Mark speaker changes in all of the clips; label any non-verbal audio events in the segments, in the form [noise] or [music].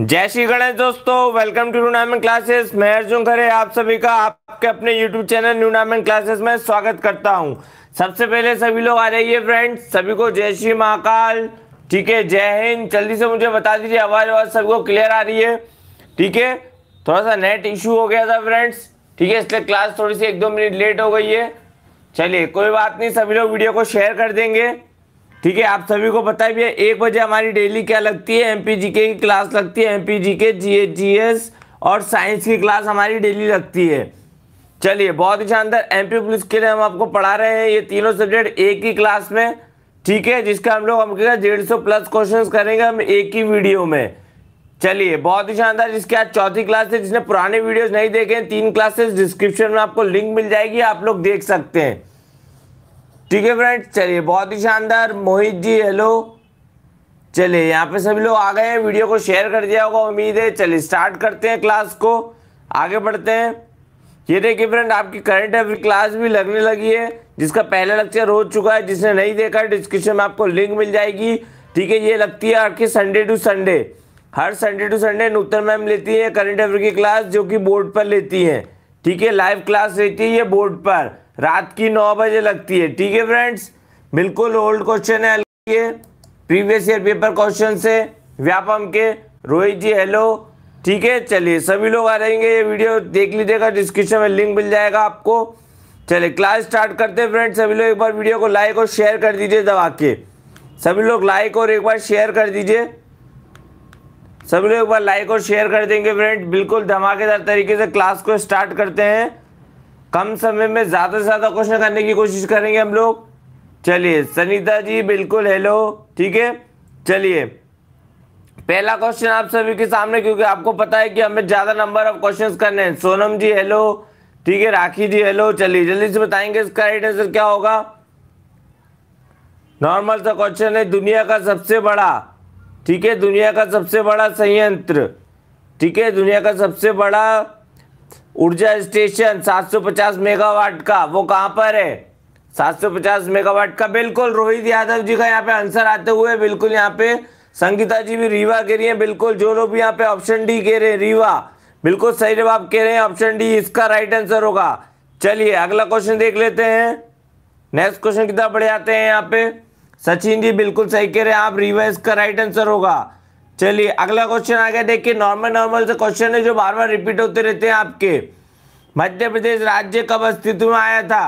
Speaker 1: जय श्री गणेश दोस्तों welcome to tournament classes मैं अर्जुन खरे आप सभी का आपके अपने यूट्यूब चैनल टूर्नामेंट क्लासेस में स्वागत करता हूं सबसे पहले सभी लोग आ जाइए फ्रेंड्स सभी को जय श्री महाकाल ठीक है जय हिंद जल्दी से मुझे बता दीजिए आवाज आवाज सभी को क्लियर आ रही है ठीक है थोड़ा सा नेट इश्यू हो गया था फ्रेंड्स ठीक है इसलिए क्लास थोड़ी सी एक दो मिनट लेट हो गई है चलिए कोई बात नहीं सभी लोग वीडियो को शेयर कर देंगे ठीक है आप सभी को बताए भैया एक बजे हमारी डेली क्या लगती है एम पी की क्लास लगती है एम पी जी के जी और साइंस की क्लास हमारी डेली लगती है चलिए बहुत ही शानदार एम पी पुलिस के लिए हम आपको पढ़ा रहे हैं ये तीनों सब्जेक्ट एक ही क्लास में ठीक है जिसका हम लोग हम क्या डेढ़ सौ प्लस क्वेश्चंस करेंगे हम एक ही वीडियो में चलिए बहुत ही शानदार जिसके आज चौथी क्लास है जिसने पुराने वीडियोस नहीं देखे हैं तीन क्लासेस डिस्क्रिप्शन में आपको लिंक मिल जाएगी आप लोग देख सकते हैं ठीक है फ्रेंड चलिए बहुत ही शानदार मोहित जी हेलो चलिए यहाँ पे सभी लोग आ गए हैं वीडियो को शेयर कर दिया होगा उम्मीद है चलिए स्टार्ट करते हैं क्लास को आगे बढ़ते हैं ये देखिए फ्रेंड आपकी करंट अफेयर क्लास भी लगने लगी है जिसका पहला लेक्चर हो चुका है जिसने नहीं देखा डिस्क्रिप्शन में आपको लिंक मिल जाएगी ठीक है ये लगती है आपकी संडे टू संडे हर Sunday to Sunday Nutan ma'am लेती है करंट अफेयर की क्लास जो कि बोर्ड पर लेती है ठीक है लाइव क्लास लेती है ये बोर्ड पर रात की नौ बजे लगती है ठीक है फ्रेंड्स बिल्कुल ओल्ड क्वेश्चन है प्रीवियस ईयर पेपर क्वेश्चन से व्यापम के रोहित जी हेलो ठीक है चलिए सभी लोग आ रहेंगे ये वीडियो देख लीजिएगा डिस्क्रिप्शन में लिंक मिल जाएगा आपको चलिए क्लास स्टार्ट करते हैं फ्रेंड्स सभी लोग एक बार वीडियो को लाइक और शेयर कर दीजिए दबा के सभी लोग लाइक और एक बार शेयर कर दीजिए सभी लोग एक बार लाइक और शेयर कर देंगे फ्रेंड बिल्कुल धमाकेदार तरीके से क्लास को स्टार्ट करते हैं कम समय में ज़्यादा से ज़्यादा क्वेश्चन करने की कोशिश करेंगे हम लोग चलिए सनीता जी बिल्कुल हेलो ठीक है चलिए पहला क्वेश्चन आप सभी के सामने क्योंकि आपको पता है कि हमें ज़्यादा नंबर ऑफ क्वेश्चंस करने हैं सोनम जी हेलो ठीक है राखी जी हेलो चलिए जल्दी से बताएंगे इसका राइट आंसर क्या होगा नॉर्मल सा क्वेश्चन है दुनिया का सबसे बड़ा ठीक है दुनिया का सबसे बड़ा संयंत्र ठीक है दुनिया का सबसे बड़ा ऊर्जा स्टेशन 750 मेगावाट का वो कहाँ पर है 750 मेगावाट का बिल्कुल रोहित यादव जी का यहाँ पे आंसर आते हुए बिल्कुल यहाँ पे संगीता जी भी रीवा कह रही है बिल्कुल जो लोग यहाँ पे ऑप्शन डी कह रहे हैं रीवा बिल्कुल सही जवाब कह रहे हैं ऑप्शन डी इसका राइट आंसर होगा चलिए अगला क्वेश्चन देख लेते हैं नेक्स्ट क्वेश्चन कितना बढ़े आते हैं यहाँ पे सचिन जी बिल्कुल सही कह रहे हैं आप रीवा इसका राइट आंसर होगा चलिए अगला क्वेश्चन आगे देखिए नॉर्मल नॉर्मल से क्वेश्चन है जो बार बार रिपीट होते रहते हैं आपके मध्य प्रदेश राज्य कब अस्तित्व में आया था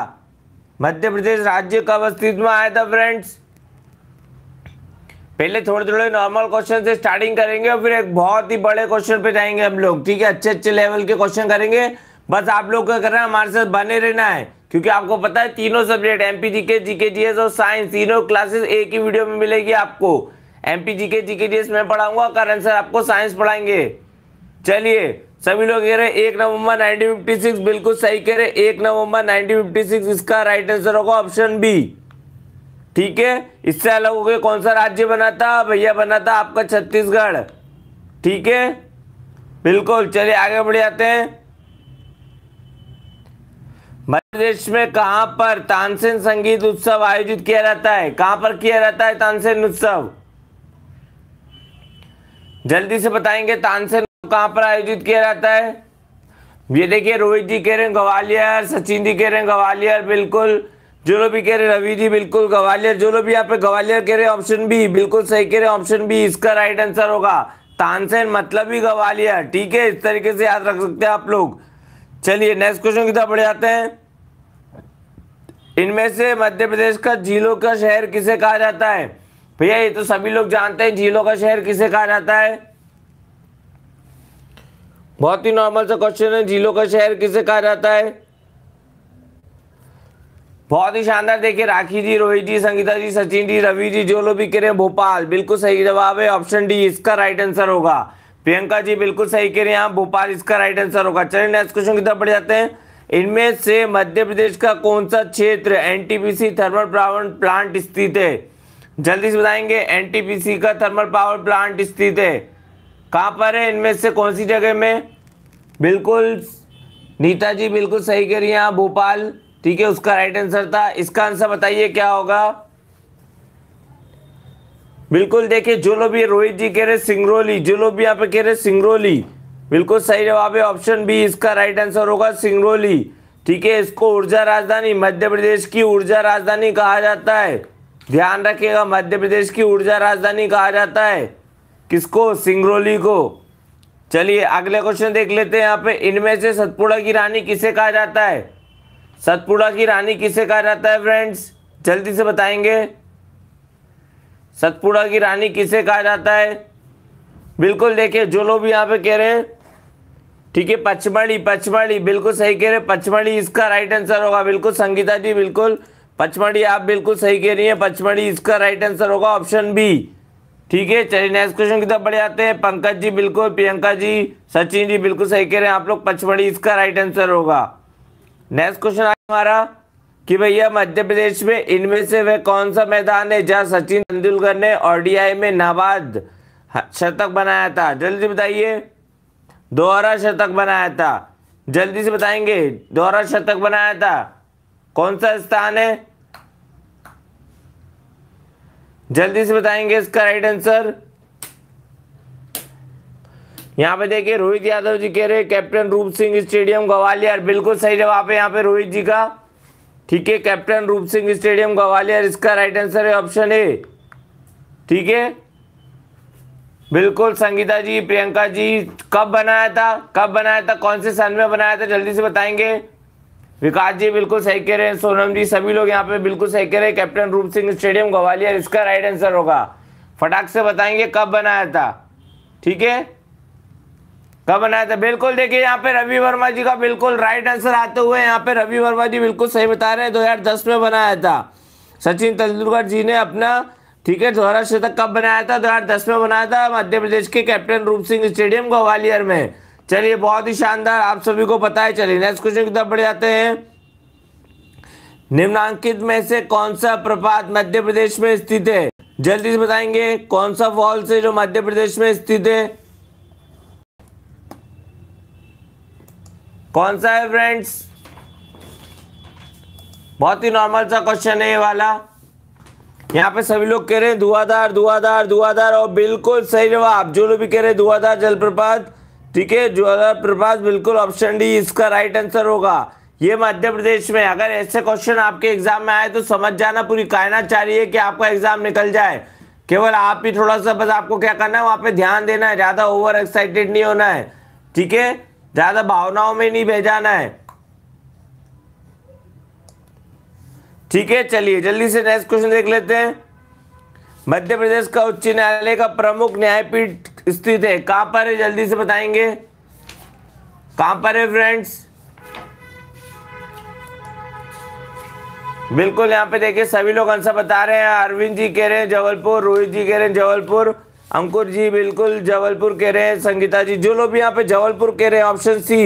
Speaker 1: मध्य प्रदेश राज्य कब अस्तित्व में आया था फ्रेंड्स पहले थोड़े थोड़े नॉर्मल क्वेश्चन से स्टार्टिंग करेंगे और फिर एक बहुत ही बड़े क्वेश्चन पे जाएंगे हम लोग ठीक है अच्छे अच्छे लेवल के क्वेश्चन करेंगे बस आप लोग का करना हमारे साथ बने रहना है क्योंकि आपको पता है तीनों subject MP GK GK GS और साइंस तीनों क्लासेस एक ही वीडियो में मिलेगी आपको एमपी जीके जी के जी के डी में पढ़ाऊंगा कर सर आपको साइंस पढ़ाएंगे चलिए सभी लोग कह रहे एक नवंबर 1956 बिल्कुल सही कह रहे एक नवंबर 1956 इसका राइट आंसर होगा ऑप्शन बी ठीक है इससे अलग हो गया कौन सा राज्य बना था भैया बना था आपका छत्तीसगढ़ ठीक है बिल्कुल चलिए आगे बढ़ जाते हैं मध्य प्रदेश में कहां पर तानसेन संगीत उत्सव आयोजित किया जाता है कहां पर किया जाता है तानसेन उत्सव जल्दी से बताएंगे तानसेन कहाँ पर आयोजित किया जाता है ये देखिए रोहित जी कह रहे हैं ग्वालियर सचिन जी कह रहे हैं ग्वालियर बिल्कुल जो लोग भी कह रहे रवि जी बिल्कुल ग्वालियर जो लोग भी यहाँ पे ग्वालियर कह रहे हैं ऑप्शन बी बिल्कुल सही कह रहे हैं ऑप्शन बी इसका राइट आंसर होगा तानसेन मतलब ही ग्वालियर ठीक है इस तरीके से याद रख सकते हैं आप लोग चलिए नेक्स्ट क्वेश्चन की तरफ बढ़ जाते हैं इनमें से मध्य प्रदेश का जिलों का शहर किसे कहा जाता है भैया ये तो सभी लोग जानते हैं झीलों का शहर किसे कहा जाता है बहुत ही नॉर्मल सा क्वेश्चन है झीलों का शहर किसे कहा जाता है बहुत ही शानदार देखिए राखी जी रोहित जी संगीता जी सचिन जी रवि जी जो लोग भी कह रहे हैं भोपाल बिल्कुल सही जवाब है ऑप्शन डी इसका राइट आंसर होगा प्रियंका जी बिल्कुल सही कह रहे हैं भोपाल इसका राइट आंसर होगा चलिए नेक्स्ट क्वेश्चन की तरफ बढ़ जाते हैं इनमें से मध्य प्रदेश का कौन सा क्षेत्र एनटीपीसी थर्मल पावर प्लांट स्थित है जल्दी से बताएंगे एनटीपीसी का थर्मल पावर प्लांट स्थित है कहाँ पर है इनमें से कौन सी जगह में बिल्कुल नीता जी बिल्कुल सही कह रही हैं आप भोपाल ठीक है उसका राइट आंसर था इसका आंसर बताइए क्या होगा बिल्कुल देखिए जो लोग भी रोहित जी कह रहे सिंगरौली जो लोग भी यहाँ पे कह रहे सिंगरौली बिल्कुल सही जवाब है ऑप्शन बी इसका राइट आंसर होगा सिंगरौली ठीक है इसको ऊर्जा राजधानी मध्य प्रदेश की ऊर्जा राजधानी कहा जाता है ध्यान रखिएगा मध्य प्रदेश की ऊर्जा राजधानी कहा जाता है किसको सिंगरौली को चलिए अगले क्वेश्चन देख लेते हैं यहाँ पे इनमें से सतपुड़ा की रानी किसे कहा जाता है सतपुड़ा की रानी किसे कहा जाता है फ्रेंड्स जल्दी से बताएंगे सतपुड़ा की रानी किसे कहा जाता है बिल्कुल देखिए जो लोग यहाँ पे कह रहे हैं ठीक है पचमढ़ी पचमढ़ी बिल्कुल सही कह रहे हैं पचमढ़ी इसका राइट आंसर होगा बिल्कुल संगीता जी बिल्कुल पचमढ़ी आप बिल्कुल सही कह रही हैं पचमढ़ी इसका राइट आंसर होगा ऑप्शन बी ठीक है चलिए नेक्स्ट क्वेश्चन की तरफ बढ़े जाते हैं पंकज जी बिल्कुल प्रियंका जी सचिन जी बिल्कुल सही कह रहे हैं आप लोग पचमढ़ी इसका राइट आंसर होगा नेक्स्ट क्वेश्चन आया हमारा कि भैया मध्य प्रदेश में इनमें से वह कौन सा मैदान है जहां सचिन तेंदुलकर ने ओडीआई में नाबाद शतक बनाया था जल्दी बताइए दोहरा शतक बनाया था जल्दी से बताएंगे दोहरा शतक बनाया था कौन सा स्थान है जल्दी से बताएंगे इसका राइट आंसर यहाँ पे देखिए रोहित यादव जी कह रहे कैप्टन रूप सिंह स्टेडियम ग्वालियर बिल्कुल सही जवाब है यहाँ पे रोहित जी का ठीक है कैप्टन रूप सिंह स्टेडियम ग्वालियर इसका राइट आंसर है ऑप्शन ए ठीक है बिल्कुल संगीता जी प्रियंका जी कब बनाया था कब बनाया था कौन से सन में बनाया था जल्दी से बताएंगे विकास जी बिल्कुल सही कह रहे हैं सोनम जी सभी लोग यहाँ पे बिल्कुल सही कह रहे हैं कैप्टन रूप सिंह स्टेडियम ग्वालियर इसका राइट आंसर होगा फटाक से बताएंगे कब बनाया था ठीक है कब बनाया था बिल्कुल देखिए यहाँ पे रवि वर्मा जी का बिल्कुल राइट आंसर आते हुए यहाँ पे रवि वर्मा जी बिल्कुल सही बता रहे हैं दो में बनाया था सचिन तेंदुलकर जी ने अपना ठीक है दोहरा शतक कब बनाया था दो में बनाया था मध्य प्रदेश के कैप्टन रूप सिंह स्टेडियम ग्वालियर में चलिए बहुत ही शानदार आप सभी को पता है चलिए नेक्स्ट क्वेश्चन की तरफ बढ़ जाते हैं निम्नांकित में से कौन सा प्रपात मध्य प्रदेश में स्थित है जल्दी से बताएंगे कौन सा फॉल्स है जो मध्य प्रदेश में स्थित है कौन सा है फ्रेंड्स बहुत ही नॉर्मल सा क्वेश्चन है ये वाला यहाँ पे सभी लोग कह रहे हैं धुआधार धुआधार धुआधार और बिल्कुल सही जवाब जो लोग भी कह रहे हैं धुआधार जलप्रपात ठीक है ज्वाला प्रभास बिल्कुल ऑप्शन डी इसका राइट आंसर होगा ये मध्य प्रदेश में अगर ऐसे क्वेश्चन आपके एग्जाम में आए तो समझ जाना पूरी कायनात चाहिए कि आपका एग्जाम निकल जाए केवल आप ही थोड़ा सा बस आपको क्या करना है वहां पे ध्यान देना है ज़्यादा ओवर एक्साइटेड नहीं होना है ठीक है ज़्यादा भावनाओं में नहीं भेजाना है ठीक है चलिए जल्दी से नेक्स्ट क्वेश्चन देख लेते हैं मध्य प्रदेश का उच्च न्यायालय का प्रमुख न्यायपीठ स्थित है कहां पर है जल्दी से बताएंगे कहां पर है फ्रेंड्स बिल्कुल यहां पे देखिए सभी लोग आंसर बता रहे हैं अरविंद जी कह रहे हैं जबलपुर रोहित जी कह रहे हैं जबलपुर अंकुर जी बिल्कुल जबलपुर कह रहे हैं संगीता जी जो लोग भी यहाँ पे जबलपुर कह रहे हैं ऑप्शन सी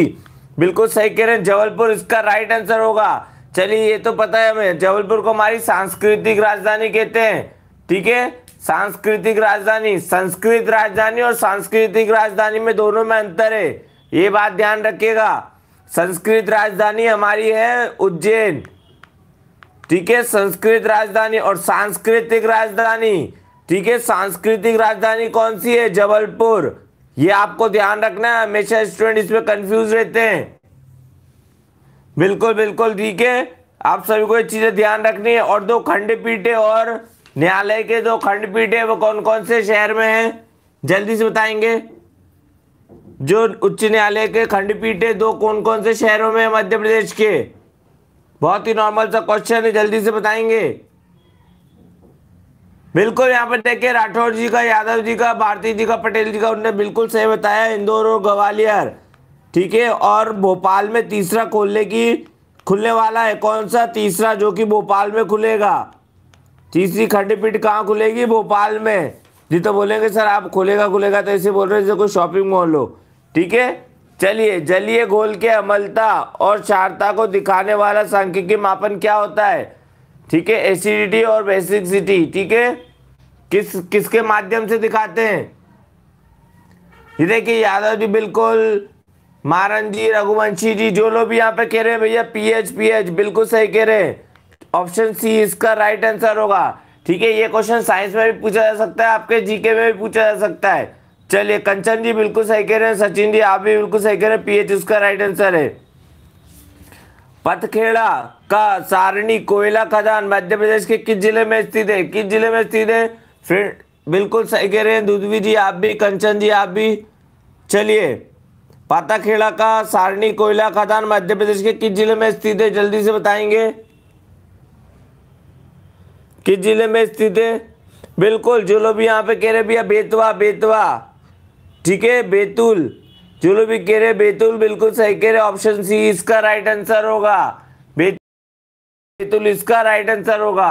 Speaker 1: बिल्कुल सही कह रहे हैं जबलपुर इसका राइट आंसर होगा चलिए ये तो पता है हमें जबलपुर को हमारी सांस्कृतिक राजधानी कहते हैं ठीक है सांस्कृतिक राजधानी संस्कृत राजधानी और सांस्कृतिक राजधानी में दोनों में अंतर है ये बात ध्यान रखिएगा संस्कृत राजधानी हमारी है उज्जैन ठीक है संस्कृत राजधानी और सांस्कृतिक राजधानी ठीक है सांस्कृतिक राजधानी कौन सी है जबलपुर ये आपको ध्यान रखना है हमेशा स्टूडेंट इसमें कंफ्यूज रहते हैं बिल्कुल बिल्कुल ठीक है आप सभी को ये चीज़ें ध्यान रखनी है और दो खंडपीठे और न्यायालय के दो खंडपीठ है वो कौन कौन से शहर में है जल्दी से बताएंगे जो उच्च न्यायालय के खंडपीठ है दो कौन कौन से शहरों में मध्य प्रदेश के बहुत ही नॉर्मल सा क्वेश्चन है जल्दी से बताएंगे बिल्कुल यहाँ पर देखिए राठौर जी का यादव जी का भारती जी का पटेल जी का उनने बिल्कुल सही बताया इंदौर और ग्वालियर ठीक है और भोपाल में तीसरा खोलने की खुलने वाला है कौन सा तीसरा जो कि भोपाल में खुलेगा तीसरी खंडपीठ कहाँ खुलेगी भोपाल में जी तो बोलेंगे सर आप खुलेगा खुलेगा तो ऐसे बोल रहे जैसे कोई शॉपिंग मॉल हो ठीक है चलिए जलीय गोल के अमलता और क्षारता को दिखाने वाला सांख्यिकी मापन क्या होता है ठीक है एसिडिटी और बेसिकसिटी ठीक है किस किसके माध्यम से दिखाते हैं ये देखिए यादव जी बिल्कुल मारन जी रघुवंशी जी जो लोग भी यहाँ पे कह रहे हैं भैया पीएच पीएच बिल्कुल सही कह रहे हैं ऑप्शन सी इसका राइट आंसर होगा ठीक है ये क्वेश्चन साइंस में भी पूछा जा सकता है आपके जीके में भी पूछा जा सकता है चलिए कंचन जी बिल्कुल सही कह रहे हैं सचिन जी आप भी बिल्कुल सही कह रहे हैं पीएच उसका राइट आंसर है पथखेड़ा का सारणी कोयला खदान मध्य प्रदेश के किस जिले में स्थित है किस जिले में स्थित है फिर बिल्कुल सही कह रहे हैं दुधवी जी आप भी कंचन जी आप भी चलिए पाताखेड़ा का सारणी कोयला खदान मध्य प्रदेश के किस जिले में स्थित है जल्दी से बताएंगे किस ज़िले में स्थित है बिल्कुल जो लोग भी यहाँ पे कह रहे भैया बेतवा बेतवा ठीक है बेतुल जो लोग भी कह रहे बेतुल बिल्कुल सही कह रहे ऑप्शन सी इसका राइट आंसर होगा बेतुल इसका राइट आंसर होगा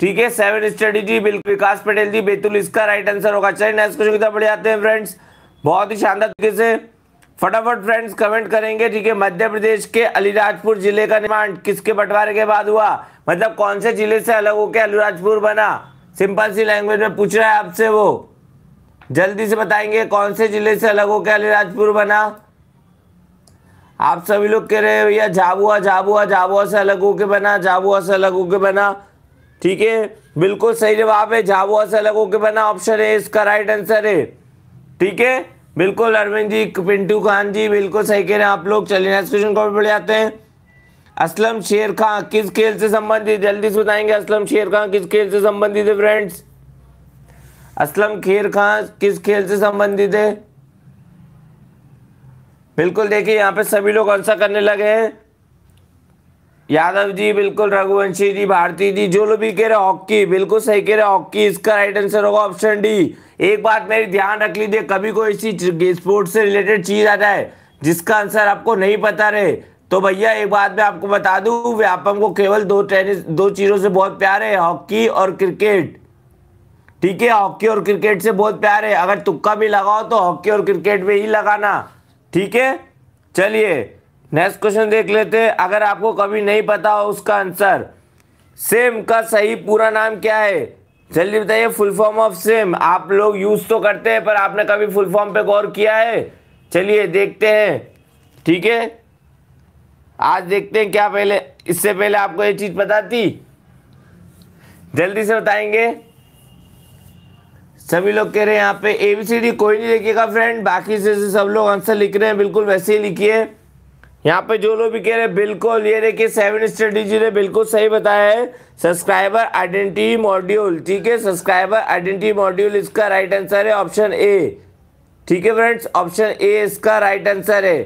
Speaker 1: ठीक है सेवन स्टडी जी बिल्कुल विकास पटेल जी बेतुल इसका राइट आंसर होगा चलिए नेक्स्ट क्वेश्चन की तरफ बढ़े आते हैं फ्रेंड्स बहुत ही शानदार तरीके से फटाफट फ्रेंड्स कमेंट करेंगे ठीक है मध्य प्रदेश के अलीराजपुर जिले का निर्माण किसके बंटवारे के बाद हुआ मतलब कौन से जिले से अलग होकर अलीराजपुर बना सिंपल सी लैंग्वेज में पूछ रहा है आपसे वो जल्दी से बताएंगे कौन से जिले से अलग होकर अलीराजपुर बना आप सभी लोग कह रहे हो भैया झाबुआ झाबुआ झाबुआ से अलग होके बना झाबुआ से अलग होके बना ठीक है बिल्कुल सही जवाब है झाबुआ से अलग होके बना ऑप्शन है इसका राइट आंसर है ठीक है बिल्कुल अरविंद जी पिंटू खान जी बिल्कुल सही कह रहे हैं आप लोग चलिए नेक्स्ट क्वेश्चन भी बढ़ जाते हैं असलम शेर खां किस खेल से संबंधित जल्दी से बताएंगे असलम शेर खां किस खेल से संबंधित है फ्रेंड्स असलम खेर खां किस खेल से संबंधित है बिल्कुल देखिए यहाँ पे सभी लोग आंसर करने लगे हैं यादव जी बिल्कुल रघुवंशी जी भारती जी जो लोग भी कह रहे हॉकी बिल्कुल सही कह रहे हॉकी इसका राइट आंसर होगा ऑप्शन डी एक बात मेरी ध्यान रख लीजिए कभी कोई ऐसी स्पोर्ट्स से रिलेटेड चीज़ आ जाए जिसका आंसर आपको नहीं पता रहे तो भैया एक बात मैं आपको बता दूं व्यापम को केवल दो टेनिस दो चीज़ों से बहुत प्यार है हॉकी और क्रिकेट ठीक है हॉकी और क्रिकेट से बहुत प्यार है अगर तुक्का भी लगाओ तो हॉकी और क्रिकेट में ही लगाना ठीक है चलिए नेक्स्ट क्वेश्चन देख लेते हैं अगर आपको कभी नहीं पता हो उसका आंसर सेम का सही पूरा नाम क्या है जल्दी बताइए फुल फॉर्म ऑफ सिम आप लोग यूज़ तो करते हैं पर आपने कभी फुल फॉर्म पे गौर किया है चलिए देखते हैं ठीक है आज देखते हैं क्या पहले इससे पहले आपको ये चीज़ बताती जल्दी से बताएंगे सभी लोग कह रहे हैं यहाँ पे ए बी सी डी कोई नहीं लिखिएगा फ्रेंड बाकी से सब लोग आंसर लिख रहे हैं बिल्कुल वैसे ही लिखिए यहाँ पे जो लोग भी कह रहे हैं बिल्कुल ये देखिए सेवन स्ट्रेटेजी ने बिल्कुल सही बताया है सब्सक्राइबर आइडेंटिटी मॉड्यूल ठीक है सब्सक्राइबर आइडेंटिटी मॉड्यूल इसका राइट आंसर है ऑप्शन ए ठीक है फ्रेंड्स ऑप्शन ए इसका राइट आंसर है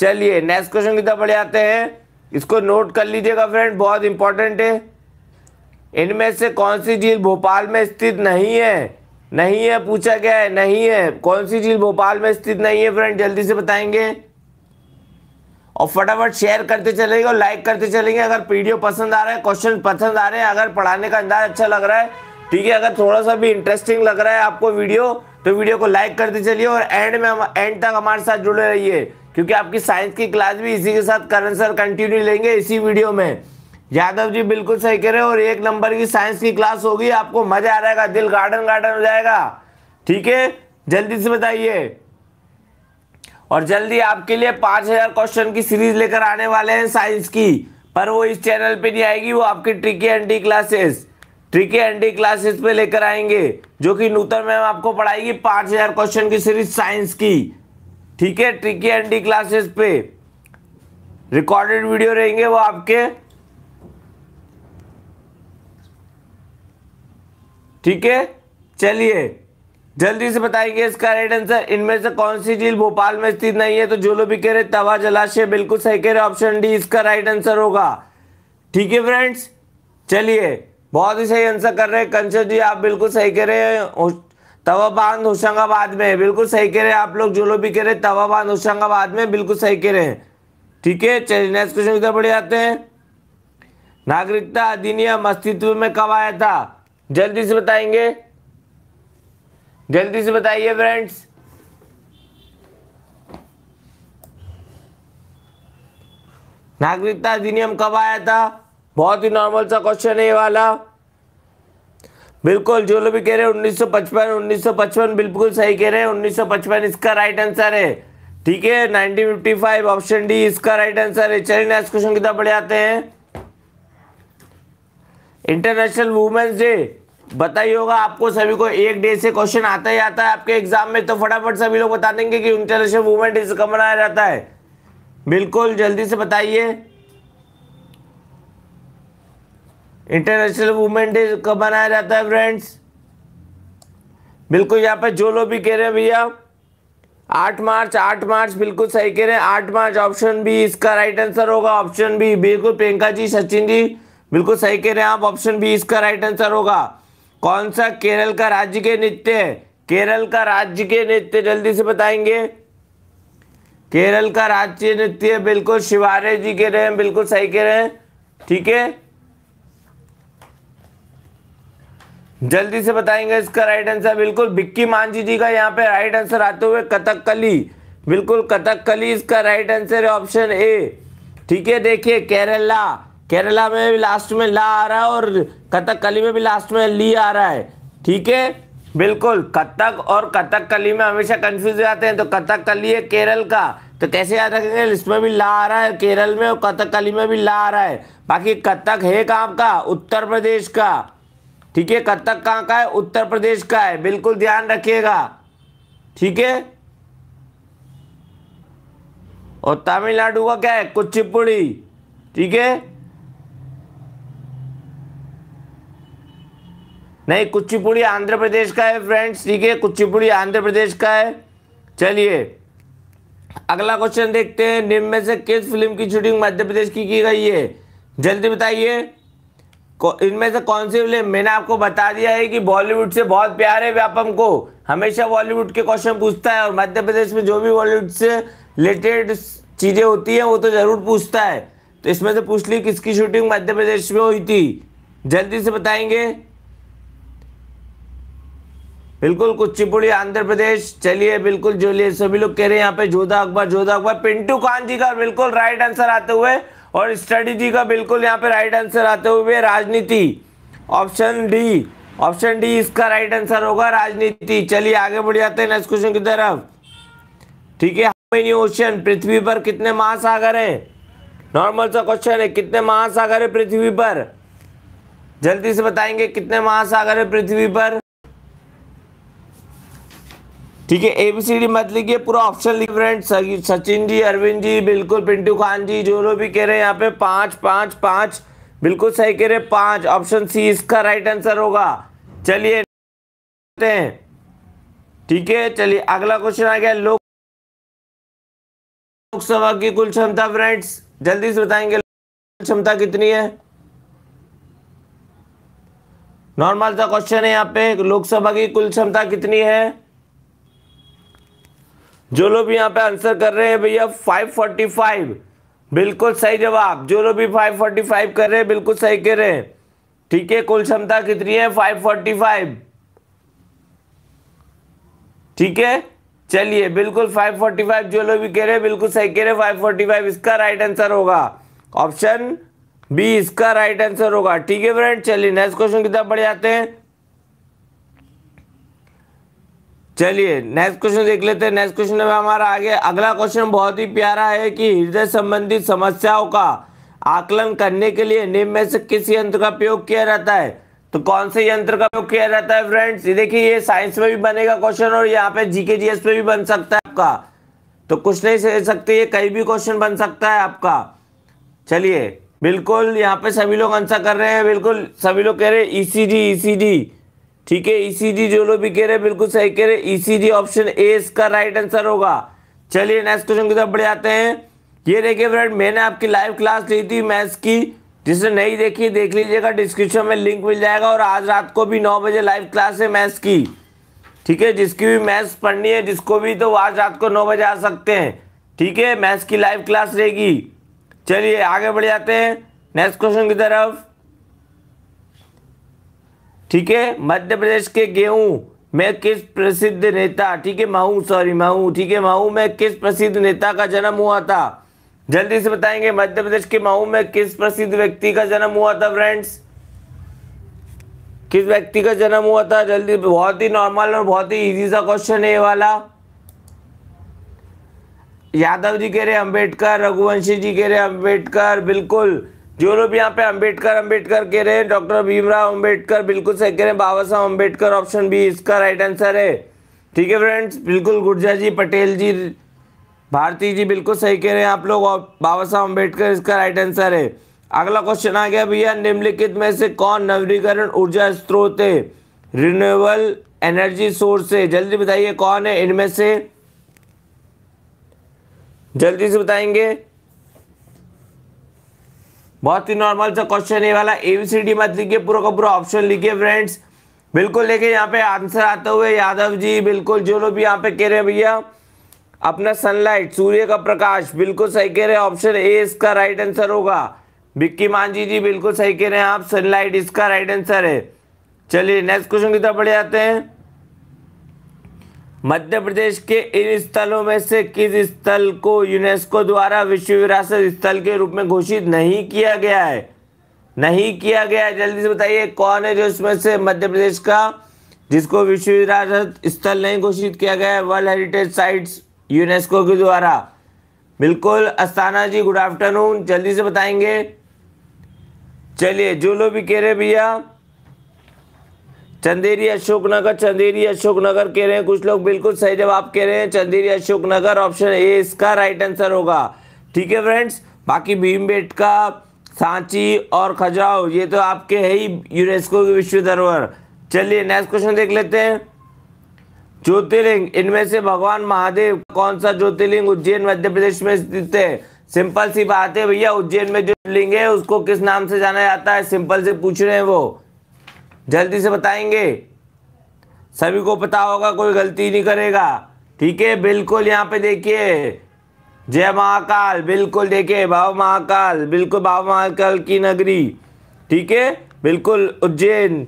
Speaker 1: चलिए नेक्स्ट क्वेश्चन कितना बढ़े आते हैं इसको नोट कर लीजिएगा फ्रेंड बहुत इंपॉर्टेंट है इनमें से कौन सी झील भोपाल में स्थित नहीं है नहीं है पूछा गया है नहीं है कौन सी झील भोपाल में स्थित नहीं है फ्रेंड जल्दी से बताएंगे और फटाफट शेयर करते चलेंगे और लाइक करते चलेंगे अगर वीडियो पसंद आ रहा है क्वेश्चन पसंद आ रहे हैं अगर पढ़ाने का अंदाज अच्छा लग रहा है ठीक है अगर थोड़ा सा भी इंटरेस्टिंग लग रहा है आपको वीडियो तो वीडियो को लाइक करते चलिए और एंड में एंड तक हमारे साथ जुड़े रहिए क्योंकि आपकी साइंस की क्लास भी इसी के साथ करण सर कंटिन्यू लेंगे इसी वीडियो में यादव जी बिल्कुल सही कह रहे हैं और एक नंबर की साइंस की क्लास होगी आपको मजा आ जाएगा दिल गार्डन गार्डन हो जाएगा ठीक है जल्दी से बताइए और जल्दी आपके लिए पांच हज़ार क्वेश्चन की सीरीज लेकर आने वाले हैं साइंस की पर वो इस चैनल पे नहीं आएगी वो आपकी tricky anti classes tricky anti classes पे लेकर आएंगे जो कि नूतन मैम आपको पढ़ाएगी पांच हज़ार क्वेश्चन की सीरीज साइंस की ठीक है ट्रिकी एंटी क्लासेस पे रिकॉर्डेड वीडियो रहेंगे वो आपके ठीक है चलिए जल्दी से बताएंगे इसका राइट आंसर इनमें से कौन सी झील भोपाल में स्थित नहीं है तो जो लोग भी कह रहे तवा जलाशय बिल्कुल सही कह रहे ऑप्शन डी इसका राइट आंसर होगा ठीक है फ्रेंड्स चलिए बहुत ही सही आंसर कर रहे हैं कंचन जी आप बिल्कुल सही कह रहे हैं तवा बांध होशंगाबाद में बिल्कुल सही कह रहे हैं आप लोग जो लोग भी कह रहे तवा बांध होशंगाबाद में बिल्कुल सही कह रहे हैं ठीक है चलिए नेक्स्ट क्वेश्चन इधर बढ़े जाते हैं नागरिकता अधिनियम अस्तित्व में कब आया था जल्दी से बताएंगे जल्दी से बताइए फ्रेंड्स नागरिकता अधिनियम कब आया था बहुत ही नॉर्मल सा क्वेश्चन है ये वाला बिल्कुल जो लोग भी कह रहे हैं 1955 1955 बिल्कुल सही कह रहे हैं 1955 इसका राइट आंसर है ठीक है 1955 ऑप्शन डी इसका राइट आंसर है चलिए नेक्स्ट क्वेश्चन की तरफ बढ़े आते हैं इंटरनेशनल वुमेन्स डे बताइए होगा आपको सभी को एक डे से क्वेश्चन आता ही आता है आपके एग्जाम में तो फटाफट सभी लोग बता देंगे कि इंटरनेशनल वूमेंट डे से कब मनाया जाता है बिल्कुल जल्दी से बताइए इंटरनेशनल वूमेंट डे कब मनाया जाता है फ्रेंड्स बिल्कुल यहाँ पे जो लोग भी कह रहे हैं भैया आठ मार्च आठ मार्च बिल्कुल सही कह रहे हैं आठ मार्च ऑप्शन बी इसका राइट आंसर होगा ऑप्शन बी बिल्कुल प्रियंका जी सचिन जी बिल्कुल सही कह रहे हैं आप ऑप्शन बी इसका राइट आंसर होगा कौन सा केरल का राज्य के नृत्य है केरल का राज्य के नृत्य जल्दी से बताएंगे केरल का राज्य नृत्य बिल्कुल शिवारे जी कह रहे हैं बिल्कुल सही कह रहे हैं ठीक है जल्दी से बताएंगे इसका राइट आंसर बिल्कुल बिक्की मांझी जी का यहाँ पे राइट आंसर आते हुए कथकली बिल्कुल कथकली इसका राइट आंसर है ऑप्शन ए ठीक है देखिए केरला केरला में भी लास्ट में ला आ रहा है और कथक कली में भी लास्ट में ली आ रहा है ठीक है बिल्कुल कथक और कथक कली में हमेशा कंफ्यूज हो जाते हैं तो कथक कली है केरल का तो कैसे याद रखेंगे इसमें भी ला आ रहा है केरल में और कथक कली में भी ला आ रहा है बाकी कथक है कहाँ का उत्तर प्रदेश का ठीक है कथक कहाँ का है उत्तर प्रदेश का है बिल्कुल ध्यान रखिएगा ठीक है और तमिलनाडु का क्या है कुचिपुड़ी ठीक है नहीं कुचिपुड़ी आंध्र प्रदेश का है फ्रेंड्स ठीक है कुचिपुड़ी आंध्र प्रदेश का है चलिए अगला क्वेश्चन देखते हैं निम्न में से किस फिल्म की शूटिंग मध्य प्रदेश की की गई है जल्दी बताइए इनमें से कौन सी फिल्म मैंने आपको बता दिया है कि बॉलीवुड से बहुत प्यार है व्यापम को हमेशा बॉलीवुड के क्वेश्चन पूछता है और मध्य प्रदेश में जो भी बॉलीवुड से रिलेटेड चीज़ें होती हैं वो तो ज़रूर पूछता है तो इसमें से पूछ ली किसकी शूटिंग मध्य प्रदेश में हुई थी जल्दी से बताएंगे बिल्कुल कुचिपुड़ी आंध्र प्रदेश चलिए बिल्कुल जोलिए सभी लोग कह रहे हैं यहाँ पे जोधा अकबर जोधा अकबर पिंटू खान जी का बिल्कुल राइट आंसर आते हुए और स्टडी जी का बिल्कुल यहाँ पे राइट आंसर आते हुए राजनीति ऑप्शन डी ऑप्शन डी इसका राइट आंसर होगा राजनीति चलिए आगे बढ़ जाते हैं नेक्स्ट क्वेश्चन की तरफ ठीक है मेनी ओशन पृथ्वी पर कितने महासागर है नॉर्मल सा क्वेश्चन है कितने महासागर है पृथ्वी पर जल्दी से बताएंगे कितने महासागर है पृथ्वी पर ठीक है एबीसीडी मत लिखिए पूरा ऑप्शन लिख फ्रेंड सचिन जी अरविंद जी बिल्कुल पिंटू खान जी जो लोग भी कह रहे हैं यहाँ पे पांच पाँच पांच बिल्कुल सही कह रहे हैं पांच ऑप्शन सी इसका राइट आंसर होगा चलिए ठीक है चलिए अगला क्वेश्चन आ गया लोक लोकसभा की कुल क्षमता फ्रेंड्स जल्दी से बताएंगे क्षमता कितनी है नॉर्मल सा क्वेश्चन है यहाँ पे लोकसभा की कुल क्षमता कितनी है जो लोग यहाँ पे आंसर कर रहे हैं भैया 545 बिल्कुल सही जवाब जो लोग भी 545 कर रहे हैं बिल्कुल सही कह रहे हैं ठीक है कुल क्षमता कितनी है 545 ठीक है चलिए बिल्कुल 545 जो लोग भी कह रहे हैं बिल्कुल सही कह रहे हैं 545 इसका राइट आंसर होगा ऑप्शन बी इसका राइट आंसर होगा ठीक है फ्रेंड चलिए नेक्स्ट क्वेश्चन कितना तरफ बढ़ जाते हैं चलिए नेक्स्ट क्वेश्चन देख लेते हैं नेक्स्ट क्वेश्चन में हमारा आगे अगला क्वेश्चन बहुत ही प्यारा है कि हृदय संबंधी समस्याओं का आकलन करने के लिए निम्न में से किस यंत्र का प्रयोग किया जाता है तो कौन से यंत्र का प्रयोग किया जाता है फ्रेंड्स ये देखिए ये साइंस में भी बनेगा क्वेश्चन और यहाँ पे जीके जीएस पे भी बन सकता है आपका तो कुछ नहीं सह सकते ये कई भी क्वेश्चन बन सकता है आपका चलिए बिल्कुल यहाँ पे सभी लोग आंसर कर रहे हैं बिल्कुल सभी लोग कह रहे हैं सी e डी ठीक है ईसीजी e जो लोग भी कह रहे हैं बिल्कुल सही कह रहे ईसीजी ऑप्शन ए इसका राइट आंसर होगा चलिए नेक्स्ट क्वेश्चन की तरफ बढ़ जाते हैं ये देखिए फ्रेंड मैंने आपकी लाइव क्लास ली थी मैथ्स की जिसने नहीं देखी देख लीजिएगा डिस्क्रिप्शन में लिंक मिल जाएगा और आज रात को भी नौ बजे लाइव क्लास है मैथ्स की ठीक है जिसकी भी मैथ्स पढ़नी है जिसको भी तो आज रात को नौ बजे आ सकते हैं ठीक है मैथ्स की लाइव क्लास रहेगी चलिए आगे बढ़ जाते हैं नेक्स्ट क्वेश्चन की तरफ ठीक है मध्य प्रदेश के गेहूं में किस प्रसिद्ध नेता ठीक है माऊ सॉरी माऊ ठीक है माऊ में किस प्रसिद्ध नेता का जन्म हुआ था जल्दी से बताएंगे मध्य प्रदेश के माऊ में किस प्रसिद्ध व्यक्ति का जन्म हुआ था फ्रेंड्स किस व्यक्ति का जन्म हुआ था जल्दी बहुत ही नॉर्मल और बहुत ही इजी सा क्वेश्चन है ये वाला यादव जी कह रहे अंबेडकर रघुवंशी जी कह रहे अंबेडकर बिल्कुल जो लोग यहाँ पे अंबेडकर अंबेडकर कह रहे हैं डॉक्टर भीमराव अंबेडकर बिल्कुल सही कह रहे हैं बाबा साहब अम्बेडकर ऑप्शन बी इसका राइट आंसर है ठीक है फ्रेंड्स बिल्कुल गुर्जा जी पटेल जी भारती जी बिल्कुल सही कह रहे हैं आप लोग बाबा साहब अम्बेडकर इसका राइट आंसर है अगला क्वेश्चन आ गया भैया निम्नलिखित में से कौन नवीकरण ऊर्जा स्रोत है रिन्यूएबल एनर्जी सोर्स है जल्दी बताइए कौन है इनमें से जल्दी से बताएंगे बहुत ही नॉर्मल सा क्वेश्चन है वाला एबीसीडी मत लिखिए पूरा का पूरा ऑप्शन लिखिए फ्रेंड्स बिल्कुल देखिए यहाँ पे आंसर आते हुए यादव जी बिल्कुल जो लोग भी यहाँ पे कह रहे हैं भैया अपना सनलाइट सूर्य का प्रकाश बिल्कुल सही कह रहे हैं ऑप्शन ए इसका राइट आंसर होगा बिक्की मांझी जी बिल्कुल सही कह रहे हैं आप सनलाइट इसका राइट आंसर है चलिए नेक्स्ट क्वेश्चन की तरफ बढ़े जाते हैं मध्य प्रदेश के इन स्थलों में से किस स्थल को यूनेस्को द्वारा विश्व विरासत स्थल के रूप में घोषित नहीं किया गया है नहीं किया गया है जल्दी से बताइए कौन है जो इसमें से मध्य प्रदेश का जिसको विश्व विरासत स्थल नहीं घोषित किया गया है वर्ल्ड हेरिटेज साइट्स यूनेस्को के द्वारा बिल्कुल अस्ताना जी गुड आफ्टरनून जल्दी से बताएंगे चलिए जो लोग भी कह रहे भैया चंदेरी अशोकनगर चंदेरी अशोकनगर कह रहे हैं कुछ लोग बिल्कुल सही जवाब कह रहे हैं चंदेरी अशोकनगर ऑप्शन ए इसका राइट आंसर होगा ठीक है फ्रेंड्स बाकी का सांची और खजुराहो ये तो आपके है ही यूनेस्को के विश्व धरोहर चलिए नेक्स्ट क्वेश्चन देख लेते हैं ज्योतिर्लिंग इनमें से भगवान महादेव कौन सा ज्योतिर्लिंग उज्जैन मध्य प्रदेश में स्थित है सिंपल सी बात है भैया उज्जैन में जो लिंग है उसको किस नाम से जाना जाता है सिंपल से पूछ रहे हैं वो जल्दी से बताएंगे सभी को पता होगा कोई गलती नहीं करेगा ठीक है बिल्कुल यहाँ पे देखिए जय महाकाल बिल्कुल देखिए भाव महाकाल बिल्कुल भाव महाकाल की नगरी ठीक है बिल्कुल उज्जैन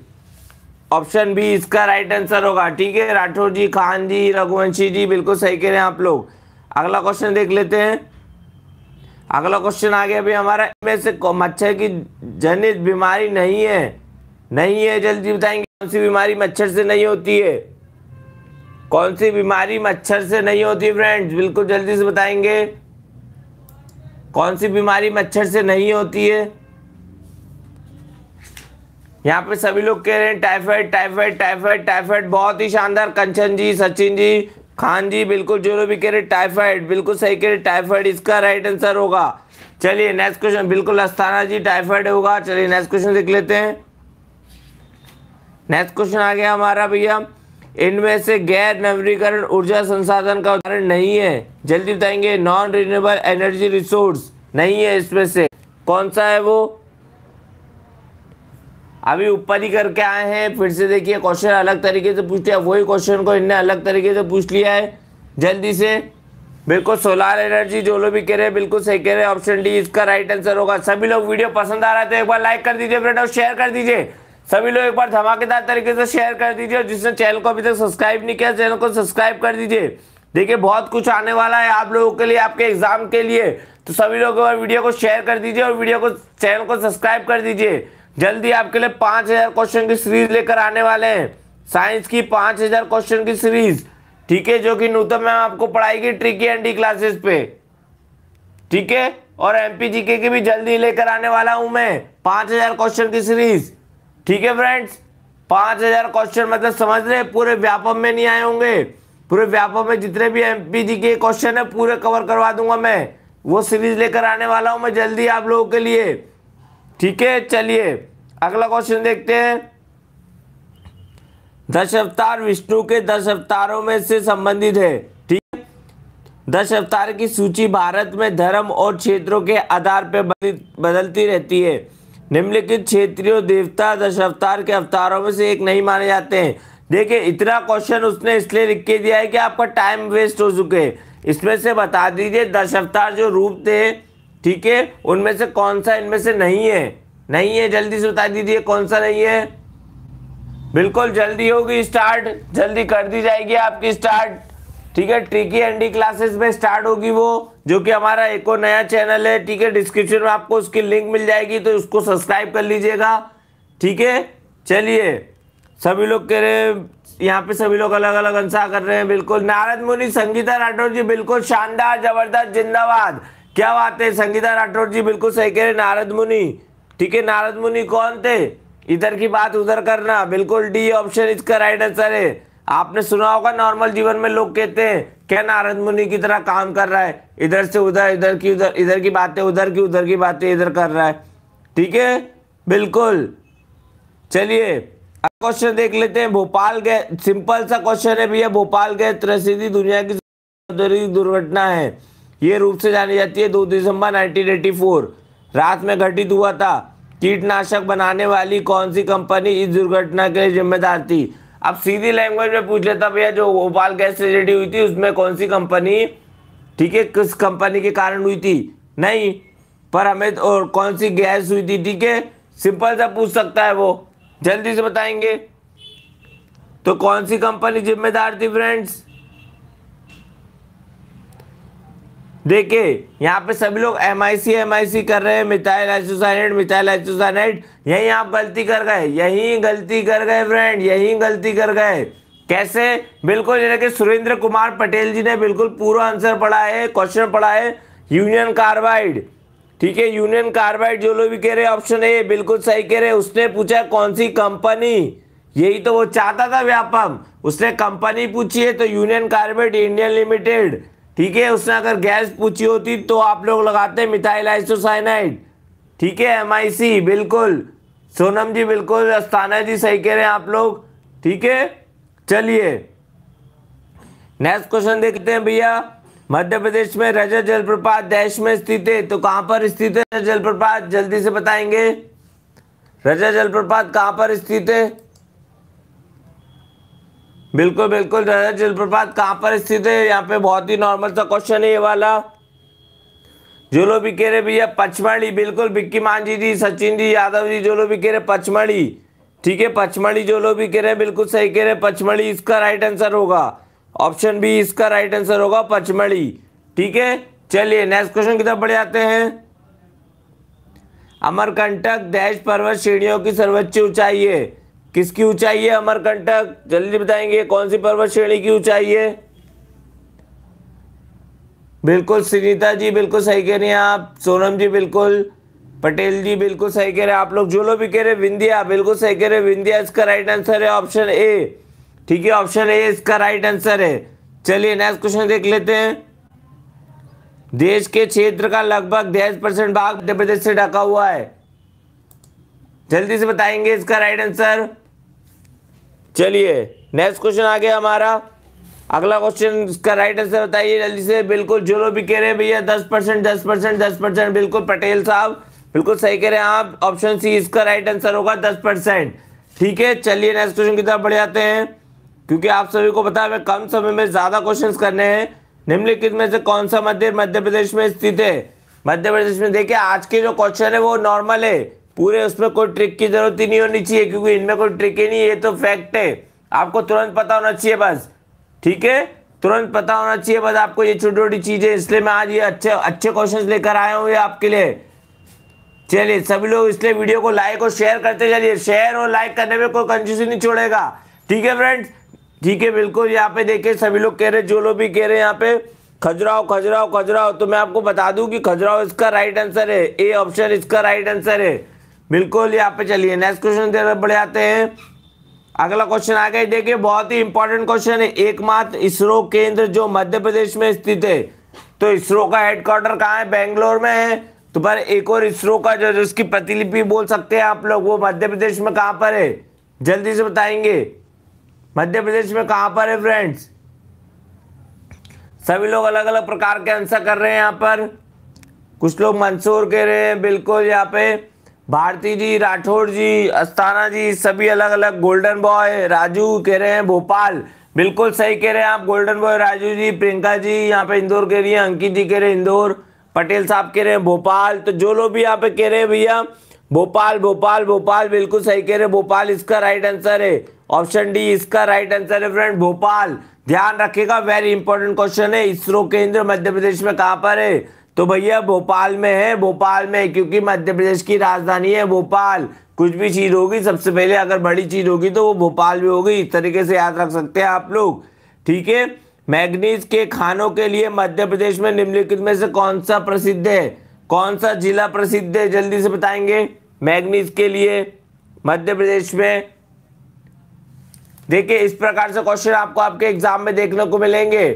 Speaker 1: ऑप्शन बी इसका राइट आंसर होगा ठीक है राठौर जी खान जी रघुवंशी जी बिल्कुल सही कह रहे हैं आप लोग अगला क्वेश्चन देख लेते हैं अगला क्वेश्चन आ गया अभी हमारा में से मच्छर की जनित बीमारी नहीं है नहीं है जल्दी बताएंगे कौन सी बीमारी मच्छर से नहीं होती है कौन सी बीमारी मच्छर से नहीं होती फ्रेंड्स बिल्कुल जल्दी से बताएंगे कौन सी बीमारी मच्छर से नहीं होती है यहाँ पे सभी लोग कह रहे हैं टाइफाइड टाइफाइड टाइफाइड टाइफाइड बहुत ही शानदार कंचन जी सचिन जी खान जी बिल्कुल जो लोग भी कह रहे टाइफाइड बिल्कुल सही कह रहे टाइफाइड इसका राइट आंसर होगा चलिए नेक्स्ट क्वेश्चन बिल्कुल अस्थाना जी टाइफाइड होगा चलिए नेक्स्ट क्वेश्चन देख लेते हैं नेक्स्ट क्वेश्चन आ गया हमारा भैया इनमें से गैर नवीकरण ऊर्जा संसाधन का उदाहरण नहीं है जल्दी बताएंगे नॉन रिन्यूएबल एनर्जी रिसोर्स नहीं है इसमें से कौन सा है वो अभी ऊपर ही करके आए हैं फिर से देखिए क्वेश्चन अलग तरीके से पूछ लिया वही क्वेश्चन को इनने अलग तरीके से पूछ लिया है जल्दी से बिल्कुल सोलार एनर्जी जो लोग भी कह रहे हैं बिल्कुल सही कह रहे हैं ऑप्शन डी इसका राइट आंसर होगा सभी लोग वीडियो पसंद आ रहा है तो एक बार लाइक कर दीजिए फ्रेंड और शेयर कर दीजिए सभी लोग एक बार धमाकेदार तरीके से शेयर कर दीजिए और जिसने चैनल को अभी तक सब्सक्राइब नहीं किया चैनल को सब्सक्राइब कर दीजिए देखिए बहुत कुछ आने वाला है आप लोगों के लिए आपके एग्जाम के लिए तो सभी लोग वीडियो को शेयर कर दीजिए और वीडियो को चैनल को सब्सक्राइब कर दीजिए जल्दी आपके लिए पाँच हज़ार क्वेश्चन की सीरीज लेकर आने वाले हैं साइंस की पाँच हज़ार क्वेश्चन की सीरीज ठीक है जो कि नूतन मैम आपको पढ़ाएगी ट्रिकी एंड डी क्लासेस पे ठीक है और एम पी जी के भी जल्दी लेकर आने वाला हूँ मैं पाँच हज़ार क्वेश्चन की सीरीज ठीक है फ्रेंड्स पांच हजार क्वेश्चन मतलब समझ रहे पूरे व्यापम में नहीं आए होंगे पूरे व्यापम में जितने भी एम के क्वेश्चन है पूरे कवर करवा दूंगा मैं वो सीरीज लेकर आने वाला हूं मैं जल्दी आप लोगों के लिए ठीक है चलिए अगला क्वेश्चन देखते हैं दश अवतार विष्णु के दस अवतारों में से संबंधित है ठीक है दस अवतार की सूची भारत में धर्म और क्षेत्रों के आधार पर बदलती रहती है निम्नलिखित क्षेत्रीय देवता दश अवतार के अवतारों में से एक नहीं माने जाते हैं देखिए इतना क्वेश्चन उसने इसलिए लिख के दिया है कि आपका टाइम वेस्ट हो चुके इसमें से बता दीजिए दश अवतार जो रूप थे ठीक है उनमें से कौन सा इनमें से नहीं है नहीं है जल्दी से बता दीजिए कौन सा नहीं है बिल्कुल जल्दी होगी स्टार्ट जल्दी कर दी जाएगी आपकी स्टार्ट ठीक है ट्रिकी एंडी क्लासेस में स्टार्ट होगी वो जो कि हमारा एक और नया चैनल है ठीक है डिस्क्रिप्शन में आपको उसकी लिंक मिल जाएगी तो उसको सब्सक्राइब कर लीजिएगा ठीक है चलिए सभी लोग कह रहे हैं यहाँ पे सभी लोग अलग अलग अंसा कर रहे हैं बिल्कुल नारद मुनि संगीता राठौर जी बिल्कुल शानदार जबरदस्त जिंदाबाद क्या बात है संगीता राठौर जी बिल्कुल सही कह रहे नारद मुनि ठीक है नारद मुनि कौन थे इधर की बात उधर करना बिल्कुल डी ऑप्शन इसका राइट आंसर है आपने सुना होगा नॉर्मल जीवन में लोग कहते हैं क्या नारद मुनि की तरह काम कर रहा है इधर से उधर इधर की उधर इधर की बातें उधर की उधर की बातें इधर कर रहा है ठीक है बिल्कुल चलिए क्वेश्चन देख लेते हैं भोपाल गए सिंपल सा क्वेश्चन है भैया भोपाल गए त्रसिदी दुनिया की दुर्घटना है ये रूप से जानी जाती है दो दिसंबर फोर रात में घटित हुआ था कीटनाशक बनाने वाली कौन सी कंपनी इस दुर्घटना के लिए जिम्मेदार थी अब सीधी लैंग्वेज में पूछ लेता भैया जो भोपाल गैस ट्रेजेडी हुई थी उसमें कौन सी कंपनी ठीक है किस कंपनी के कारण हुई थी नहीं पर हमें तो और कौन सी गैस हुई थी ठीक है सिंपल सा पूछ सकता है वो जल्दी से बताएंगे तो कौन सी कंपनी जिम्मेदार थी फ्रेंड्स देखिए यहाँ पे सभी लोग एम आई सी एम आई सी कर रहे हैं मिथाइल एसोसाइनेट मिथाइल एसोसाइनेट यही आप गलती कर गए यही गलती कर गए फ्रेंड यही गलती कर गए कैसे बिल्कुल कि सुरेंद्र कुमार पटेल जी ने बिल्कुल पूरा आंसर पढ़ा है क्वेश्चन पढ़ा है यूनियन कार्बाइड ठीक है यूनियन कार्बाइड जो लोग भी कह रहे ऑप्शन ए बिल्कुल सही कह रहे उसने पूछा कौन सी कंपनी यही तो वो चाहता था व्यापम उसने कंपनी पूछी है तो यूनियन कार्बाइड इंडियन लिमिटेड ठीक है उसने अगर गैस पूछी होती तो आप लोग लगाते मिथाइल आइसोसाइनाइड ठीक है एम बिल्कुल सोनम जी बिल्कुल अस्ताना जी सही कह रहे हैं आप लोग ठीक है चलिए नेक्स्ट क्वेश्चन देखते हैं भैया मध्य प्रदेश में रजत जलप्रपात देश में स्थित है तो कहाँ पर स्थित है जलप्रपात जल्दी से बताएंगे रजत जलप्रपात कहाँ पर स्थित है बिल्कुल बिल्कुल दादा जलप्रपात कहाँ पर स्थित है यहाँ पे बहुत ही नॉर्मल सा क्वेश्चन है ये वाला जो लोग भी कह रहे भैया पचमढ़ी बिल्कुल बिक्की मांझी जी सचिन जी यादव जी जो लोग भी कह रहे पचमढ़ी ठीक है पचमढ़ी जो लोग भी कह रहे हैं बिल्कुल सही कह रहे हैं पचमढ़ी इसका राइट आंसर होगा ऑप्शन बी इसका राइट आंसर होगा पचमढ़ी ठीक है चलिए नेक्स्ट क्वेश्चन की तरफ बढ़े आते हैं अमरकंटक दहेज पर्वत श्रेणियों की सर्वोच्च ऊंचाई है किसकी ऊंचाई है अमरकंटक जल्दी बताएंगे कौन सी पर्वत श्रेणी की ऊंचाई है बिल्कुल सुनीता जी बिल्कुल सही कह रहे हैं आप सोनम जी बिल्कुल पटेल जी बिल्कुल सही कह रहे हैं आप लोग जो लोग भी कह रहे हैं विंध्या बिल्कुल सही कह रहे हैं विंध्या इसका राइट आंसर है ऑप्शन ए ठीक है ऑप्शन ए इसका राइट आंसर है चलिए नेक्स्ट क्वेश्चन देख लेते हैं देश के क्षेत्र का लगभग दस परसेंट भाग मध्य प्रदेश से ढका हुआ है जल्दी से बताएंगे इसका राइट आंसर चलिए नेक्स्ट क्वेश्चन आ गया हमारा अगला क्वेश्चन इसका राइट आंसर बताइए जल्दी से बिल्कुल जो लोग भी कह रहे हैं भैया दस परसेंट दस परसेंट दस परसेंट बिल्कुल पटेल साहब बिल्कुल सही कह रहे हैं आप ऑप्शन सी इसका राइट आंसर होगा दस परसेंट ठीक है चलिए नेक्स्ट क्वेश्चन की तरफ बढ़ जाते हैं क्योंकि आप सभी को पता है हमें कम समय में ज़्यादा क्वेश्चन करने हैं निम्नलिखित में से कौन सा मंदिर मध्य प्रदेश में स्थित है मध्य प्रदेश में देखिए आज के जो क्वेश्चन है वो नॉर्मल है पूरे उसमें कोई ट्रिक की जरूरत ही नहीं होनी चाहिए क्योंकि इनमें कोई ट्रिक ही नहीं ये तो फैक्ट है आपको तुरंत पता होना चाहिए बस ठीक है तुरंत पता होना चाहिए बस आपको ये छोटी छोटी चीज़ें इसलिए मैं आज ये अच्छे अच्छे क्वेश्चन लेकर आया हूँ ये आपके लिए चलिए सभी लोग इसलिए वीडियो को लाइक और शेयर करते चलिए शेयर और लाइक करने में कोई कंफ्यूजन नहीं छोड़ेगा ठीक है फ्रेंड्स ठीक है बिल्कुल यहाँ पे देखिए सभी लोग कह रहे जो लोग भी कह रहे हैं यहाँ पे खजुराओ खजुराओ खजुराओ तो मैं आपको बता दूं कि खजुराओ इसका राइट आंसर है ए ऑप्शन इसका राइट आंसर है बिल्कुल यहाँ पे चलिए नेक्स्ट क्वेश्चन की तरफ बढ़े आते हैं अगला क्वेश्चन आ गया देखिए बहुत ही इंपॉर्टेंट क्वेश्चन है एकमात्र इसरो केंद्र जो मध्य प्रदेश में स्थित है तो इसरो का हेडक्वार्टर कहाँ है बेंगलोर में है तो पर एक और इसरो का जो जिसकी प्रतिलिपि बोल सकते हैं आप लोग वो मध्य प्रदेश में कहाँ पर है जल्दी से बताएंगे मध्य प्रदेश में कहाँ पर है फ्रेंड्स सभी लोग अलग अलग प्रकार के आंसर कर रहे हैं यहाँ पर कुछ लोग मंसूर कह रहे हैं बिल्कुल यहाँ पे भारती जी राठौर जी अस्ताना जी सभी अलग अलग गोल्डन बॉय राजू कह रहे हैं भोपाल बिल्कुल सही कह रहे हैं आप गोल्डन बॉय राजू जी प्रियंका जी यहाँ पे इंदौर कह रही है अंकित जी कह रहे हैं इंदौर पटेल साहब कह रहे हैं भोपाल तो जो लोग भी यहाँ पे कह रहे हैं भैया भोपाल भोपाल भोपाल बिल्कुल सही कह रहे भोपाल इसका राइट आंसर है ऑप्शन डी इसका राइट आंसर है फ्रेंड भोपाल ध्यान रखिएगा वेरी इंपॉर्टेंट क्वेश्चन है इसरो केंद्र मध्य प्रदेश में कहाँ पर है तो भैया भोपाल में है भोपाल में क्योंकि मध्य प्रदेश की राजधानी है भोपाल कुछ भी चीज़ होगी सबसे पहले अगर बड़ी चीज़ होगी तो वो भोपाल में होगी इस तरीके से याद रख सकते हैं आप लोग ठीक है मैग्नीज के खानों के लिए मध्य प्रदेश में निम्नलिखित में से कौन सा प्रसिद्ध है कौन सा जिला प्रसिद्ध है जल्दी से बताएंगे मैग्नीज के लिए मध्य प्रदेश में देखिए इस प्रकार से क्वेश्चन आपको आपके एग्जाम में देखने को मिलेंगे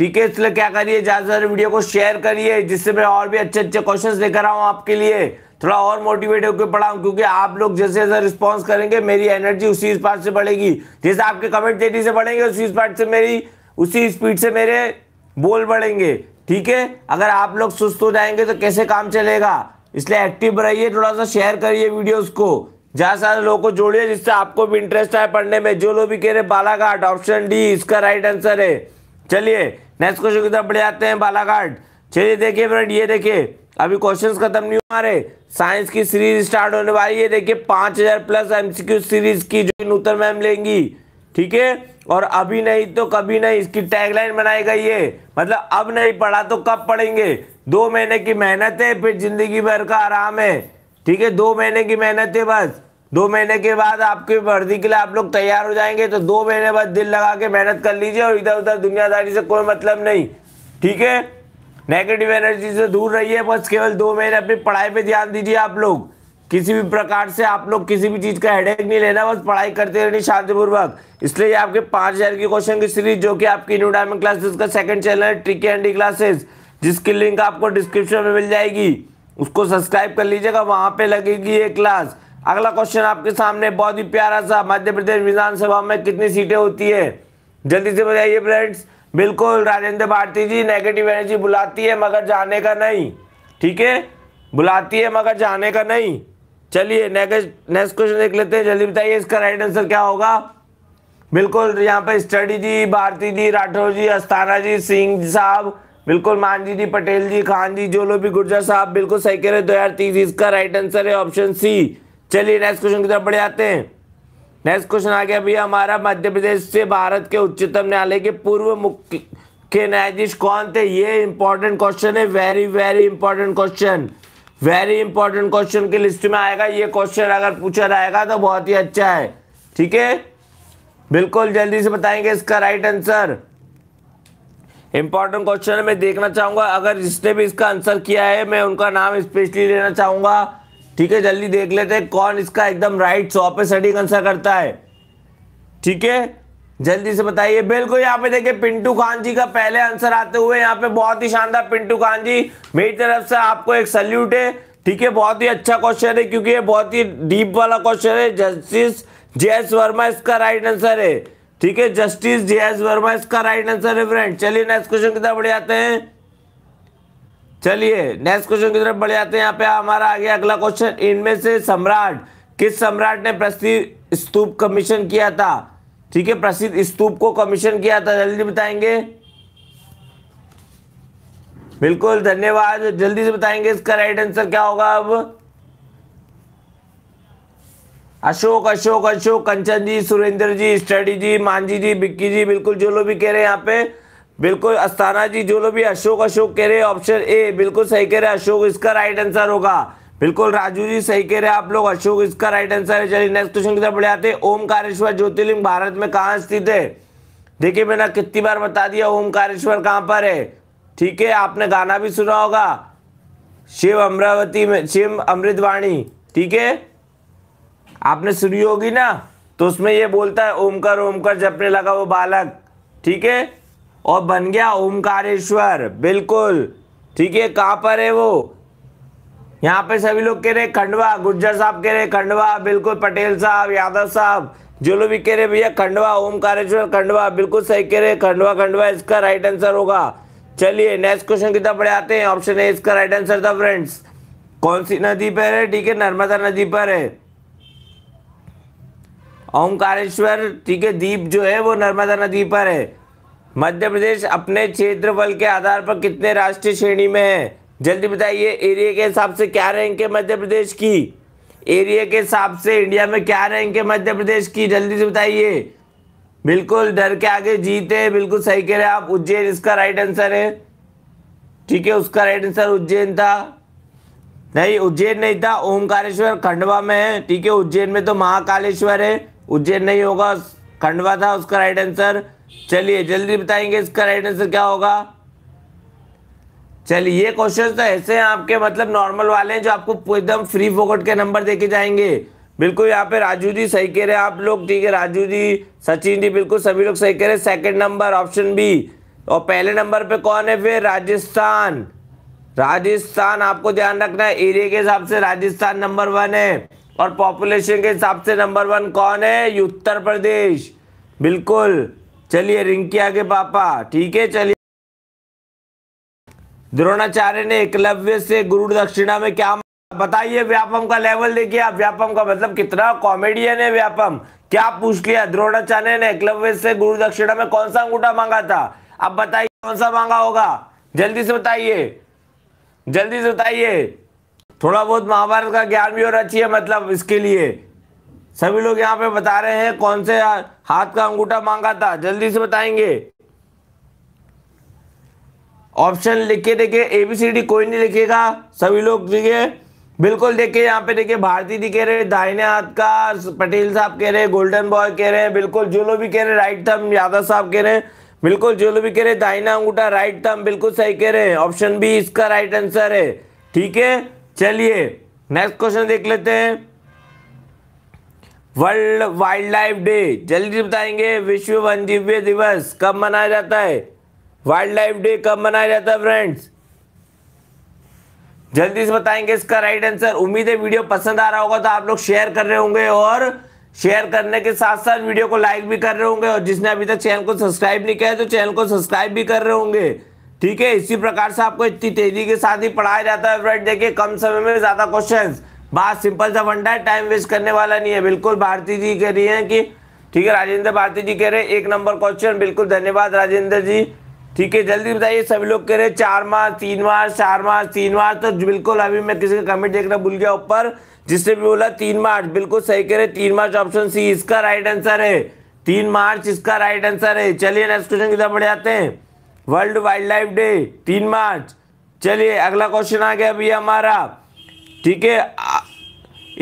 Speaker 1: ठीक है इसलिए क्या करिए ज़्यादा से ज़्यादा वीडियो को शेयर करिए जिससे मैं और भी अच्छे अच्छे क्वेश्चन लेकर आऊँ आपके लिए थोड़ा और मोटिवेट होकर पढ़ाऊँ क्योंकि आप लोग जैसे जैसे रिस्पॉन्स करेंगे मेरी एनर्जी उसी स्पार्ट से बढ़ेगी जैसे आपके कमेंट तेजी से बढ़ेंगे उसी स्पार्ट से मेरी उसी स्पीड से मेरे बोल बढ़ेंगे ठीक है अगर आप लोग सुस्त हो जाएंगे तो कैसे काम चलेगा इसलिए एक्टिव रहिए थोड़ा सा शेयर करिए वीडियोस को ज़्यादा से ज़्यादा लोगों को जोड़िए जिससे आपको भी इंटरेस्ट आए पढ़ने में जो लोग भी कह रहे बालाघाट ऑप्शन डी इसका राइट आंसर है चलिए नेक्स्ट क्वेश्चन की तरफ बढ़े जाते हैं बालाघाट चलिए देखिए फ्रेंड ये देखिए अभी क्वेश्चंस खत्म नहीं रहे साइंस की सीरीज स्टार्ट होने वाली है देखिए पाँच हजार प्लस एमसीक्यू सीरीज की जो नूतन मैम लेंगी ठीक है और अभी नहीं तो कभी नहीं इसकी टैगलाइन बनाई गई है मतलब अब नहीं पढ़ा तो कब पढ़ेंगे दो महीने की मेहनत है फिर जिंदगी भर का आराम है ठीक है दो महीने की मेहनत है बस दो महीने के बाद आपकी भर्ती के लिए आप लोग तैयार हो जाएंगे तो दो महीने बाद दिल लगा के मेहनत कर लीजिए और इधर उधर दुनियादारी से कोई मतलब नहीं ठीक है नेगेटिव एनर्जी से दूर रहिए बस केवल दो महीने अपनी पढ़ाई पे ध्यान दीजिए आप लोग किसी भी प्रकार से आप लोग किसी भी चीज़ का हेडेक नहीं लेना बस पढ़ाई करते रहनी शांतिपूर्वक इसलिए आपके पांच हज़ार की क्वेश्चन की सीरीज जो कि आपकी न्यू डायमंड क्लासेस का सेकंड चैनल है ट्रिकी एंड क्लासेस जिसकी लिंक आपको डिस्क्रिप्शन में मिल जाएगी उसको सब्सक्राइब कर लीजिएगा वहां पर लगेगी ये क्लास अगला क्वेश्चन आपके सामने बहुत ही प्यारा सा मध्य प्रदेश विधानसभा में कितनी सीटें होती है जल्दी से बताइए फ्रेंड्स बिल्कुल राजेंद्र भारती जी नेगेटिव एनर्जी बुलाती है मगर जाने का नहीं ठीक है बुलाती है मगर जाने का नहीं चलिए नेक्स्ट क्वेश्चन देख लेते हैं जल्दी बताइए इसका राइट आंसर क्या होगा बिल्कुल यहाँ पे स्टडी जी भारती जी राठौर जी अस्थाना जी सिंह साहब बिल्कुल मांझी जी पटेल जी खान जी जो लोग भी गुर्जर साहब बिल्कुल सही कह रहे दो हजार तीस इसका राइट आंसर है ऑप्शन सी चलिए नेक्स्ट क्वेश्चन की तरफ बढ़े आते हैं नेक्स्ट क्वेश्चन आ गया भैया हमारा मध्य प्रदेश से भारत के उच्चतम न्यायालय के पूर्व मुख्य के न्यायाधीश कौन थे ये इंपॉर्टेंट क्वेश्चन है very very important question very important question की लिस्ट में आएगा ये क्वेश्चन अगर पूछा जाएगा तो बहुत ही अच्छा है ठीक है बिल्कुल जल्दी से बताएंगे इसका राइट आंसर इंपॉर्टेंट क्वेश्चन मैं देखना चाहूंगा अगर जिसने भी इसका आंसर किया है मैं उनका नाम स्पेशली लेना चाहूंगा ठीक है जल्दी देख लेते हैं कौन इसका एकदम राइट सौ पे सटीक आंसर करता है ठीक है जल्दी से बताइए बिल्कुल यहाँ पे देखिए पिंटू खान जी का पहले आंसर आते हुए यहाँ पे बहुत ही शानदार पिंटू खान जी मेरी तरफ से आपको एक सल्यूट है ठीक है बहुत ही अच्छा क्वेश्चन है क्योंकि ये बहुत ही डीप वाला क्वेश्चन है जस्टिस जे वर्मा इसका राइट आंसर है ठीक है जस्टिस जे वर्मा इसका राइट आंसर है फ्रेंड चलिए नेक्स्ट क्वेश्चन कितना बढ़े आते हैं चलिए नेक्स्ट क्वेश्चन की तरफ बढ़ जाते हैं यहाँ पे हमारा आ गया अगला क्वेश्चन इनमें से सम्राट किस सम्राट ने प्रसिद्ध स्तूप कमीशन किया था ठीक है प्रसिद्ध स्तूप को कमीशन किया था जल्दी बताएंगे बिल्कुल धन्यवाद जल्दी से बताएंगे इसका राइट आंसर क्या होगा अब अशोक अशोक अशोक कंचन जी सुरेंद्र जी स्टडी जी मांझी जी बिक्की जी बिल्कुल जो लोग भी कह रहे हैं यहाँ पे बिल्कुल अस्थाना जी जो लोग भी अशोक अशोक कह रहे हैं ऑप्शन ए बिल्कुल सही कह रहे हैं अशोक इसका राइट आंसर होगा बिल्कुल राजू जी सही कह रहे हैं आप लोग अशोक इसका राइट आंसर है चलिए नेक्स्ट क्वेश्चन की तरफ बढ़े आते हैं ओमकारेश्वर ज्योतिर्लिंग भारत में कहाँ स्थित है देखिए मैंने कितनी बार बता दिया ओमकारेश्वर कहाँ पर है ठीक है आपने गाना भी सुना होगा शिव अमरावती में शिव अमृतवाणी ठीक है आपने सुनी होगी ना तो उसमें ये बोलता है ओमकार ओमकार जपने लगा वो बालक ठीक है और बन गया ओमकारेश्वर बिल्कुल ठीक है कहाँ पर है वो यहाँ पे सभी लोग कह रहे खंडवा गुर्जर साहब कह रहे खंडवा बिल्कुल पटेल साहब यादव साहब जो लोग भी कह रहे भैया खंडवा ओमकारेश्वर खंडवा बिल्कुल सही कह रहे खंडवा खंडवा इसका राइट आंसर होगा चलिए नेक्स्ट क्वेश्चन की तरफ बढ़े आते हैं ऑप्शन ए इसका राइट आंसर था फ्रेंड्स कौन सी नदी पर है ठीक है नर्मदा नदी पर है ओमकारेश्वर ठीक है दीप जो है वो नर्मदा नदी पर है मध्य प्रदेश अपने क्षेत्रफल के आधार पर कितने राष्ट्रीय श्रेणी में है जल्दी बताइए एरिया के हिसाब से क्या रैंक है मध्य प्रदेश की एरिया के हिसाब से इंडिया में क्या रैंक है मध्य प्रदेश की जल्दी से बताइए बिल्कुल डर के आगे जीते बिल्कुल सही कह रहे हैं आप उज्जैन इसका राइट आंसर है ठीक है उसका राइट आंसर उज्जैन था नहीं उज्जैन नहीं था ओमकारेश्वर खंडवा में है ठीक है उज्जैन में तो महाकालेश्वर है उज्जैन नहीं होगा खंडवा था उसका राइट आंसर चलिए जल्दी बताएंगे इसका राइट आंसर क्या होगा चलिए ये क्वेश्चन तो ऐसे हैं आपके मतलब नॉर्मल वाले हैं जो आपको एकदम फ्री फोकट के नंबर देके जाएंगे बिल्कुल यहाँ पे राजू जी सही कह रहे हैं आप लोग ठीक है राजू जी सचिन जी बिल्कुल सभी लोग सही कह रहे हैं सेकंड नंबर ऑप्शन बी और पहले नंबर पे कौन है फिर राजस्थान राजस्थान आपको ध्यान रखना है एरिया के हिसाब से राजस्थान नंबर वन है और पॉपुलेशन के हिसाब से नंबर वन कौन है उत्तर प्रदेश बिल्कुल चलिए रिंकिया के पापा ठीक है चलिए द्रोणाचार्य ने एकलव्य से गुरु दक्षिणा में क्या बताइए व्यापम का लेवल देखिए आप व्यापम का मतलब कितना कॉमेडियन है व्यापम क्या पूछ लिया द्रोणाचार्य ने एकलव्य से गुरु दक्षिणा में कौन सा अंगूठा मांगा था अब बताइए कौन सा मांगा होगा जल्दी से बताइए जल्दी से बताइए थोड़ा बहुत महाभारत का ज्ञान भी और अच्छी है मतलब इसके लिए सभी लोग यहाँ पे बता रहे हैं कौन से हाथ का अंगूठा मांगा था जल्दी से बताएंगे ऑप्शन लिख के देखिए एबीसीडी कोई नहीं लिखेगा सभी लोग देखिए बिल्कुल देखिए यहाँ पे देखिए भारती जी कह रहे दाहिने हाथ का पटेल साहब कह रहे गोल्डन बॉय कह रहे हैं बिल्कुल जो लोग भी कह रहे राइट थम यादव साहब कह रहे हैं बिल्कुल जो लोग भी कह रहे दाहिना अंगूठा राइट थम बिल्कुल सही कह रहे हैं ऑप्शन बी इसका राइट आंसर है ठीक है चलिए नेक्स्ट क्वेश्चन देख लेते हैं वर्ल्ड वाइल्ड लाइफ डे जल्दी से बताएंगे विश्व वन्यजीव दिवस कब मनाया जाता है वाइल्ड लाइफ डे कब मनाया जाता है फ्रेंड्स जल्दी से बताएंगे इसका राइट आंसर उम्मीद है वीडियो पसंद आ रहा होगा तो आप लोग शेयर कर रहे होंगे और शेयर करने के साथ साथ वीडियो को लाइक भी कर रहे होंगे और जिसने अभी तक चैनल को सब्सक्राइब नहीं किया है तो चैनल को सब्सक्राइब भी कर रहे होंगे ठीक है इसी प्रकार से आपको इतनी तेजी के साथ ही पढ़ाया जाता है फ्रेंड देखिए कम समय में ज़्यादा क्वेश्चन बात सिंपल सा वंडा है टाइम वेस्ट करने वाला नहीं है बिल्कुल भारती जी कह रही है कि ठीक है राजेंद्र भारती जी कह रहे हैं एक नंबर क्वेश्चन बिल्कुल धन्यवाद राजेंद्र जी ठीक है जल्दी बताइए सभी लोग कह रहे हैं चार मार्च तीन मार्च चार मार्च तीन मार्च तो बिल्कुल अभी मैं किसी का कमेंट देखना भूल गया ऊपर जिसने भी बोला तीन मार्च बिल्कुल सही कह रहे तीन मार्च ऑप्शन सी इसका राइट आंसर है तीन मार्च इसका राइट आंसर है चलिए नेक्स्ट क्वेश्चन की तरफ बढ़ जाते हैं वर्ल्ड वाइल्ड लाइफ डे तीन मार्च चलिए अगला क्वेश्चन आ गया अभी हमारा ठीक है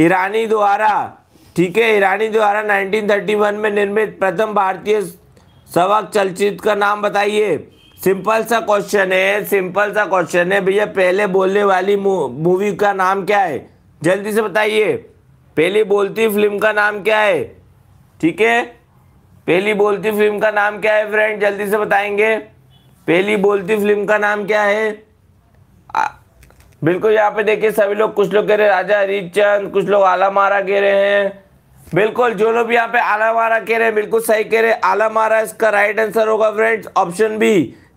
Speaker 1: ईरानी द्वारा ठीक है ईरानी द्वारा 1931 में निर्मित प्रथम भारतीय सवक चलचित्र का नाम बताइए सिंपल सा क्वेश्चन है सिंपल सा क्वेश्चन है भैया पहले बोलने वाली मूवी का नाम क्या है जल्दी से बताइए पहली बोलती फिल्म का नाम क्या है ठीक है पहली बोलती फिल्म का नाम क्या है फ्रेंड जल्दी से बताएंगे पहली बोलती फिल्म का नाम क्या है बिल्कुल यहाँ पे देखिए सभी लोग कुछ लोग कह रहे हैं राजा हरिचंद कुछ लोग आला मारा कह रहे हैं बिल्कुल जो लोग यहाँ पे आला मारा कह रहे हैं बिल्कुल सही कह रहे हैं आला मारा इसका राइट आंसर होगा फ्रेंड्स ऑप्शन बी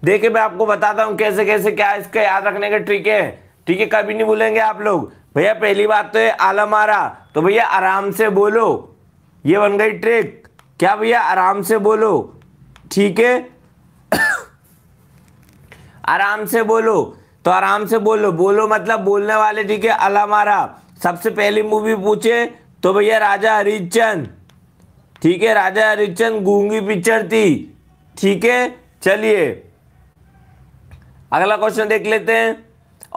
Speaker 1: देखिए मैं आपको बताता हूँ कैसे कैसे क्या इसका याद रखने के ट्रिक है ठीक है कभी नहीं भूलेंगे आप लोग भैया पहली बात तो है आला मारा तो भैया आराम से बोलो ये बन गई ट्रिक क्या भैया आराम से बोलो ठीक है [coughs] आराम से बोलो तो आराम से बोलो बोलो मतलब बोलने वाले ठीक है अलामारा सबसे पहली मूवी पूछे तो भैया राजा हरिश्चंद ठीक है राजा हरिश्चंद गूंगी पिक्चर थी ठीक है चलिए अगला क्वेश्चन देख लेते हैं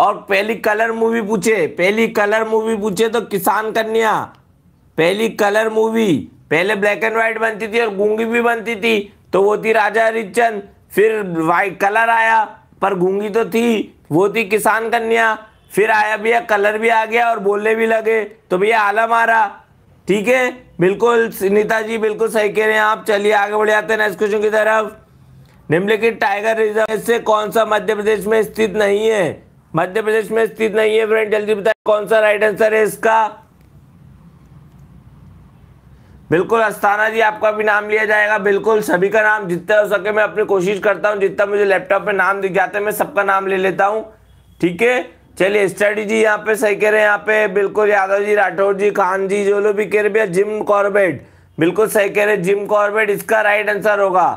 Speaker 1: और पहली कलर मूवी पूछे पहली कलर मूवी पूछे तो किसान कन्या पहली कलर मूवी पहले ब्लैक एंड व्हाइट बनती थी और गूंगी भी बनती थी तो वो थी राजा हरिश्चंद फिर वाइट कलर आया पर घूंगी तो थी वो थी किसान कन्या फिर आया भैया कलर भी आ गया और बोलने भी लगे तो भैया आला मारा ठीक है बिल्कुल सुनीता जी बिल्कुल सही कह रहे हैं आप चलिए आगे बढ़ जाते हैं नेक्स्ट क्वेश्चन की तरफ निम्नलिखित टाइगर रिजर्व से कौन सा मध्य प्रदेश में स्थित नहीं है मध्य प्रदेश में स्थित नहीं है फ्रेंड जल्दी बताए कौन सा राइट आंसर है इसका बिल्कुल अस्थाना जी आपका भी नाम लिया जाएगा बिल्कुल सभी का नाम जितना हो सके मैं अपनी कोशिश करता हूँ जितना मुझे लैपटॉप पे नाम दिख जाते हैं मैं सबका नाम ले लेता हूँ ठीक है चलिए स्टडी जी यहाँ पे सही कह रहे हैं यहाँ पे बिल्कुल यादव जी राठौर जी खान जी जो लोग भी कह रहे भैया जिम कॉर्बेट बिल्कुल सही कह रहे जिम कॉर्बेट इसका राइट आंसर होगा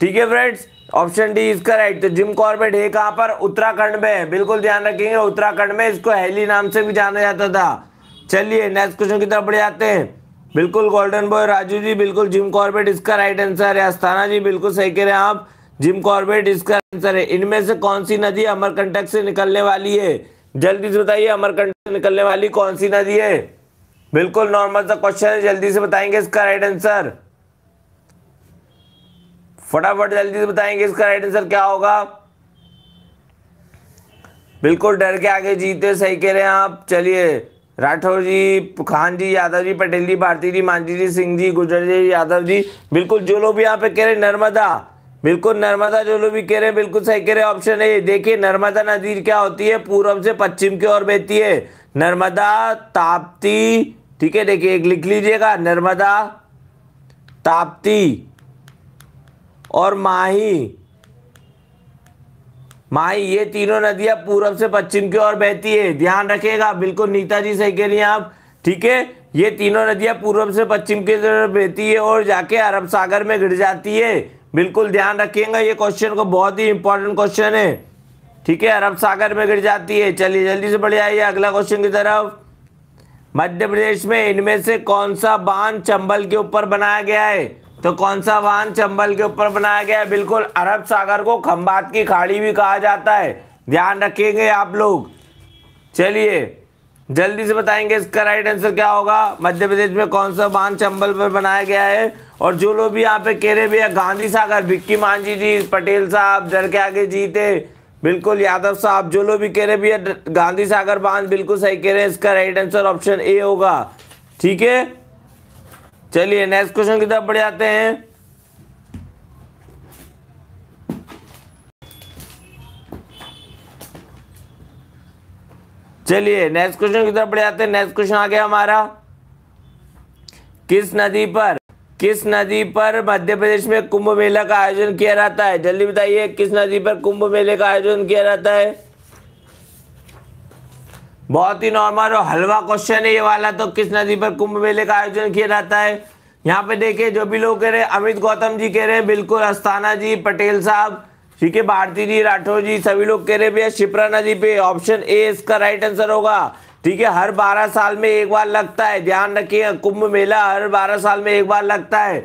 Speaker 1: ठीक है फ्रेंड्स ऑप्शन डी इसका राइट तो जिम कॉर्बेट है कहाँ पर उत्तराखंड में है बिल्कुल ध्यान रखेंगे उत्तराखंड में इसको हेली नाम से भी जाना जाता था चलिए नेक्स्ट क्वेश्चन की तरफ बढ़ जाते हैं बिल्कुल गोल्डन बॉय राजू जी बिल्कुल जिम कॉर्बेट इसका राइट आंसर है अस्थाना जी बिल्कुल सही कह रहे हैं आप जिम कॉर्बेट इसका आंसर है इनमें से कौन सी नदी अमरकंटक से निकलने वाली है जल्दी से बताइए अमरकंटक से निकलने वाली कौन सी नदी है बिल्कुल नॉर्मल सा क्वेश्चन है जल्दी से बताएंगे इसका राइट आंसर फटाफट जल्दी से बताएंगे इसका राइट आंसर क्या होगा बिल्कुल डर के आगे जीते सही कह रहे हैं आप चलिए राठौर जी खान जी यादव जी पटेल जी भारती जी मांझी जी सिंह जी गुजर जी यादव जी बिल्कुल जो लोग भी यहाँ पे कह रहे नर्मदा बिल्कुल नर्मदा जो लोग भी कह रहे हैं बिल्कुल सही कह रहे हैं ऑप्शन है देखिए नर्मदा नदी क्या होती है पूर्व से पश्चिम की ओर बहती है नर्मदा ताप्ती ठीक है देखिए एक लिख लीजिएगा नर्मदा ताप्ती और माही माई ये तीनों नदियां पूरब से पश्चिम की ओर बहती है ध्यान रखिएगा बिल्कुल नीताजी सही कह रही हैं आप ठीक है ये तीनों नदियां पूर्व से पश्चिम की तरफ बहती है और जाके अरब सागर में गिर जाती है बिल्कुल ध्यान रखिएगा ये क्वेश्चन को बहुत ही इंपॉर्टेंट क्वेश्चन है ठीक है अरब सागर में गिर जाती है चलिए जल्दी से बढ़ जाइए अगला क्वेश्चन की तरफ मध्य प्रदेश में इनमें से कौन सा बांध चंबल के ऊपर बनाया गया है तो कौन सा वाहन चंबल के ऊपर बनाया गया है बिल्कुल अरब सागर को खम्बात की खाड़ी भी कहा जाता है ध्यान रखेंगे आप लोग चलिए जल्दी से बताएंगे इसका राइट आंसर क्या होगा मध्य प्रदेश में कौन सा बांध चंबल पर बनाया गया है और जो लोग भी यहाँ पे कह रहे भैया गांधी सागर भिक्की मांझी जी पटेल साहब डर के आगे जीते बिल्कुल यादव साहब जो लोग भी कह रहे भैया गांधी सागर बांध बिल्कुल सही कह रहे हैं इसका राइट आंसर ऑप्शन ए होगा ठीक है चलिए नेक्स्ट क्वेश्चन की तरफ बढ़ आते हैं चलिए नेक्स्ट क्वेश्चन की तरफ बढ़ आते हैं नेक्स्ट क्वेश्चन आ गया हमारा किस नदी पर किस नदी पर मध्य प्रदेश में कुंभ मेला का आयोजन किया जाता है जल्दी बताइए किस नदी पर कुंभ मेले का आयोजन किया जाता है बहुत ही नॉर्मल और हलवा क्वेश्चन है ये वाला तो किस नदी पर कुंभ मेले का आयोजन किया जाता है यहाँ पे देखिए जो भी लोग कह रहे हैं अमित गौतम जी कह रहे हैं बिल्कुल अस्थाना जी पटेल साहब ठीक है भारती जी राठौर जी सभी लोग कह रहे भैया शिप्रा नदी पे ऑप्शन ए इसका राइट आंसर होगा ठीक है हर 12 साल में एक बार लगता है ध्यान रखिए कुंभ मेला हर 12 साल में एक बार लगता है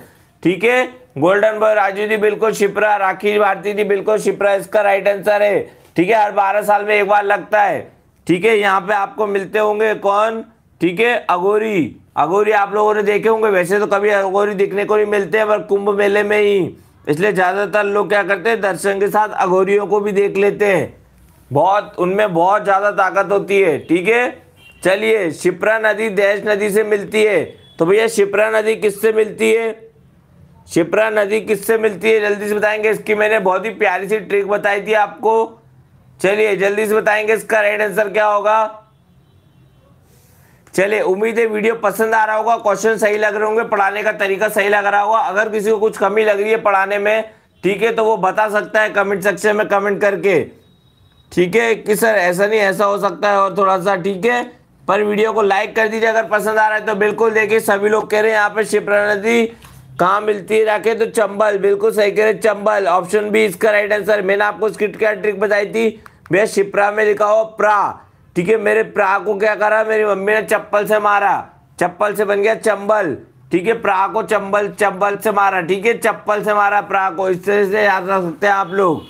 Speaker 1: ठीक है गोल्डन बॉय राजू जी बिल्कुल शिप्रा राखी भारती जी बिल्कुल शिप्रा इसका राइट आंसर है ठीक है हर 12 साल में एक बार लगता है ठीक है यहाँ पे आपको मिलते होंगे कौन ठीक है अगोरी अगोरी आप लोगों ने देखे होंगे वैसे तो कभी अगोरी दिखने को नहीं मिलते हैं पर कुंभ मेले में ही इसलिए ज़्यादातर लोग क्या करते हैं दर्शन के साथ अघोरियों को भी देख लेते हैं बहुत उनमें बहुत ज़्यादा ताकत होती है ठीक है चलिए शिप्रा नदी दहेज नदी से मिलती है तो भैया शिप्रा नदी किससे मिलती है शिप्रा नदी किससे मिलती है जल्दी से बताएंगे इसकी मैंने बहुत ही प्यारी सी ट्रिक बताई थी आपको चलिए जल्दी से बताएंगे इसका राइट आंसर क्या होगा चलिए उम्मीद है वीडियो पसंद आ रहा होगा क्वेश्चन सही लग रहे होंगे पढ़ाने का तरीका सही लग रहा होगा अगर किसी को कुछ कमी लग रही है पढ़ाने में ठीक है तो वो बता सकता है कमेंट सेक्शन में कमेंट करके ठीक है कि सर ऐसा नहीं ऐसा हो सकता है और थोड़ा सा ठीक है पर वीडियो को लाइक कर दीजिए अगर पसंद आ रहा है तो बिल्कुल देखिए सभी लोग कह रहे हैं यहाँ पे शिव कहाँ मिलती है राखे तो चंबल बिल्कुल सही कह रहे चंबल ऑप्शन बी इसका राइट आंसर मैंने आपको इसकी क्या ट्रिक बताई थी भैया शिप्रा में लिखा हो प्रा ठीक है मेरे प्रा को क्या करा मेरी मम्मी ने चप्पल से मारा चप्पल से बन गया चंबल ठीक है प्रा को चंबल चंबल से मारा ठीक है चप्पल से मारा प्रा को इस तरह से याद रख सकते हैं आप लोग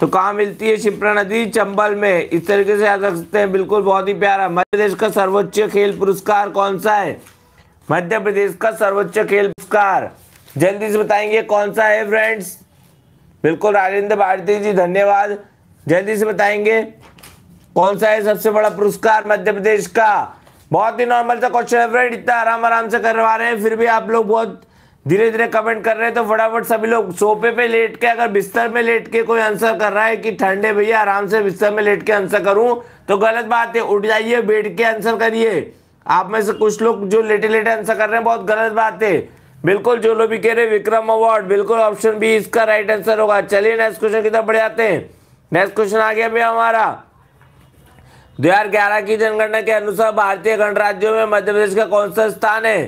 Speaker 1: तो कहाँ मिलती है शिप्रा नदी चंबल में इस तरीके से याद रख सकते हैं बिल्कुल बहुत ही प्यारा मध्य प्रदेश का सर्वोच्च खेल पुरस्कार कौन सा है मध्य प्रदेश का सर्वोच्च खेल पुरस्कार जल्दी से बताएंगे कौन सा है फ्रेंड्स बिल्कुल राजेंद्र भारती जी धन्यवाद जल्दी से बताएंगे कौन सा है सबसे बड़ा पुरस्कार मध्य प्रदेश का बहुत ही नॉर्मल सा क्वेश्चन है फ्रेंड इतना आराम आराम से करवा रहे हैं फिर भी आप लोग बहुत धीरे धीरे कमेंट कर रहे हैं तो फटाफट सभी लोग सोफे पे लेट के अगर बिस्तर में लेट के कोई आंसर कर रहा है कि ठंडे भैया आराम से बिस्तर में लेट के आंसर करूं तो गलत बात है उठ जाइए बैठ के आंसर करिए आप में से कुछ लोग जो लेटे लेटे आंसर कर रहे हैं बहुत गलत बात है बिल्कुल जो लोग भी कह रहे विक्रम अवार्ड बिल्कुल ऑप्शन बी इसका राइट आंसर होगा चलिए नेक्स्ट क्वेश्चन की तरफ बढ़े आते हैं नेक्स्ट क्वेश्चन आ गया भैया हमारा दो हजार ग्यारह की जनगणना के अनुसार भारतीय गणराज्यों में मध्य प्रदेश का कौन सा स्थान है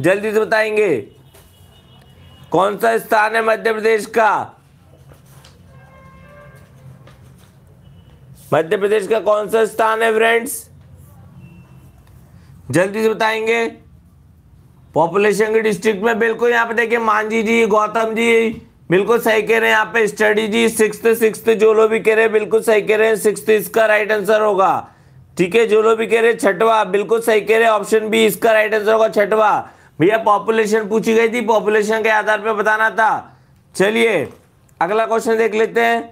Speaker 1: जल्दी से बताएंगे कौन सा स्थान है मध्य प्रदेश का मध्य प्रदेश का कौन सा स्थान है फ्रेंड्स जल्दी से बताएंगे पॉपुलेशन के डिस्ट्रिक्ट में बिल्कुल यहाँ पे देखिए मांझी जी गौतम जी बिल्कुल सही कह रहे हैं यहाँ पे स्टडी जी सिक्स सिक्स जो लोग भी कह रहे हैं बिल्कुल सही कह रहे हैं सिक्स इसका राइट आंसर होगा ठीक है जो लोग भी कह रहे हैं छठवा बिल्कुल सही कह रहे हैं ऑप्शन बी इसका राइट आंसर होगा छठवा भैया पॉपुलेशन पूछी गई थी पॉपुलेशन के आधार पर बताना था चलिए अगला क्वेश्चन देख लेते हैं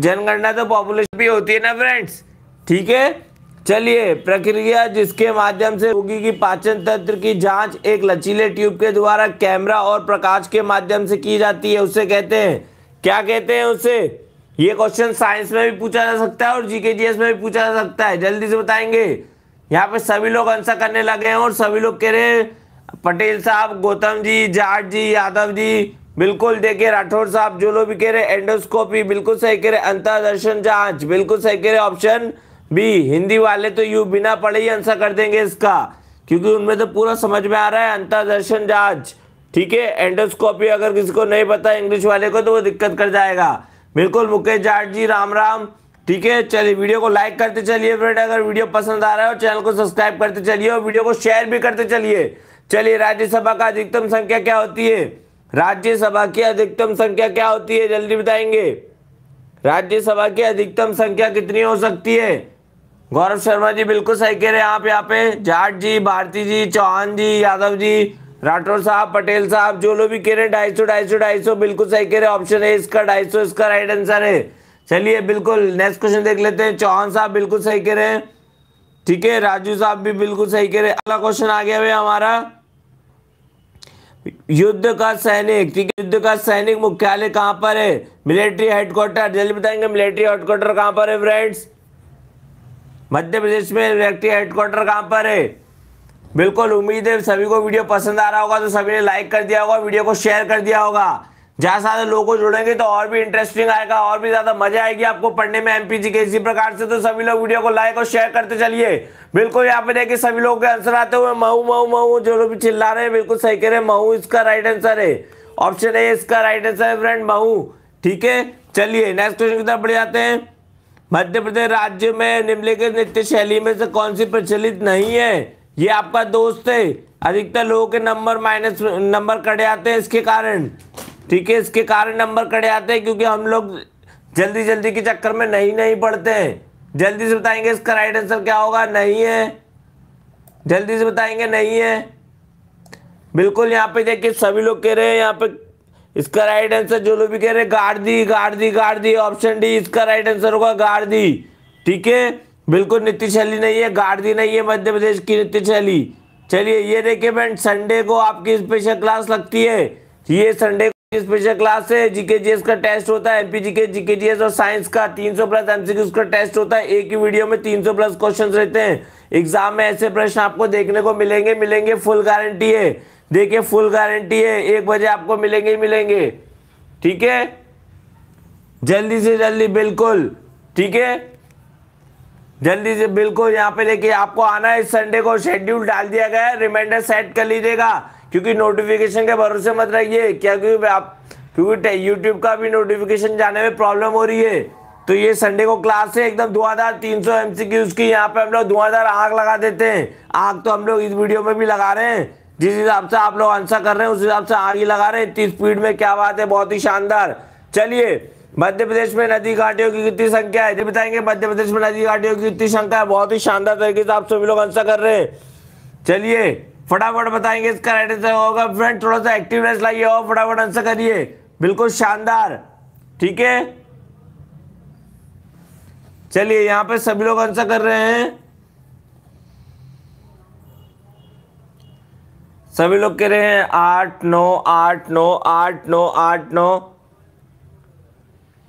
Speaker 1: जनगणना तो पॉपुलेशन भी होती है ना फ्रेंड्स ठीक है चलिए प्रक्रिया जिसके माध्यम से रोगी की पाचन तंत्र की जांच एक लचीले ट्यूब के द्वारा कैमरा और प्रकाश के माध्यम से की जाती है उसे कहते हैं क्या कहते हैं उसे ये क्वेश्चन साइंस में भी पूछा जा सकता है और जीके में भी पूछा जा सकता है जल्दी से बताएंगे यहाँ पे सभी लोग आंसर करने लगे हैं और सभी लोग कह रहे हैं पटेल साहब गौतम जी जाट जी यादव जी बिल्कुल देखे राठौर साहब जो लोग भी कह रहे हैं एंडोस्कोपी बिल्कुल सही कह रहे अंतरदर्शन जांच बिल्कुल सही कह रहे ऑप्शन बी हिंदी वाले तो यू बिना पढ़े ही आंसर कर देंगे इसका क्योंकि उनमें तो पूरा समझ में आ रहा है अंतरदर्शन जांच ठीक है एंडोस्कोपी अगर किसी को नहीं पता इंग्लिश वाले को तो वो दिक्कत कर जाएगा बिल्कुल मुकेश जाट जी राम राम ठीक है चलिए वीडियो को लाइक करते चलिए फ्रेंड अगर वीडियो पसंद आ रहा है और चैनल को सब्सक्राइब करते चलिए और वीडियो को शेयर भी करते चलिए चलिए राज्यसभा का अधिकतम संख्या क्या होती है राज्यसभा की अधिकतम संख्या क्या होती है जल्दी बताएंगे राज्यसभा की अधिकतम संख्या कितनी हो सकती है गौरव शर्मा जी बिल्कुल सही कह रहे हैं आप यहाँ पे जाट जी भारती जी चौहान जी यादव जी राठौर साहब पटेल साहब जो लोग भी कह रहे हैं ढाई सौ ढाई सौ ढाई सौ बिल्कुल सही कह रहे हैं ऑप्शन है इसका ढाई सौ इसका राइट आंसर है चलिए बिल्कुल नेक्स्ट क्वेश्चन देख लेते हैं चौहान साहब बिल्कुल सही कह रहे हैं ठीक है राजू साहब भी बिल्कुल सही कह रहे हैं अगला क्वेश्चन आ गया है हमारा युद्ध का सैनिक ठीक है युद्ध का सैनिक मुख्यालय कहाँ पर है मिलिट्री हेडक्वार्टर जल्दी बताएंगे मिलिट्री हेडक्वार्टर कहाँ पर है फ्रेंड्स मध्य प्रदेश में व्यक्ति हेडक्वार्टर कहाँ पर है बिल्कुल उम्मीद है सभी को वीडियो पसंद आ रहा होगा तो सभी ने लाइक कर दिया होगा वीडियो को शेयर कर दिया होगा जहाँ सारे लोगों जुड़ेंगे तो और भी इंटरेस्टिंग आएगा और भी ज्यादा मजा आएगी आपको पढ़ने में एमपीजी के इसी प्रकार से तो सभी लोग वीडियो को लाइक और शेयर करते चलिए बिल्कुल यहाँ पे देखिए सभी लोगों के आंसर आते हुए महू महू महू जो लोग भी चिल्ला रहे हैं बिल्कुल सही कह रहे हैं महू इसका राइट आंसर है ऑप्शन ए इसका राइट आंसर है फ्रेंड मऊ ठीक है चलिए नेक्स्ट क्वेश्चन की तरफ बढ़ जाते हैं मध्य प्रदेश राज्य में निम्नलिखित नृत्य शैली में से कौन सी प्रचलित नहीं है ये आपका दोस्त है अधिकतर लोगों के नंबर माइनस नंबर कड़े आते हैं इसके कारण ठीक है इसके कारण नंबर कड़े आते हैं क्योंकि हम लोग जल्दी जल्दी के चक्कर में नहीं नहीं पढ़ते हैं जल्दी से बताएंगे इसका राइट आंसर क्या होगा नहीं है जल्दी से बताएंगे नहीं है बिल्कुल यहाँ पे देखिए सभी लोग कह रहे हैं यहाँ पे इसका राइट आंसर जो लोग भी कह रहे हैं दी गाड़ दी ऑप्शन डी इसका राइट आंसर होगा दी ठीक है बिल्कुल नित्य शैली नहीं है दी नहीं है मध्य प्रदेश की नित्य शैली चलिए ये देखिए संडे को आपकी स्पेशल क्लास लगती है ये संडे को स्पेशल क्लास है जीके जीएस का टेस्ट होता है एमपी जीके जीके जीएस और साइंस का 300 प्लस एमसीक्यूज का टेस्ट होता है एक ही वीडियो में 300 प्लस क्वेश्चंस रहते हैं एग्जाम में ऐसे प्रश्न आपको देखने को मिलेंगे मिलेंगे फुल गारंटी है देखिए फुल गारंटी है एक बजे आपको मिलेंगे ही मिलेंगे ठीक है जल्दी से जल्दी बिल्कुल ठीक है जल्दी से बिल्कुल यहाँ पे देखिए आपको आना है इस संडे को शेड्यूल डाल दिया गया है रिमाइंडर सेट कर लीजिएगा क्योंकि नोटिफिकेशन के भरोसे मत रहिए क्या क्योंकि आप क्योंकि यूट्यूब का भी नोटिफिकेशन जाने में प्रॉब्लम हो रही है तो ये संडे को क्लास है एकदम धुआंधार तीन सौ एमसी की यहाँ पे हम लोग धुआंधार आग लगा देते हैं आग तो हम लोग इस वीडियो में भी लगा रहे हैं जिस हिसाब से आप लोग आंसर कर रहे हैं उस हिसाब से आगे लगा रहे हैं इतनी स्पीड में क्या बात है बहुत ही शानदार चलिए मध्य प्रदेश में नदी घाटियों की कितनी संख्या है जी बताएंगे मध्य प्रदेश में नदी घाटियों की कितनी संख्या है बहुत ही शानदार तरीके से आप सभी लोग आंसर कर रहे हैं चलिए फटाफट बताएंगे इसका राइट आंसर होगा फ्रेंड थोड़ा सा एक्टिवनेस लाइए और फटाफट आंसर करिए बिल्कुल शानदार ठीक है चलिए यहाँ पे सभी लोग आंसर कर रहे हैं सभी लोग कह रहे हैं आठ नौ आठ नौ आठ नौ आठ नौ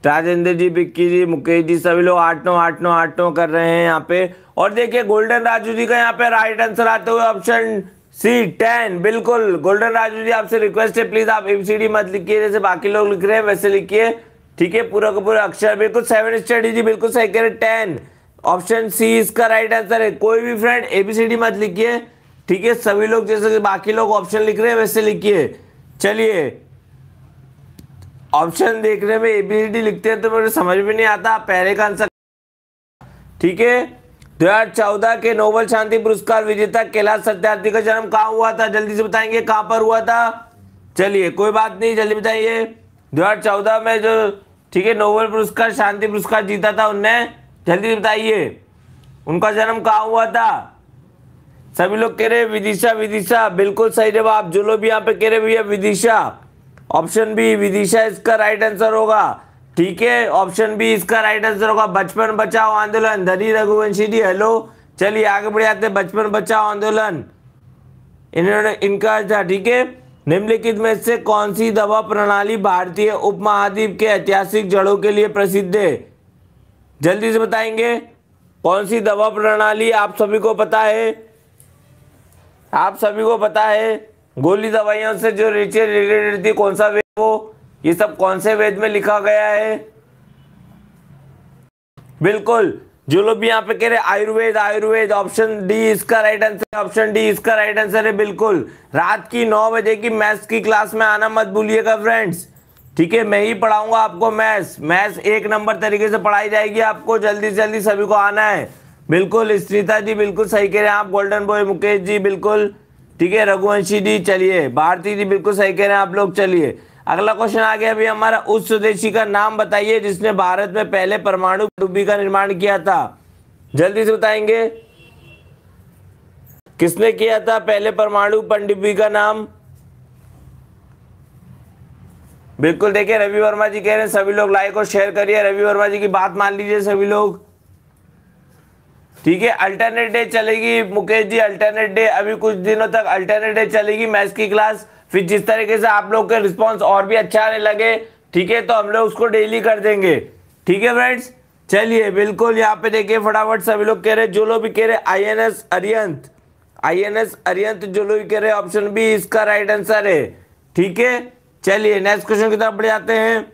Speaker 1: राजेंद्र जी बिक्की जी मुकेश जी सभी लोग आठ नौ आठ नौ आठ नौ कर रहे हैं यहाँ पे और देखिए गोल्डन राजू जी का यहाँ पे राइट आंसर आते हुए ऑप्शन सी टेन बिल्कुल गोल्डन राजू जी आपसे रिक्वेस्ट है प्लीज आप एबीसीडी मत लिखिए जैसे बाकी लोग लिख रहे हैं वैसे लिखिए ठीक है पूरा का पूरा अक्षर बिल्कुल सेवन स्टडी जी बिल्कुल सही कह रहे टेन ऑप्शन सी इसका राइट आंसर है कोई भी फ्रेंड एबीसीडी मत लिखिए ठीक है सभी लोग जैसे बाकी लोग ऑप्शन लिख रहे हैं वैसे लिखिए चलिए ऑप्शन देखने में एबीसीडी लिखते हैं तो मुझे समझ में नहीं आता पहले का आंसर ठीक है दो हजार चौदह के नोबल शांति पुरस्कार विजेता कैलाश सत्यार्थी का जन्म कहाँ हुआ था जल्दी से बताएंगे कहां पर हुआ था चलिए कोई बात नहीं जल्दी बताइए दो हजार चौदह में जो ठीक है नोबल पुरस्कार शांति पुरस्कार जीता था उनने जल्दी बताइए उनका जन्म कहाँ हुआ था सभी लोग कह रहे हैं विदिशा विदिशा बिल्कुल सही जवाब जो लोग भी यहाँ पे कह रहे भैया विदिशा ऑप्शन बी विदिशा इसका राइट आंसर होगा ठीक है ऑप्शन बी इसका राइट आंसर होगा बचपन बचाओ आंदोलन धनी रघुवंशी जी हेलो चलिए आगे बढ़े आते बचपन बचाओ आंदोलन इन्होंने इनका था अच्छा, ठीक है निम्नलिखित में से कौन सी दवा प्रणाली भारतीय उपमहाद्वीप के ऐतिहासिक जड़ों के लिए प्रसिद्ध है जल्दी से बताएंगे कौन सी दवा प्रणाली आप सभी को पता है आप सभी को पता है गोली दवाइयों से जो रिचे रिलेटेड थी कौन सा वेद वो ये सब कौन से वेद में लिखा गया है बिल्कुल जो लोग भी यहाँ पे कह रहे आयुर्वेद आयुर्वेद ऑप्शन डी इसका राइट आंसर ऑप्शन डी इसका राइट आंसर है बिल्कुल रात की नौ बजे की मैथ्स की क्लास में आना मत भूलिएगा फ्रेंड्स ठीक है मैं ही पढ़ाऊंगा आपको मैथ्स मैथ्स एक नंबर तरीके से पढ़ाई जाएगी आपको जल्दी से जल्दी सभी को आना है बिल्कुल स्त्रीता जी बिल्कुल सही कह रहे हैं आप गोल्डन बॉय मुकेश जी बिल्कुल ठीक है रघुवंशी जी चलिए भारती जी बिल्कुल सही कह रहे हैं आप लोग चलिए अगला क्वेश्चन आ गया अभी हमारा उस स्वदेशी का नाम बताइए जिसने भारत में पहले परमाणु डुब्बी का निर्माण किया था जल्दी से बताएंगे किसने किया था पहले परमाणु पनडुब्बी का नाम बिल्कुल देखिए रवि वर्मा जी कह रहे हैं सभी लोग लाइक और शेयर करिए रवि वर्मा जी की बात मान लीजिए सभी लोग ठीक है अल्टरनेट डे चलेगी मुकेश जी अल्टरनेट डे अभी कुछ दिनों तक अल्टरनेट डे चलेगी मैथ्स की क्लास फिर जिस तरीके से आप लोग के रिस्पॉन्स और भी अच्छा आने लगे ठीक है तो हम लोग उसको डेली कर देंगे ठीक है फ्रेंड्स चलिए बिल्कुल यहाँ पे देखिए फटाफट सभी लोग कह रहे जो लोग भी कह रहे I N S Arihant I N S Arihant जो लोग भी कह रहे ऑप्शन बी इसका राइट आंसर है ठीक है चलिए नेक्स्ट क्वेश्चन की तरफ बढ़ जाते हैं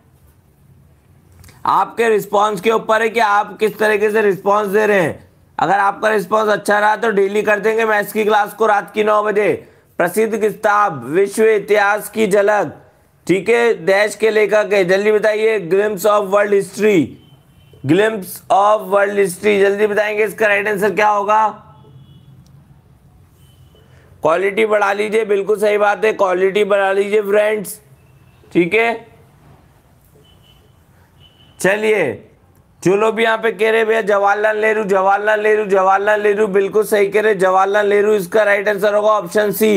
Speaker 1: आपके रिस्पॉन्स के ऊपर है कि आप किस तरीके से रिस्पॉन्स दे रहे हैं अगर आपका रिस्पॉन्स अच्छा रहा तो डेली कर देंगे मैथ्स की क्लास को रात की नौ बजे प्रसिद्ध किताब विश्व इतिहास की झलक ठीक है देश के लेखक है जल्दी बताइए Glimpses of World History Glimpses of World History जल्दी बताएंगे इसका राइट आंसर क्या होगा क्वालिटी बढ़ा लीजिए बिल्कुल सही बात है क्वालिटी बढ़ा लीजिए फ्रेंड्स ठीक है चलिए जो लोग भी यहाँ पे कह रहे भैया जवाहरलाल नेहरू जवाहरलाल नेहरू जवाहरलाल नेहरू बिल्कुल सही कह रहे जवाहरलाल नेहरू इसका राइट आंसर होगा ऑप्शन सी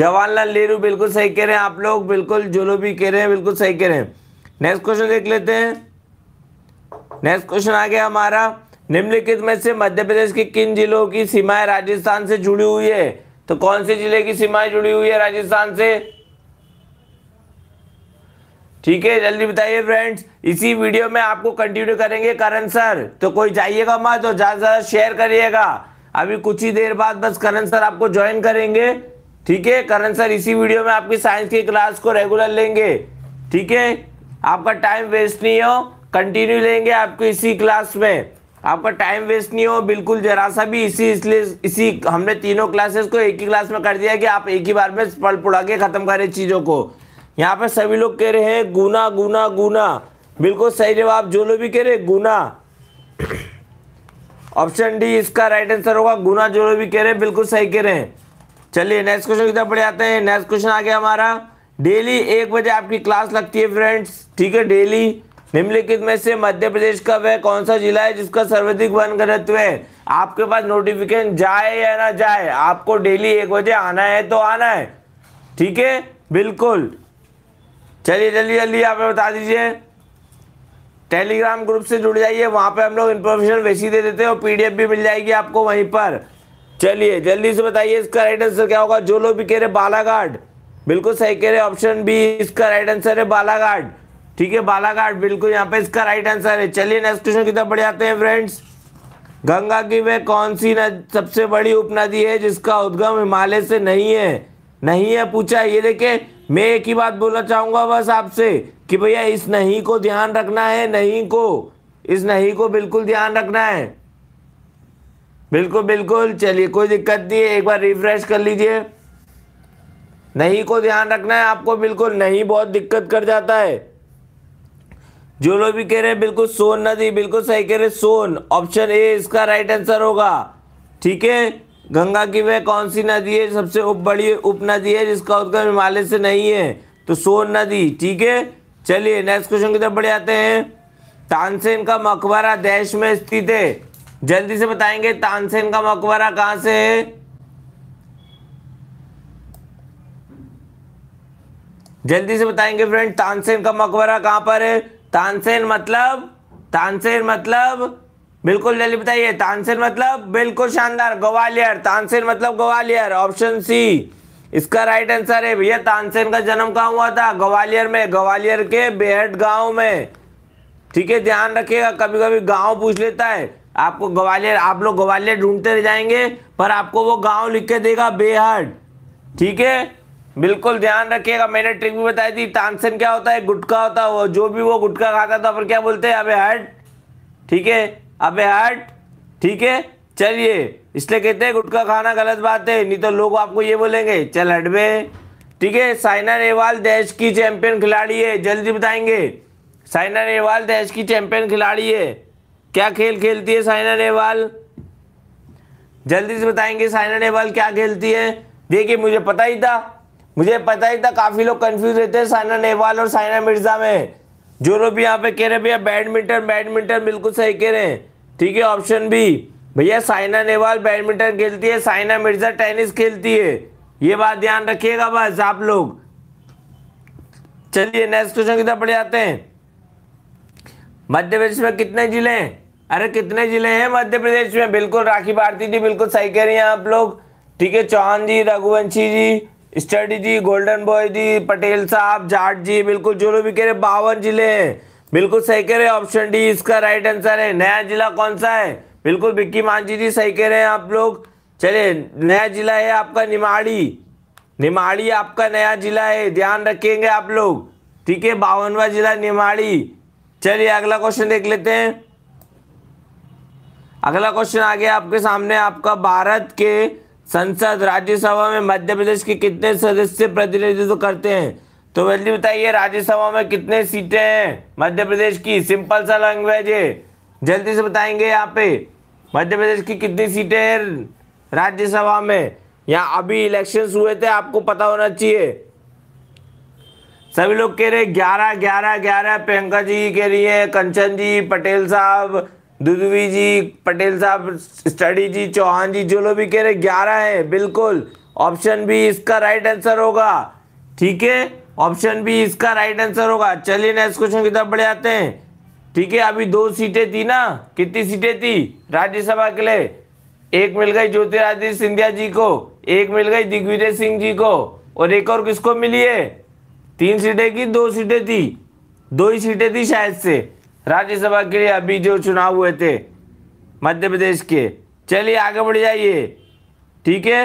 Speaker 1: जवाहरलाल नेहरू बिल्कुल सही कह रहे हैं आप लोग बिल्कुल जो लोग भी कह रहे हैं बिल्कुल सही कह रहे हैं नेक्स्ट क्वेश्चन देख लेते हैं नेक्स्ट क्वेश्चन आ गया हमारा निम्नलिखित में से मध्य प्रदेश के किन जिलों की सीमाएं राजस्थान से जुड़ी हुई है तो कौन से जिले की सीमाएं जुड़ी हुई है राजस्थान से ठीक है जल्दी बताइए फ्रेंड्स इसी वीडियो में आपको कंटिन्यू करेंगे करण सर तो कोई जाइएगा मत और ज्यादा ज्यादा शेयर करिएगा अभी कुछ ही देर बाद बस करण सर आपको ज्वाइन करेंगे ठीक है करण सर इसी वीडियो में आपकी साइंस की क्लास को रेगुलर लेंगे ठीक है आपका टाइम वेस्ट नहीं हो कंटिन्यू लेंगे आपको इसी क्लास में आपका टाइम वेस्ट नहीं हो बिल्कुल जरा सा भी इसी इसलिए इसी हमने तीनों क्लासेस को एक ही क्लास में कर दिया कि आप एक ही बार में पढ़ पुड़ा के खत्म करें चीज़ों को यहाँ पर सभी लोग कह रहे हैं गुना गुना गुना बिल्कुल सही जवाब जो लोग भी कह रहे गुना ऑप्शन डी इसका राइट आंसर होगा गुना जो लोग भी कह रहे हैं बिल्कुल सही कह रहे हैं चलिए नेक्स्ट क्वेश्चन कितना पढ़े आते हैं नेक्स्ट क्वेश्चन आ गया हमारा डेली एक बजे आपकी क्लास लगती है फ्रेंड्स ठीक है डेली निम्नलिखित में से मध्य प्रदेश का वह कौन सा जिला है जिसका सर्वाधिक वन घनत्व है आपके पास नोटिफिकेशन जाए या ना जाए आपको डेली एक बजे आना है तो आना है ठीक है बिल्कुल चलिए जल्दी जल्दी आप बता दीजिए टेलीग्राम ग्रुप से जुड़ जाइए वहाँ पे हम लोग इन्फॉर्मेशन वैसी दे देते हैं और पीडीएफ भी मिल जाएगी आपको वहीं पर चलिए जल्दी से बताइए इसका राइट आंसर क्या होगा जो लोग भी कह रहे बालाघाट बिल्कुल सही कह रहे ऑप्शन बी इसका राइट आंसर है बालाघाट ठीक है बालाघाट बिल्कुल यहाँ पे इसका राइट आंसर है चलिए नेक्स्ट क्वेश्चन कितना बढ़ जाते हैं फ्रेंड्स गंगा की वह कौन सी सबसे बड़ी उपनदी है जिसका उद्गम हिमालय से नहीं है नहीं है पूछा ये देखे मैं एक ही बात बोलना चाहूंगा बस आपसे कि भैया इस नहीं को ध्यान रखना है नहीं को इस नहीं को बिल्कुल ध्यान रखना है बिल्कुल बिल्कुल चलिए कोई दिक्कत नहीं है एक बार रिफ्रेश कर लीजिए नहीं को ध्यान रखना है आपको बिल्कुल नहीं बहुत दिक्कत कर जाता है जो लोग भी कह रहे हैं बिल्कुल सोन नदी बिल्कुल सही कह रहे सोन ऑप्शन ए इसका राइट आंसर होगा ठीक है गंगा की वह कौन सी नदी है सबसे उप बड़ी उप नदी है जिसका उद्गम हिमालय से नहीं है तो सोन नदी ठीक है चलिए नेक्स्ट क्वेश्चन की तरफ बढ़े आते हैं तानसेन का मकबरा देश में स्थित है जल्दी से बताएंगे तानसेन का मकबरा कहां से है जल्दी से बताएंगे फ्रेंड तानसेन का मकबरा कहां पर है तानसेन मतलब तानसेन मतलब बिल्कुल जल्दी बताइए तानसेन मतलब बिल्कुल शानदार ग्वालियर तानसेन मतलब ग्वालियर ऑप्शन सी इसका राइट आंसर है भैया तानसेन का जन्म कहाँ हुआ था ग्वालियर में ग्वालियर के बेहट गांव में ठीक है ध्यान रखिएगा कभी कभी गांव पूछ लेता है आपको ग्वालियर आप लोग ग्वालियर ढूंढते रह जाएंगे पर आपको वो गांव लिख के देगा बेहट ठीक है बिल्कुल ध्यान रखिएगा मैंने ट्रिक भी बताई थी तानसेन क्या होता है गुटका होता है जो भी वो गुटका खाता था पर क्या बोलते हैं अब हट ठीक है अबे हट ठीक है चलिए इसलिए कहते हैं गुटखा खाना गलत बात है नहीं तो लोग आपको ये बोलेंगे चल हट बे ठीक है साइना नेहवाल देश की चैंपियन खिलाड़ी है जल्दी बताएंगे साइना नेहवाल देश की चैंपियन खिलाड़ी है क्या खेल खेलती है साइना नेहवाल जल्दी से बताएंगे साइना नेहवाल क्या खेलती है देखिए मुझे पता ही था मुझे पता ही था काफ़ी लोग कंफ्यूज रहते हैं साइना नेहवाल और साइना मिर्ज़ा में जो लोग भी यहाँ पे कह रहे भैया बैडमिंटन बैडमिंटन बिल्कुल सही कह रहे हैं ठीक है ऑप्शन बी भैया साइना नेहवाल बैडमिंटन खेलती है साइना मिर्जा टेनिस खेलती है ये बात ध्यान रखिएगा बस आप लोग चलिए नेक्स्ट क्वेश्चन कितना पढ़े जाते हैं मध्य प्रदेश में कितने जिले हैं अरे कितने जिले हैं मध्य प्रदेश में बिल्कुल राखी भारती जी बिल्कुल सही कह रही हैं आप लोग ठीक है Chauhan ji Raghuvanshi ji study ji golden boy ji Patel Saheb Jat जी बिल्कुल जो लोग भी कह रहे बावन जिले हैं बिल्कुल सही कह रहे ऑप्शन डी इसका राइट आंसर है नया जिला कौन सा है बिल्कुल बिक्की मांझी जी सही कह रहे हैं आप लोग चलिए नया जिला है आपका निमाड़ी निमाड़ी आपका नया जिला है ध्यान रखेंगे आप लोग ठीक है बावनवा जिला निमाड़ी चलिए अगला क्वेश्चन देख लेते हैं अगला क्वेश्चन आ गया आपके सामने आपका भारत के संसद राज्यसभा में मध्य प्रदेश के कितने सदस्य प्रतिनिधित्व करते हैं तो जल्दी बताइए राज्यसभा में कितने सीटें हैं मध्य प्रदेश की सिंपल सा लैंग्वेज है जल्दी से बताएंगे यहाँ पे मध्य प्रदेश की कितनी सीटें हैं राज्यसभा में यहाँ अभी इलेक्शंस हुए थे आपको पता होना चाहिए सभी लोग कह रहे ग्यारह ग्यारह ग्यारह प्रियंका जी कह रही है कंचन जी पटेल साहब दुधवी जी पटेल साहब स्टडी जी चौहान जी जो लोग भी कह रहे ग्यारह है बिल्कुल ऑप्शन बी इसका राइट आंसर होगा ठीक है ऑप्शन बी इसका राइट आंसर होगा चलिए नेक्स्ट क्वेश्चन की तरफ बढ़े आते हैं ठीक है अभी दो सीटें थी ना कितनी सीटें थी राज्यसभा के लिए एक मिल गई ज्योतिरादित्य सिंधिया जी को एक मिल गई दिग्विजय सिंह जी को और एक और किसको मिली है तीन सीटें की दो सीटें थी दो ही सीटें थी शायद से राज्यसभा के लिए अभी जो चुनाव हुए थे मध्य प्रदेश के चलिए आगे बढ़ जाइए ठीक है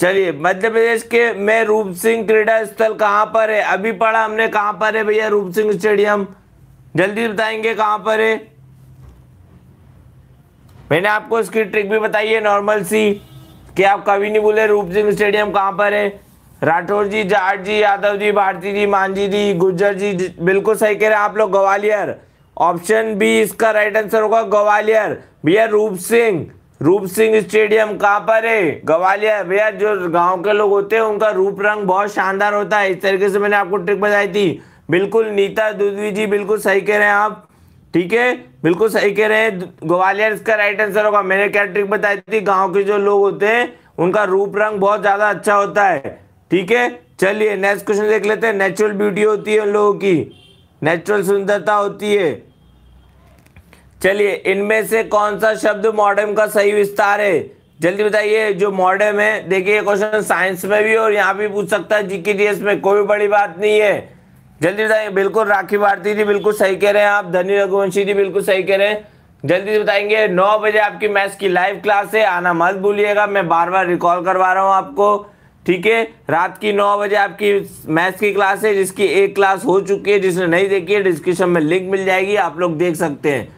Speaker 1: चलिए मध्य प्रदेश के में रूप सिंह क्रीडा स्थल कहाँ पर है अभी पढ़ा हमने कहाँ पर है भैया रूप सिंह स्टेडियम जल्दी बताएंगे कहाँ पर है मैंने आपको इसकी ट्रिक भी बताई है नॉर्मल सी कि आप कभी नहीं बोले रूप सिंह स्टेडियम कहाँ पर है राठौर जी जाट जी यादव जी भारती जी मांझी जी गुजर जी बिल्कुल सही कह रहे हैं आप लोग ग्वालियर ऑप्शन बी इसका राइट आंसर होगा ग्वालियर भैया रूप सिंह रूप सिंह स्टेडियम कहाँ पर है ग्वालियर भैया जो गांव के लोग होते हैं उनका रूप रंग बहुत शानदार होता है इस तरीके से मैंने आपको ट्रिक बताई थी बिल्कुल नीता दुधवी जी बिल्कुल सही कह रहे हैं आप ठीक है बिल्कुल सही कह रहे हैं ग्वालियर इसका राइट आंसर होगा मैंने क्या ट्रिक बताई थी गाँव के जो लोग होते हैं उनका रूप रंग बहुत ज़्यादा अच्छा होता है ठीक है चलिए नेक्स्ट क्वेश्चन देख लेते हैं नेचुरल ब्यूटी होती है उन लोगों की नेचुरल सुंदरता होती है चलिए इनमें से कौन सा शब्द मॉडर्न का सही विस्तार है जल्दी बताइए जो मॉडर्न है देखिए क्वेश्चन साइंस में भी और यहाँ भी पूछ सकता है जीके डी में कोई बड़ी बात नहीं है जल्दी बताइए बिल्कुल राखी भारती जी बिल्कुल सही कह रहे हैं आप धनी रघुवंशी जी बिल्कुल सही कह रहे हैं जल्दी से बताएंगे नौ बजे आपकी मैथ्स की लाइव क्लास है आना मत भूलिएगा मैं बार बार रिकॉल करवा रहा हूँ आपको ठीक है रात की नौ बजे आपकी मैथ्स की क्लास है जिसकी एक क्लास हो चुकी है जिसने नहीं देखी है डिस्क्रिप्शन में लिंक मिल जाएगी आप लोग देख सकते हैं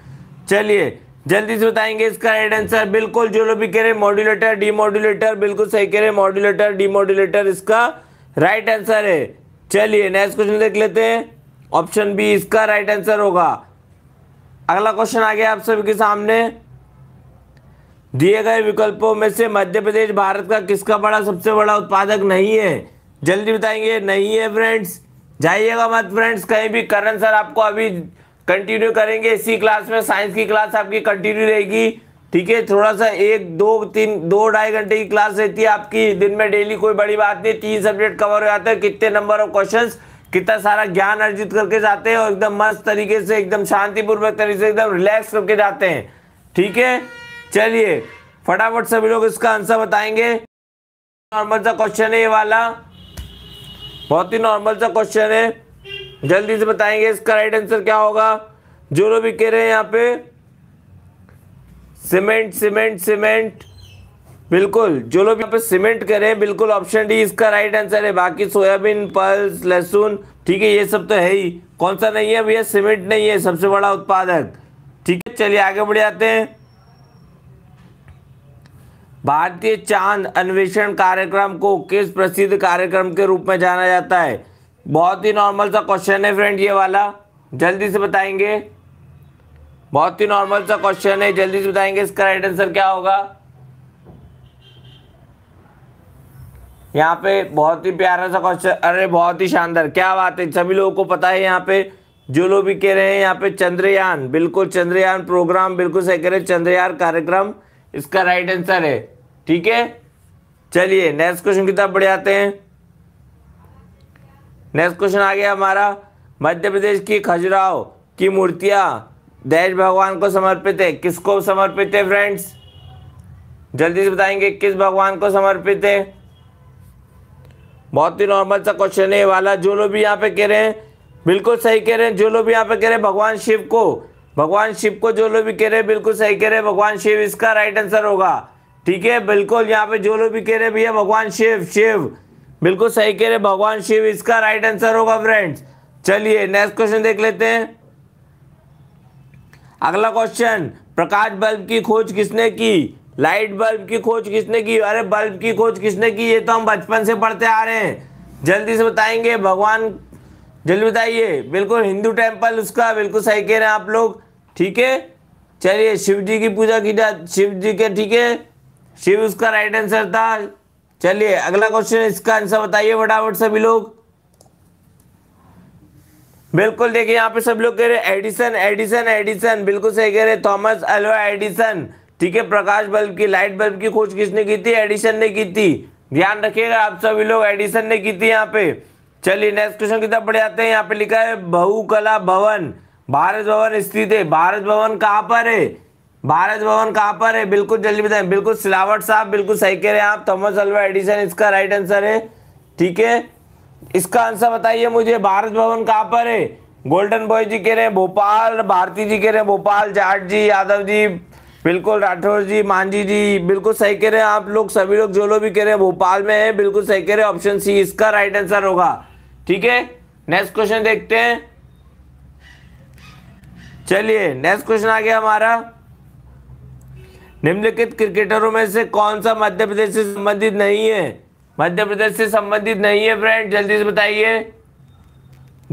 Speaker 1: चलिए जल्दी से बताएंगे इसका राइट आंसर बिल्कुल जो लोग भी कह रहे मॉड्यूलेटर डीमोड्यूलेटर बिल्कुल सही कह रहे मॉड्यूलेटर डीमोड्यूलेटर इसका राइट आंसर है चलिए नेक्स्ट क्वेश्चन देख लेते हैं ऑप्शन बी इसका राइट आंसर होगा अगला क्वेश्चन आ गया आप सभी के सामने दिए गए विकल्पों में से मध्य प्रदेश भारत का किसका बड़ा सबसे बड़ा उत्पादक नहीं है जल्दी बताएंगे नहीं है फ्रेंड्स जाइएगा मत फ्रेंड्स कहीं भी करण सर आपको अभी कंटिन्यू करेंगे इसी क्लास में साइंस की क्लास आपकी कंटिन्यू रहेगी ठीक है थोड़ा सा एक दो तीन दो ढाई घंटे की क्लास रहती है आपकी दिन में डेली कोई बड़ी बात नहीं तीन सब्जेक्ट कवर हो जाते हैं कितने नंबर ऑफ क्वेश्चन कितना सारा ज्ञान अर्जित करके जाते हैं और एकदम मस्त तरीके से एकदम शांतिपूर्वक तरीके से एकदम रिलैक्स करके जाते हैं ठीक है चलिए फटाफट सभी लोग इसका आंसर बताएंगे नॉर्मल सा क्वेश्चन है ये वाला बहुत ही नॉर्मल सा क्वेश्चन है जल्दी से बताएंगे इसका राइट आंसर क्या होगा जो लोग भी कह रहे हैं यहाँ पे सीमेंट सीमेंट सीमेंट बिल्कुल जो लोग यहाँ पे सीमेंट रहे हैं बिल्कुल ऑप्शन डी इसका राइट आंसर है बाकी सोयाबीन पल्स लहसुन ठीक है ये सब तो है ही कौन सा नहीं है भैया सीमेंट नहीं है सबसे बड़ा उत्पादक ठीक है चलिए आगे बढ़ जाते हैं भारतीय चांद अन्वेषण कार्यक्रम को किस प्रसिद्ध कार्यक्रम के रूप में जाना जाता है बहुत ही नॉर्मल सा क्वेश्चन है फ्रेंड ये वाला जल्दी से बताएंगे बहुत ही नॉर्मल सा क्वेश्चन है जल्दी से बताएंगे इसका राइट आंसर क्या होगा यहाँ पे बहुत ही प्यारा सा क्वेश्चन अरे बहुत ही शानदार क्या बात है सभी लोगों को पता है यहाँ पे जो लोग भी कह रहे हैं यहाँ पे चंद्रयान बिल्कुल चंद्रयान प्रोग्राम बिल्कुल सही कह रहे चंद्रयान कार्यक्रम इसका राइट आंसर है ठीक है चलिए नेक्स्ट क्वेश्चन की तरफ बढ़ जाते हैं नेक्स्ट क्वेश्चन आ गया हमारा मध्य प्रदेश की खजुराव की मूर्तियां दहेज भगवान को समर्पित है किसको समर्पित है फ्रेंड्स जल्दी से बताएंगे किस भगवान को समर्पित है बहुत ही नॉर्मल सा क्वेश्चन है वाला जो लोग भी यहाँ पे कह रहे हैं बिल्कुल सही कह रहे हैं जो लोग भी यहाँ पे कह रहे हैं भगवान शिव को भगवान शिव को जो लोग भी कह रहे हैं बिल्कुल सही कह रहे हैं भगवान शिव इसका राइट आंसर होगा ठीक है बिल्कुल यहाँ पे जो लोग भी कह रहे भैया भगवान शिव शिव बिल्कुल सही कह रहे भगवान शिव इसका राइट आंसर होगा फ्रेंड्स चलिए नेक्स्ट क्वेश्चन देख लेते हैं अगला क्वेश्चन प्रकाश बल्ब की खोज किसने की लाइट बल्ब की खोज किसने की अरे बल्ब की खोज किसने की ये तो हम बचपन से पढ़ते आ रहे हैं जल्दी से बताएंगे भगवान जल्दी बताइए बिल्कुल हिंदू टेम्पल उसका बिल्कुल सही कह रहे हैं आप लोग ठीक है चलिए शिव जी की पूजा की जा शिव जी के ठीक है शिव उसका राइट आंसर था चलिए अगला क्वेश्चन इसका आंसर बताइए फटाफट सभी लोग बिल्कुल देखिए यहाँ पे सब लोग कह रहे एडिसन एडिसन एडिसन बिल्कुल सही कह रहे थॉमस अल्वा एडिसन ठीक है प्रकाश बल्ब की लाइट बल्ब की खोज किसने की थी एडिसन ने की थी ध्यान रखिएगा आप सभी लोग एडिसन ने की थी यहाँ पे चलिए नेक्स्ट क्वेश्चन की तरफ बढ़ जाते हैं यहाँ पे लिखा है बहुकला भवन भारत भवन स्थित है भारत भवन कहाँ पर है भारत भवन कहाँ पर है बिल्कुल जल्दी बताए बिल्कुल सिलावट साहब बिल्कुल सही कह रहे हैं आप थॉमस अल्वा एडिसन इसका राइट आंसर है ठीक है इसका आंसर बताइए मुझे भारत भवन कहाँ पर है गोल्डन बॉय जी कह रहे हैं भोपाल भारती जी कह रहे हैं भोपाल जाट जी यादव जी बिल्कुल राठौर जी मांझी जी बिल्कुल सही कह रहे हैं आप लोग सभी लोग जो लोग भी कह रहे हैं भोपाल में है बिल्कुल सही कह रहे हैं ऑप्शन सी इसका राइट आंसर होगा ठीक है नेक्स्ट क्वेश्चन देखते हैं चलिए नेक्स्ट क्वेश्चन आ गया हमारा निम्नलिखित क्रिकेटरों में से कौन सा मध्य प्रदेश से संबंधित नहीं है मध्य प्रदेश से संबंधित नहीं है फ्रेंड जल्दी से बताइए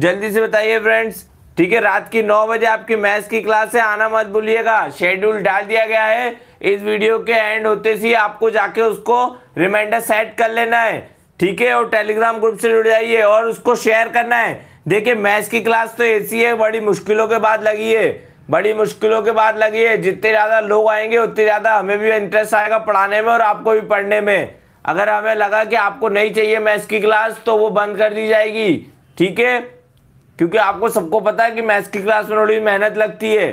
Speaker 1: जल्दी से बताइए फ्रेंड्स ठीक है रात की नौ बजे आपकी मैथ्स की क्लास है आना मत भूलिएगा शेड्यूल डाल दिया गया है इस वीडियो के एंड होते ही आपको जाके उसको रिमाइंडर सेट कर लेना है ठीक है और टेलीग्राम ग्रुप से जुड़ जाइए और उसको शेयर करना है देखिए मैथ्स की क्लास तो ऐसी है बड़ी मुश्किलों के बाद लगी है बड़ी मुश्किलों के बाद लगी है जितने ज़्यादा लोग आएंगे उतने ज़्यादा हमें भी इंटरेस्ट आएगा पढ़ाने में और आपको भी पढ़ने में अगर हमें लगा कि आपको नहीं चाहिए मैथ्स की क्लास तो वो बंद कर दी जाएगी ठीक है क्योंकि आपको सबको पता है कि मैथ्स की क्लास में थोड़ी मेहनत लगती है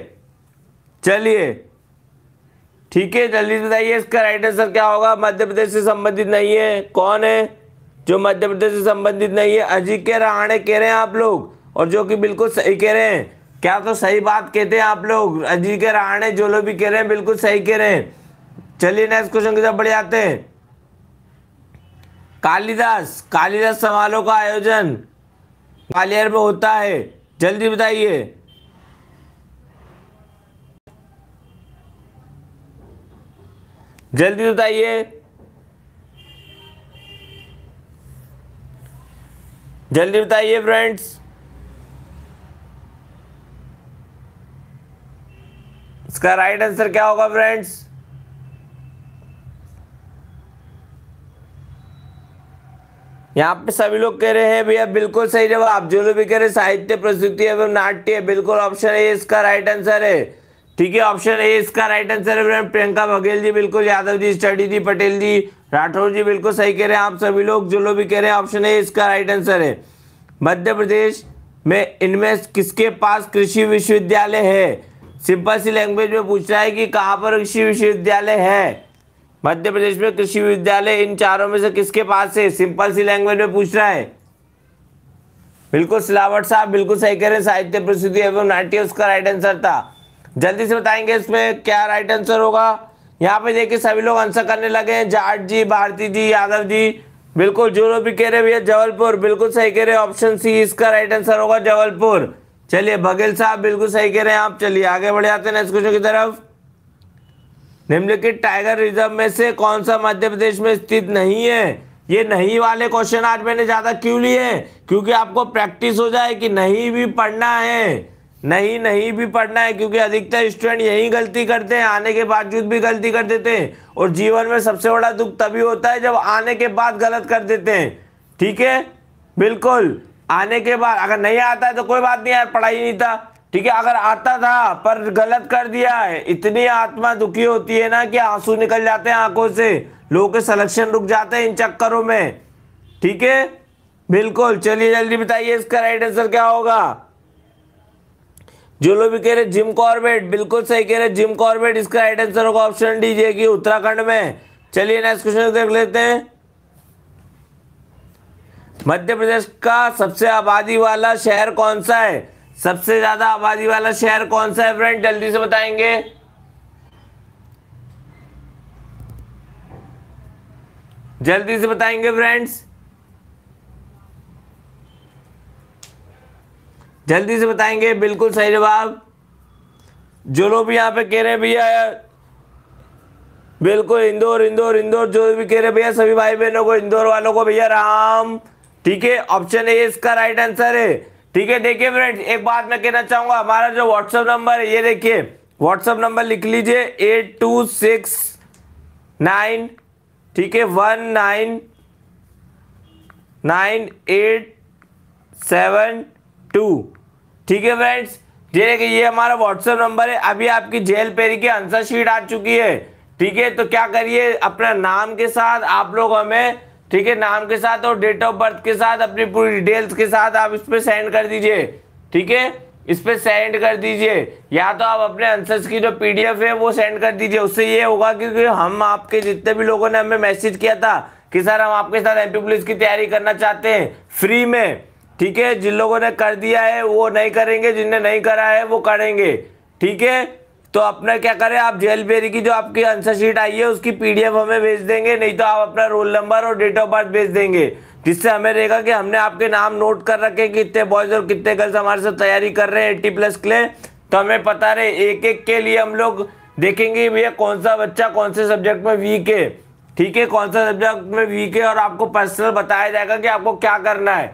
Speaker 1: चलिए ठीक है जल्दी बताइए इसका राइट आंसर क्या होगा मध्य प्रदेश से संबंधित नहीं है कौन है जो मध्य प्रदेश से संबंधित नहीं है अजी के रहा कह रहे हैं आप लोग और जो कि बिल्कुल सही कह रहे हैं क्या तो सही बात कहते हैं आप लोग अजी के राणे जो लोग भी कह रहे हैं बिल्कुल सही कह रहे हैं चलिए नेक्स्ट क्वेश्चन की तरफ बढ़ जाते हैं कालिदास कालिदास समारोह का आयोजन ग्वालियर में होता है जल्दी बताइए जल्दी बताइए जल्दी बताइए फ्रेंड्स इसका राइट आंसर क्या होगा फ्रेंड्स यहाँ पे सभी लोग कह रहे हैं भैया बिल्कुल सही जवाब आप जो लोग भी कह रहे हैं साहित्य प्रस्तुति एवं नाट्य बिल्कुल ऑप्शन ए इसका राइट आंसर है ठीक है ऑप्शन ए इसका राइट आंसर है फ्रेंड प्रियंका बघेल जी बिल्कुल यादव जी स्टडी जी पटेल जी राठौर जी बिल्कुल सही कह रहे हैं आप सभी लोग जो लोग भी कह रहे हैं ऑप्शन ए इसका राइट आंसर है मध्य प्रदेश में इनमें किसके पास कृषि विश्वविद्यालय है सिंपल सी लैंग्वेज में पूछ रहा है कि कहाँ पर कृषि विश्वविद्यालय है मध्य प्रदेश में कृषि विश्वविद्यालय इन चारों में से किसके पास है सिंपल सी लैंग्वेज में पूछ रहा है बिल्कुल सिलावट साहब बिल्कुल सही कह रहे हैं साहित्य प्रसिद्धि एवं नाट्य उसका राइट आंसर था जल्दी से बताएंगे इसमें क्या राइट आंसर होगा यहाँ पे देखिए सभी लोग आंसर करने लगे हैं जाट जी भारती जी यादव जी बिल्कुल जो लोग भी कह रहे भैया जबलपुर बिल्कुल सही कह रहे ऑप्शन सी इसका राइट आंसर होगा जबलपुर चलिए बघेल साहब बिल्कुल सही कह रहे हैं आप चलिए आगे बढ़ जाते हैं नेक्स्ट क्वेश्चन की तरफ निम्नलिखित टाइगर रिजर्व में से कौन सा मध्य प्रदेश में स्थित नहीं है ये नहीं वाले क्वेश्चन आज मैंने ज़्यादा क्यों लिए क्योंकि आपको प्रैक्टिस हो जाए कि नहीं भी पढ़ना है नहीं नहीं भी पढ़ना है क्योंकि अधिकतर स्टूडेंट यही गलती करते हैं आने के बावजूद भी गलती कर देते हैं और जीवन में सबसे बड़ा दुख तभी होता है जब आने के बाद गलत कर देते हैं ठीक है बिल्कुल आने के बाद अगर नहीं आता है तो कोई बात नहीं यार पढ़ाई नहीं था ठीक है अगर आता था पर गलत कर दिया है इतनी आत्मा दुखी होती है ना कि आंसू निकल जाते हैं आंखों से लोग के सिलेक्शन रुक जाते हैं इन चक्करों में ठीक है बिल्कुल चलिए जल्दी बताइए इसका राइट आंसर क्या होगा जो लोग भी कह रहे जिम कॉर्बेट बिल्कुल सही कह रहे जिम कॉर्बेट इसका राइट आंसर होगा ऑप्शन डी जे की उत्तराखंड में चलिए नेक्स्ट क्वेश्चन देख लेते हैं मध्य प्रदेश का सबसे आबादी वाला शहर कौन सा है सबसे ज्यादा आबादी वाला शहर कौन सा है फ्रेंड जल्दी से बताएंगे जल्दी से बताएंगे फ्रेंड्स जल्दी से बताएंगे बिल्कुल सही जवाब जो लोग भी यहां पे कह रहे भैया बिल्कुल इंदौर इंदौर इंदौर जो भी कह रहे भैया सभी भाई बहनों को इंदौर वालों को भैया राम ठीक है ऑप्शन ए इसका राइट आंसर है ठीक है देखिए फ्रेंड्स एक बात मैं कहना चाहूंगा हमारा जो व्हाट्सएप नंबर है ये देखिए व्हाट्सएप नंबर लिख लीजिए एट टू सिक्स नाइन ठीक है one nine nine eight seven two ठीक है फ्रेंड्स देखिए ये हमारा व्हाट्सएप नंबर है अभी आपकी जेल पेरी की आंसर शीट आ चुकी है ठीक है तो क्या करिए अपना नाम के साथ आप लोग हमें ठीक है नाम के साथ और डेट ऑफ बर्थ के साथ अपनी पूरी डिटेल्स के साथ आप इस पर सेंड कर दीजिए ठीक है इस पर सेंड कर दीजिए या तो आप अपने आंसर्स की जो पीडीएफ है वो सेंड कर दीजिए उससे ये होगा क्योंकि हम आपके जितने भी लोगों ने हमें मैसेज किया था कि सर हम आपके साथ एमपी पुलिस की तैयारी करना चाहते हैं फ्री में ठीक है जिन लोगों ने कर दिया है वो नहीं करेंगे जिनने नहीं करा है वो करेंगे ठीक है तो अपना क्या करें आप जेल बेरी की जो आपकी आंसर शीट आई है उसकी पीडीएफ हमें भेज देंगे नहीं तो आप अपना रोल नंबर और डेट ऑफ बर्थ भेज देंगे जिससे हमें रहेगा कि हमने आपके नाम नोट कर रखे कि कितने बॉयज़ और कितने गर्ल्स हमारे साथ तैयारी कर रहे हैं एट्टी प्लस के लिए तो हमें पता रहे एक एक के लिए हम लोग देखेंगे भैया कौन सा बच्चा कौन से सब्जेक्ट में वीक है ठीक है कौन सा सब्जेक्ट में वीक है और आपको पर्सनल बताया जाएगा कि आपको क्या करना है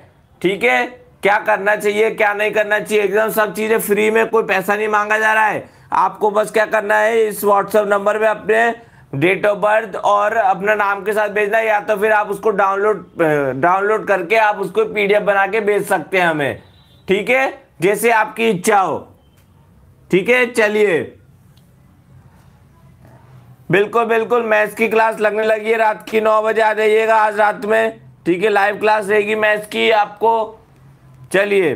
Speaker 1: ठीक है क्या करना चाहिए क्या नहीं करना चाहिए एकदम सब चीज़ें फ्री में कोई पैसा नहीं मांगा जा रहा है आपको बस क्या करना है इस व्हाट्सएप नंबर में अपने डेट ऑफ बर्थ और अपना नाम के साथ भेजना है या तो फिर आप उसको डाउनलोड डाउनलोड करके आप उसको पीडीएफ बना के भेज सकते हैं हमें ठीक है जैसे आपकी इच्छा हो ठीक है चलिए बिल्कुल बिल्कुल मैथ्स की क्लास लगने लगी है रात की नौ बजे आ जाइएगा आज रात में ठीक है लाइव क्लास रहेगी मैथ्स की आपको चलिए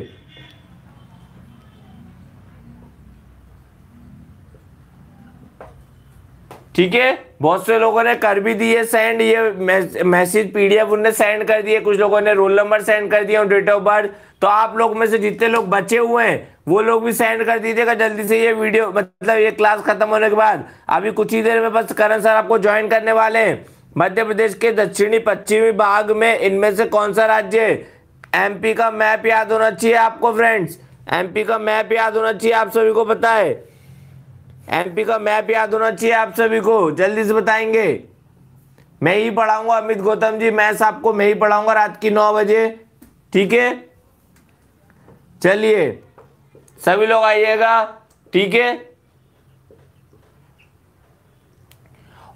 Speaker 1: ठीक है बहुत से लोगों ने कर भी दिए सेंड ये मैसेज पीडीएफ उनने सेंड कर दिए कुछ लोगों ने रोल नंबर सेंड कर दिया डेट ऑफ बर्थ तो आप लोग में से जितने लोग बचे हुए हैं वो लोग भी सेंड कर दीजिएगा जल्दी से ये वीडियो मतलब ये क्लास खत्म होने के बाद अभी कुछ ही देर में बस करण सर आपको ज्वाइन करने वाले हैं मध्य प्रदेश के दक्षिणी पश्चिमी भाग में इनमें से कौन सा राज्य है एमपी का मैप याद होना चाहिए आपको फ्रेंड्स एमपी का मैप याद होना चाहिए आप सभी को पता है एमपी का मैप याद होना चाहिए आप सभी को जल्दी से बताएंगे मैं ही पढ़ाऊंगा अमित गौतम जी मैथ्स आपको मैं ही पढ़ाऊंगा रात की नौ बजे ठीक है चलिए सभी लोग आइएगा ठीक है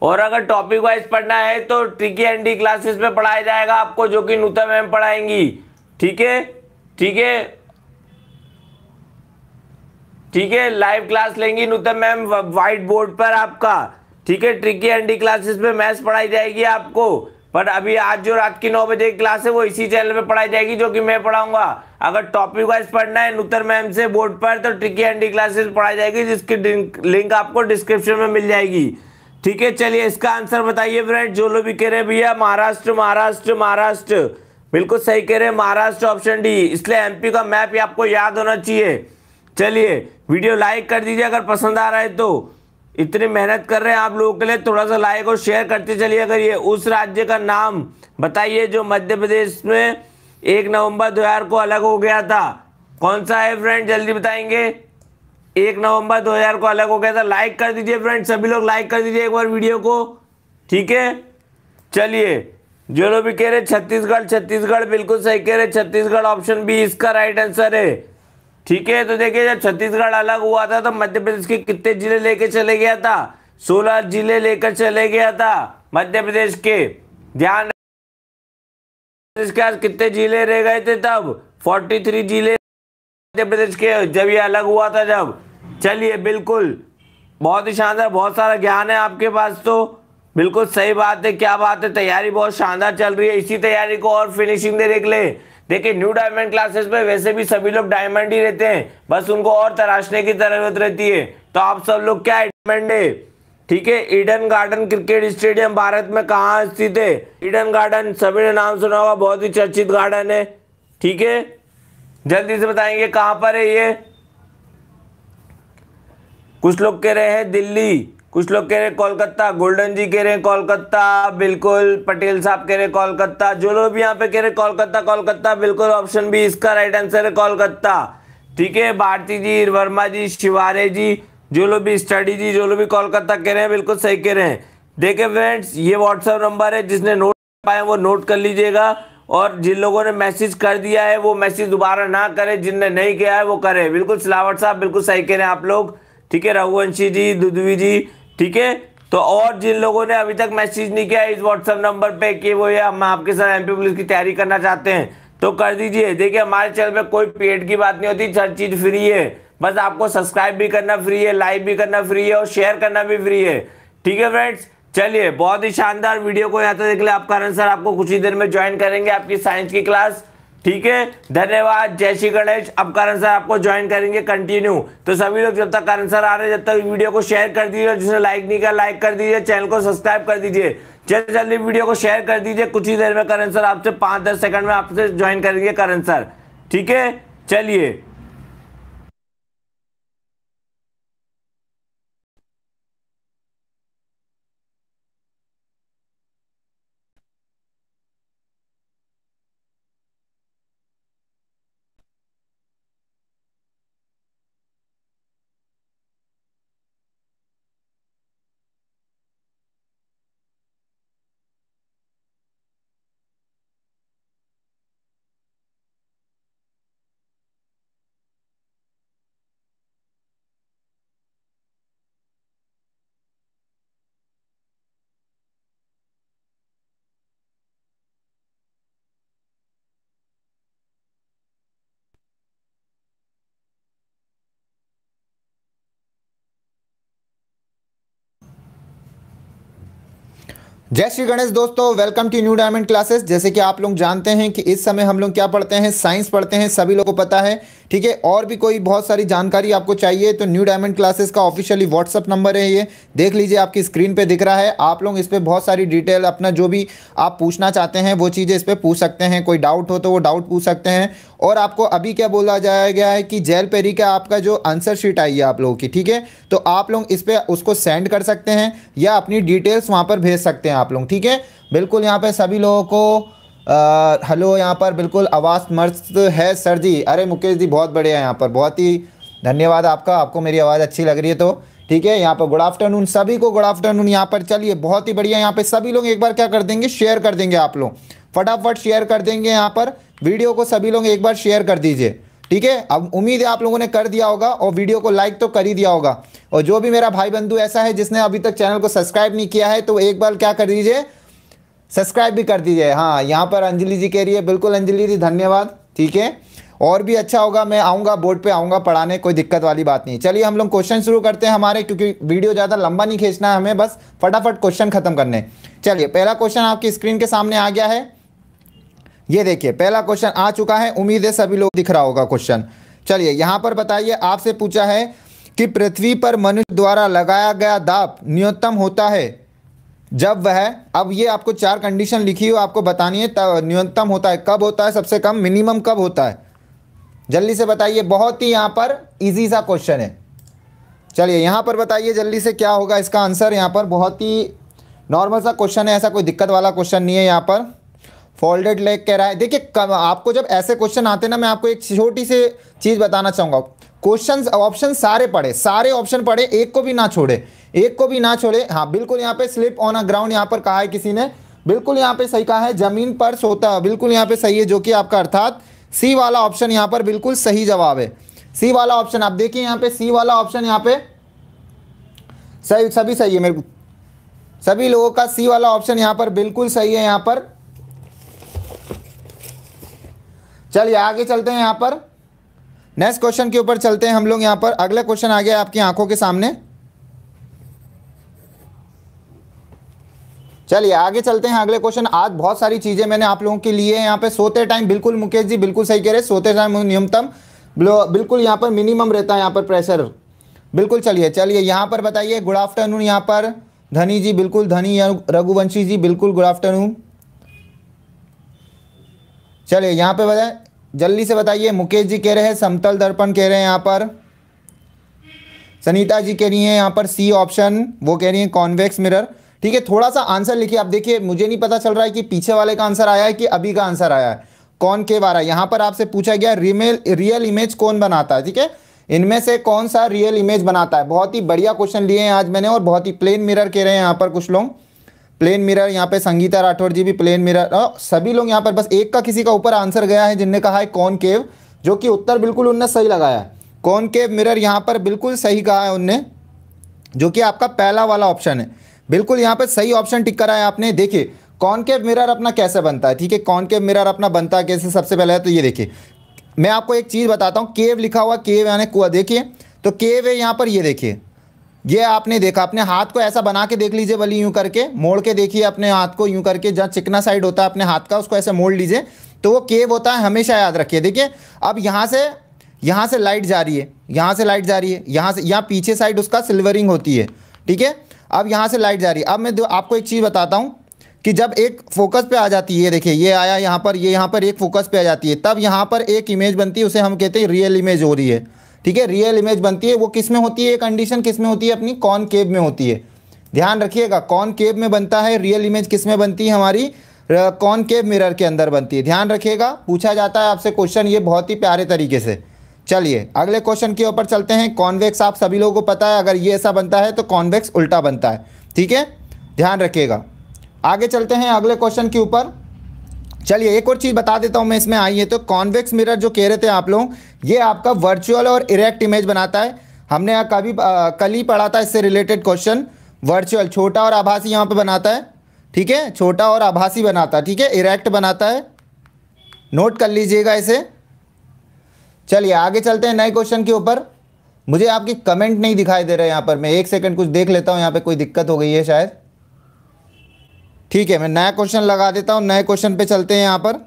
Speaker 1: और अगर टॉपिक वाइज पढ़ना है तो ट्रिकी एंड क्लासेस में पढ़ाया जाएगा आपको जो कि नूतन मैम पढ़ाएंगी ठीक है ठीक है ठीक है लाइव क्लास लेंगी नूतन मैम व्हाइट बोर्ड पर आपका ठीक है ट्रिकी एंडी क्लासेस पे मैथ्स पढ़ाई जाएगी आपको पर अभी आज जो रात की नौ बजे की क्लास है वो इसी चैनल पे पढ़ाई जाएगी जो कि मैं पढ़ाऊंगा अगर टॉपिक वाइज पढ़ना है नूतन मैम से बोर्ड पर तो ट्रिकी एंडी क्लासेस पढ़ाई जाएगी जिसकी लिंक आपको डिस्क्रिप्शन में मिल जाएगी ठीक है चलिए इसका आंसर बताइए फ्रेंड जो लोग भी कह रहे हैं भैया महाराष्ट्र महाराष्ट्र महाराष्ट्र बिल्कुल सही कह रहे हैं महाराष्ट्र ऑप्शन डी इसलिए एमपी का मैप आपको याद होना चाहिए चलिए वीडियो लाइक कर दीजिए अगर पसंद आ रहा है तो इतनी मेहनत कर रहे हैं आप लोगों के लिए थोड़ा सा लाइक और शेयर करते चलिए अगर ये उस राज्य का नाम बताइए जो मध्य प्रदेश में एक नवंबर दो हजार को अलग हो गया था कौन सा है फ्रेंड जल्दी बताएंगे एक नवंबर दो हजार को अलग हो गया था लाइक कर दीजिए फ्रेंड सभी लोग लाइक कर दीजिए एक बार वीडियो को ठीक है चलिए जो लोग भी कह रहे छत्तीसगढ़ छत्तीसगढ़ बिल्कुल सही कह रहे छत्तीसगढ़ ऑप्शन बी इसका राइट आंसर है ठीक है तो देखिए जब छत्तीसगढ़ अलग हुआ था तो मध्य प्रदेश के कितने जिले लेके चले गया था सोलह जिले लेकर चले गया था मध्य प्रदेश के ध्यान के आज कितने जिले रह गए थे तब फोर्टी थ्री जिले मध्य प्रदेश के जब ये अलग हुआ था जब चलिए बिल्कुल बहुत ही शानदार बहुत सारा ज्ञान है आपके पास तो बिल्कुल सही बात है क्या बात है तैयारी बहुत शानदार चल रही है इसी तैयारी को और फिनिशिंग देने के लिए देखिए न्यू डायमंड क्लासेस में वैसे भी सभी लोग डायमंड ही रहते हैं बस उनको और तराशने की जरूरत रहती है तो आप सब लोग क्या डायमंड है ठीक है Eden Garden cricket stadium Bharat में कहाँ स्थित है ईडन गार्डन सभी ने नाम सुना होगा बहुत ही चर्चित गार्डन है ठीक है जल्दी से बताएंगे कहाँ पर है ये कुछ लोग कह रहे हैं दिल्ली कुछ लोग कह रहे हैं कोलकाता गोल्डन जी कह रहे हैं कोलकाता बिल्कुल पटेल साहब कह रहे हैं कोलकाता जो लोग भी यहाँ पे कह रहे हैं कोलकाता कोलकाता बिल्कुल ऑप्शन बी इसका राइट आंसर है कोलकाता ठीक है भारती जी वर्मा जी शिवारे जी जो लोग भी स्टडी जी जो लोग भी कोलकाता कह रहे हैं बिल्कुल सही कह रहे हैं देखे फ्रेंड्स ये व्हाट्सएप नंबर है जिसने नोट पाया वो नोट कर लीजिएगा और जिन लोगों ने मैसेज कर दिया है वो मैसेज दोबारा ना करे जिनने नहीं किया है वो करे बिल्कुल सिलावट साहब बिल्कुल सही कह रहे हैं आप लोग ठीक है रघुवंशी जी दुधवी जी ठीक है तो और जिन लोगों ने अभी तक मैसेज नहीं किया इस व्हाट्सएप नंबर पे कि वो ये हम आपके साथ एमपी पुलिस की तैयारी करना चाहते हैं तो कर दीजिए देखिए हमारे चैनल पे कोई पेड की बात नहीं होती हर चीज़ फ्री है बस आपको सब्सक्राइब भी करना फ्री है लाइक भी करना फ्री है और शेयर करना भी फ्री है ठीक है फ्रेंड्स चलिए बहुत ही शानदार वीडियो को यहाँ तक देख लिया आपका सर आपको कुछ ही देर में ज्वाइन करेंगे आपकी साइंस की क्लास ठीक है धन्यवाद जय श्री गणेश अब करण सर आपको ज्वाइन करेंगे कंटिन्यू तो सभी लोग जब तक करण सर आ रहे जब तक वीडियो को शेयर कर दीजिए जिसने लाइक नहीं किया लाइक कर दीजिए चैनल को सब्सक्राइब कर दीजिए जल्दी जल्दी वीडियो को शेयर कर दीजिए कुछ ही देर में करण सर आपसे पाँच दस सेकंड में आपसे ज्वाइन करेंगे करण सर ठीक है चलिए
Speaker 2: जय श्री गणेश दोस्तों welcome to new diamond classes जैसे कि आप लोग जानते हैं कि इस समय हम लोग क्या पढ़ते हैं साइंस पढ़ते हैं सभी लोगों को पता है ठीक है और भी कोई बहुत सारी जानकारी आपको चाहिए तो न्यू डायमंड क्लासेस का ऑफिशियली व्हाट्सअप नंबर है ये देख लीजिए आपकी स्क्रीन पर दिख रहा है आप लोग इस पर बहुत सारी डिटेल अपना जो भी आप पूछना चाहते हैं वो चीज़ें इस पर पूछ सकते हैं कोई डाउट हो तो वो डाउट पूछ सकते हैं और आपको अभी क्या बोला जाया गया है कि जेल पेरी का आपका जो आंसर शीट आई है आप लोगों की ठीक है तो आप लोग इस पर उसको सेंड कर सकते हैं या अपनी डिटेल्स वहाँ पर भेज सकते हैं आप लोग ठीक है बिल्कुल यहाँ पर सभी लोगों को हेलो यहाँ पर बिल्कुल आवाज़ मस्त है सर जी अरे मुकेश जी बहुत बढ़िया यहाँ पर बहुत ही धन्यवाद आपका आपको मेरी आवाज़ अच्छी लग रही है तो ठीक है यहाँ पर गुड आफ्टरनून सभी को गुड आफ्टरनून यहाँ पर चलिए बहुत ही बढ़िया यहाँ पर सभी लोग एक बार क्या कर देंगे शेयर कर देंगे आप लोग फटाफट शेयर कर देंगे यहाँ पर वीडियो को सभी लोग एक बार शेयर कर दीजिए ठीक है अब उम्मीद है आप लोगों ने कर दिया होगा और वीडियो को लाइक तो कर ही दिया होगा और जो भी मेरा भाई बंधु ऐसा है जिसने अभी तक चैनल को सब्सक्राइब नहीं किया है तो एक बार क्या कर दीजिए सब्सक्राइब भी कर दीजिए हाँ यहाँ पर अंजलि जी कह रही है बिल्कुल अंजलि जी धन्यवाद ठीक है और भी अच्छा होगा मैं आऊँगा बोर्ड पे आऊँगा पढ़ाने कोई दिक्कत वाली बात नहीं चलिए हम लोग क्वेश्चन शुरू करते हैं हमारे क्योंकि वीडियो ज़्यादा लंबा नहीं खींचना है हमें बस फटाफट क्वेश्चन खत्म करने चलिए पहला क्वेश्चन आपकी स्क्रीन के सामने आ गया है ये देखिए पहला क्वेश्चन आ चुका है उम्मीद है सभी लोग दिख रहा होगा क्वेश्चन चलिए यहाँ पर बताइए आपसे पूछा है कि पृथ्वी पर मनुष्य द्वारा लगाया गया दाप न्यूनतम होता है जब वह अब ये आपको चार कंडीशन लिखी हो आपको बतानी है तब न्यूनतम होता है कब होता है सबसे कम मिनिमम कब होता है जल्दी से बताइए बहुत ही यहाँ पर इजी सा क्वेश्चन है चलिए यहाँ पर बताइए जल्दी से क्या होगा इसका आंसर यहाँ पर बहुत ही नॉर्मल सा क्वेश्चन है ऐसा कोई दिक्कत वाला क्वेश्चन नहीं है यहाँ पर फोल्डेड लेग कह रहा है देखिए आपको जब ऐसे क्वेश्चन आते ना मैं आपको एक छोटी सी चीज़ बताना चाहूँगा क्वेश्चन ऑप्शन सारे पढ़े सारे ऑप्शन पढ़े एक को भी ना छोड़े एक को भी ना छोड़े हाँ बिल्कुल यहाँ pay slip on a ground यहाँ पर कहा है किसी ने बिल्कुल यहाँ पे सही कहा है जमीन पर सोता है बिल्कुल यहाँ पे सही है जो कि आपका अर्थात सी वाला ऑप्शन यहाँ पर बिल्कुल सही जवाब है सी वाला ऑप्शन आप देखिए यहाँ पे सी वाला ऑप्शन यहाँ पे सही सभी सही है मेरे को सभी लोगों का सी वाला ऑप्शन यहाँ पर बिल्कुल सही है यहाँ पर चलिए आगे चलते हैं यहाँ पर नेक्स्ट क्वेश्चन के ऊपर चलते हैं हम लोग यहाँ पर अगला क्वेश्चन आ गया आपकी आंखों के सामने चलिए आगे चलते हैं अगले क्वेश्चन आज बहुत सारी चीजें मैंने आप लोगों के लिए यहाँ पे सोते टाइम बिल्कुल मुकेश जी बिल्कुल सही कह रहे सोते टाइम न्यूनतम बिल्कुल यहाँ पर मिनिमम रहता है यहाँ पर प्रेशर बिल्कुल चलिए चलिए यहाँ पर बताइए गुड आफ्टरनून यहाँ पर धनी जी बिल्कुल धनी रघुवंशी जी बिल्कुल गुड आफ्टरनून चलिए यहाँ पे बताए जल्दी से बताइए मुकेश जी कह रहे हैं समतल दर्पण कह रहे हैं यहाँ पर सनीता जी कह रही हैं यहाँ पर सी ऑप्शन वो कह रही हैं कॉन्वेक्स मिरर ठीक है थोड़ा सा आंसर लिखिए आप देखिए मुझे नहीं पता चल रहा है कि पीछे वाले का आंसर आया है कि अभी का आंसर आया है कौन के बारा यहां पर आपसे पूछा गया रिमेल रियल इमेज कौन बनाता है ठीक है इनमें से कौन सा रियल इमेज बनाता है बहुत ही बढ़िया क्वेश्चन लिए हैं आज मैंने और बहुत ही प्लेन मिरर कह रहे हैं यहाँ पर कुछ लोग प्लेन मिरर यहाँ पे संगीता राठौर जी भी प्लेन मिरर सभी लोग यहाँ पर बस एक का किसी का ऊपर आंसर गया है जिनने कहा है कौन केव जो कि उत्तर बिल्कुल उनने सही लगाया है कौन केव मिरर यहाँ पर बिल्कुल सही कहा है उनने जो कि आपका पहला वाला ऑप्शन है बिल्कुल यहाँ पर सही ऑप्शन टिक करा है आपने देखिए कॉनकेव मिरर अपना कैसे बनता है ठीक है कॉनकेव मिरर अपना बनता है कैसे सबसे पहले है तो ये देखिए मैं आपको एक चीज़ बताता हूँ केव लिखा हुआ केव यानी कुआ देखिए तो केव है यहाँ पर ये देखिए ये आपने देखा अपने हाथ को ऐसा बना के देख लीजिए भली यूं करके मोड़ के देखिए अपने हाथ को यूं करके जहाँ चिकना साइड होता है अपने हाथ का उसको ऐसे मोड़ लीजिए तो वो केव होता है हमेशा याद रखिए देखिए अब यहाँ से यहाँ से लाइट जा रही है यहाँ से लाइट जा रही है यहाँ से यहाँ पीछे साइड उसका सिल्वरिंग होती है ठीक है अब यहाँ से लाइट जा रही है अब मैं आपको एक चीज़ बताता हूँ कि जब एक फोकस पे आ जाती है देखिए ये आया यहाँ पर ये यहाँ पर एक फोकस पे आ जाती है तब यहाँ पर एक इमेज बनती है उसे हम कहते हैं रियल इमेज हो रही है ठीक है रियल इमेज बनती है वो किस में होती है कंडीशन किस में होती है अपनी कॉन केब में होती है ध्यान रखिएगा कॉन केब में बनता है रियल इमेज किस में बनती है हमारी कॉन केब मिरर के अंदर बनती है ध्यान रखिएगा पूछा जाता है आपसे क्वेश्चन ये बहुत ही प्यारे तरीके से चलिए अगले क्वेश्चन के ऊपर चलते हैं कॉन्वेक्स आप सभी लोगों को पता है अगर ये ऐसा बनता है तो कॉन्वेक्स उल्टा बनता है ठीक है ध्यान रखिएगा आगे चलते हैं अगले क्वेश्चन के ऊपर चलिए एक और चीज़ बता देता हूं मैं इसमें आई है तो कॉन्वेक्स मिरर जो कह रहे थे आप लोग ये आपका वर्चुअल और इरेक्ट इमेज बनाता है हमने कभी कल ही पढ़ा था इससे रिलेटेड क्वेश्चन वर्चुअल छोटा और आभासी यहां पे बनाता है ठीक है छोटा और आभासी बनाता है ठीक है इरेक्ट बनाता है नोट कर लीजिएगा इसे चलिए आगे चलते हैं नए क्वेश्चन के ऊपर मुझे आपके कमेंट नहीं दिखाई दे रहे यहां पर मैं एक सेकंड कुछ देख लेता हूं यहाँ पे कोई दिक्कत हो गई है शायद ठीक है मैं नया क्वेश्चन लगा देता हूं नए क्वेश्चन पे चलते हैं यहां पर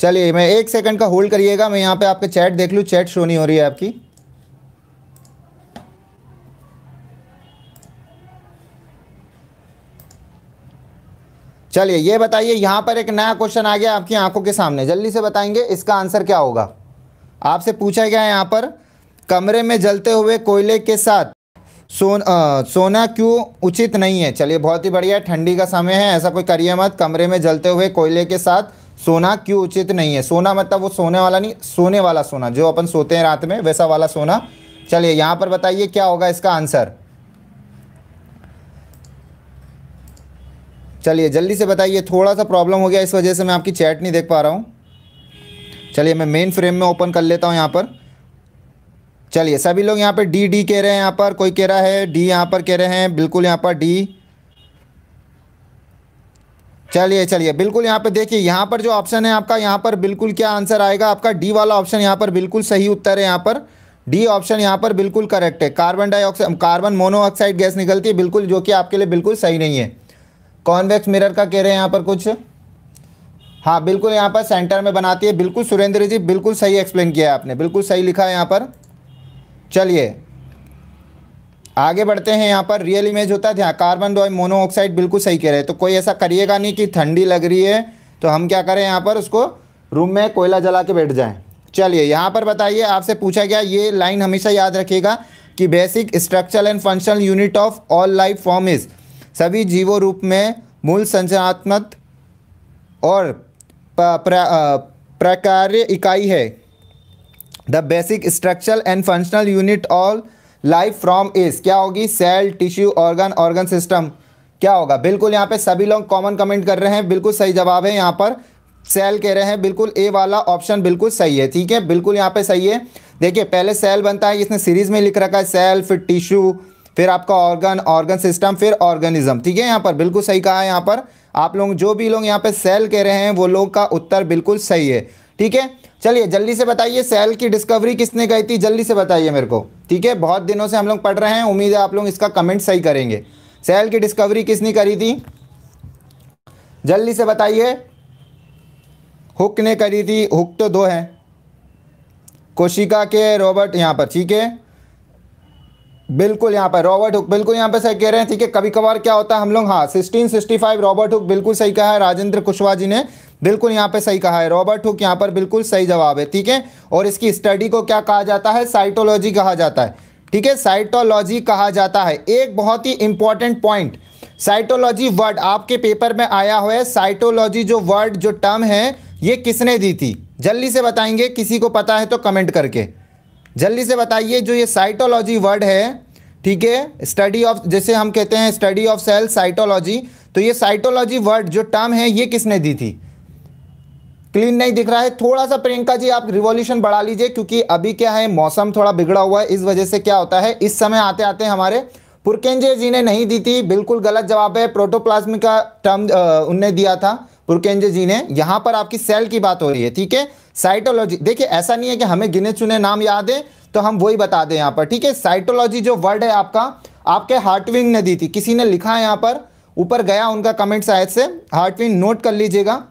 Speaker 2: चलिए मैं एक सेकंड का होल्ड करिएगा मैं यहां पे आपके चैट देख लू चैट शो नहीं हो रही है आपकी चलिए ये बताइए यहाँ पर एक नया क्वेश्चन आ गया आपकी आंखों के सामने जल्दी से बताएंगे इसका आंसर क्या होगा आपसे पूछा गया है यहाँ पर कमरे में जलते हुए कोयले के साथ सोन आ, सोना क्यों उचित नहीं है चलिए बहुत ही बढ़िया ठंडी का समय है ऐसा कोई करिए मत कमरे में जलते हुए कोयले के साथ सोना क्यों उचित नहीं है सोना मतलब वो सोने वाला नहीं सोने वाला सोना जो अपन सोते हैं रात में वैसा वाला सोना चलिए यहाँ पर बताइए क्या होगा इसका आंसर चलिए जल्दी से बताइए थोड़ा सा प्रॉब्लम हो गया इस वजह से मैं आपकी चैट नहीं देख पा रहा हूँ चलिए मैं मेन फ्रेम में ओपन कर लेता हूँ यहाँ पर चलिए सभी लोग यहाँ पर डी डी कह रहे हैं यहाँ पर कोई कह रहा है डी यहाँ पर कह रहे हैं बिल्कुल यहाँ पर डी चलिए चलिए बिल्कुल यहाँ पर देखिए यहाँ पर जो ऑप्शन है आपका यहाँ पर बिल्कुल क्या आंसर आएगा आपका डी वाला ऑप्शन यहाँ पर बिल्कुल सही उत्तर है यहाँ पर डी ऑप्शन यहाँ पर बिल्कुल करेक्ट है carbon dioxide carbon monoxide gas निकलती है बिल्कुल जो कि आपके लिए बिल्कुल सही नहीं है कॉन्वेक्स मिरर का कह रहे हैं यहाँ पर कुछ हाँ बिल्कुल यहाँ पर सेंटर में बनाती है बिल्कुल सुरेंद्र जी बिल्कुल सही एक्सप्लेन किया है आपने बिल्कुल सही लिखा है यहाँ पर चलिए आगे बढ़ते हैं यहाँ पर रियल इमेज होता है कार्बन डाई मोनोऑक्साइड बिल्कुल सही कह रहे हैं तो कोई ऐसा करिएगा नहीं कि ठंडी लग रही है तो हम क्या करें यहाँ पर उसको रूम में कोयला जला के बैठ जाए चलिए यहाँ पर बताइए आपसे पूछा गया ये लाइन हमेशा याद रखिएगा कि basic structural and functional unit of all life form is सभी जीवो रूप में मूल संचनात्मक और प्रकार्य इकाई है the basic structural and functional unit all life from इस क्या होगी cell tissue organ organ system क्या होगा बिल्कुल यहाँ पे सभी लोग कॉमन कमेंट कर रहे हैं बिल्कुल सही जवाब है यहाँ पर सेल कह रहे हैं बिल्कुल ए वाला ऑप्शन बिल्कुल सही है ठीक है बिल्कुल यहाँ पे सही है देखिए पहले सेल बनता है इसने सीरीज में लिख रखा है सेल फिर टिश्यू फिर आपका ऑर्गन ऑर्गन सिस्टम फिर ऑर्गेनिज्म ठीक है यहाँ पर बिल्कुल सही कहा है यहाँ पर आप लोग जो भी लोग यहाँ पर सेल कह रहे हैं वो लोग का उत्तर बिल्कुल सही है ठीक है चलिए जल्दी से बताइए सेल की डिस्कवरी किसने कही थी जल्दी से बताइए मेरे को ठीक है बहुत दिनों से हम लोग पढ़ रहे हैं उम्मीद है आप लोग इसका कमेंट सही करेंगे सेल की डिस्कवरी किसने करी थी जल्दी से बताइए हुक ने करी थी हुक तो दो है कोशिका के रॉबर्ट यहाँ पर ठीक है बिल्कुल यहाँ पर रॉबर्ट हुक बिल्कुल यहाँ पर सही कह रहे हैं ठीक है कभी कभार क्या होता है हम लोग हाँ sixteen sixty five Robert Hooke बिल्कुल सही कहा है राजेंद्र कुशवाहा जी ने बिल्कुल यहाँ पे सही कहा है रॉबर्ट हुक यहाँ पर बिल्कुल सही जवाब है ठीक है और इसकी स्टडी को क्या कहा जाता है साइटोलॉजी कहा जाता है ठीक है साइटोलॉजी कहा जाता है एक बहुत ही इंपॉर्टेंट पॉइंट साइटोलॉजी वर्ड आपके पेपर में आया हुआ है साइटोलॉजी जो वर्ड जो टर्म है ये किसने दी थी जल्दी से बताएंगे किसी को पता है तो कमेंट करके जल्दी से बताइए जो ये साइटोलॉजी वर्ड है ठीक है स्टडी ऑफ जैसे हम कहते हैं स्टडी ऑफ सेल साइटोलॉजी तो ये साइटोलॉजी वर्ड जो टर्म है ये किसने दी थी क्लीन नहीं दिख रहा है थोड़ा सा प्रियंका जी आप रिवॉल्यूशन बढ़ा लीजिए क्योंकि अभी क्या है मौसम थोड़ा बिगड़ा हुआ है इस वजह से क्या होता है इस समय आते आते हमारे पुरकेंजे जी ने नहीं दी थी बिल्कुल गलत जवाब है प्रोटोप्लाज्म का टर्म उनने दिया था पुरकेंजे जी ने यहां पर आपकी सेल की बात हो रही है ठीक है साइटोलॉजी देखिए ऐसा नहीं है कि हमें गिने चुने नाम याद है तो हम वही बता दें यहां पर ठीक है साइटोलॉजी जो वर्ड है आपका आपके हार्टविंग ने दी थी किसी ने लिखा है यहां पर ऊपर गया उनका कमेंट शायद से हार्टविंग नोट कर लीजिएगा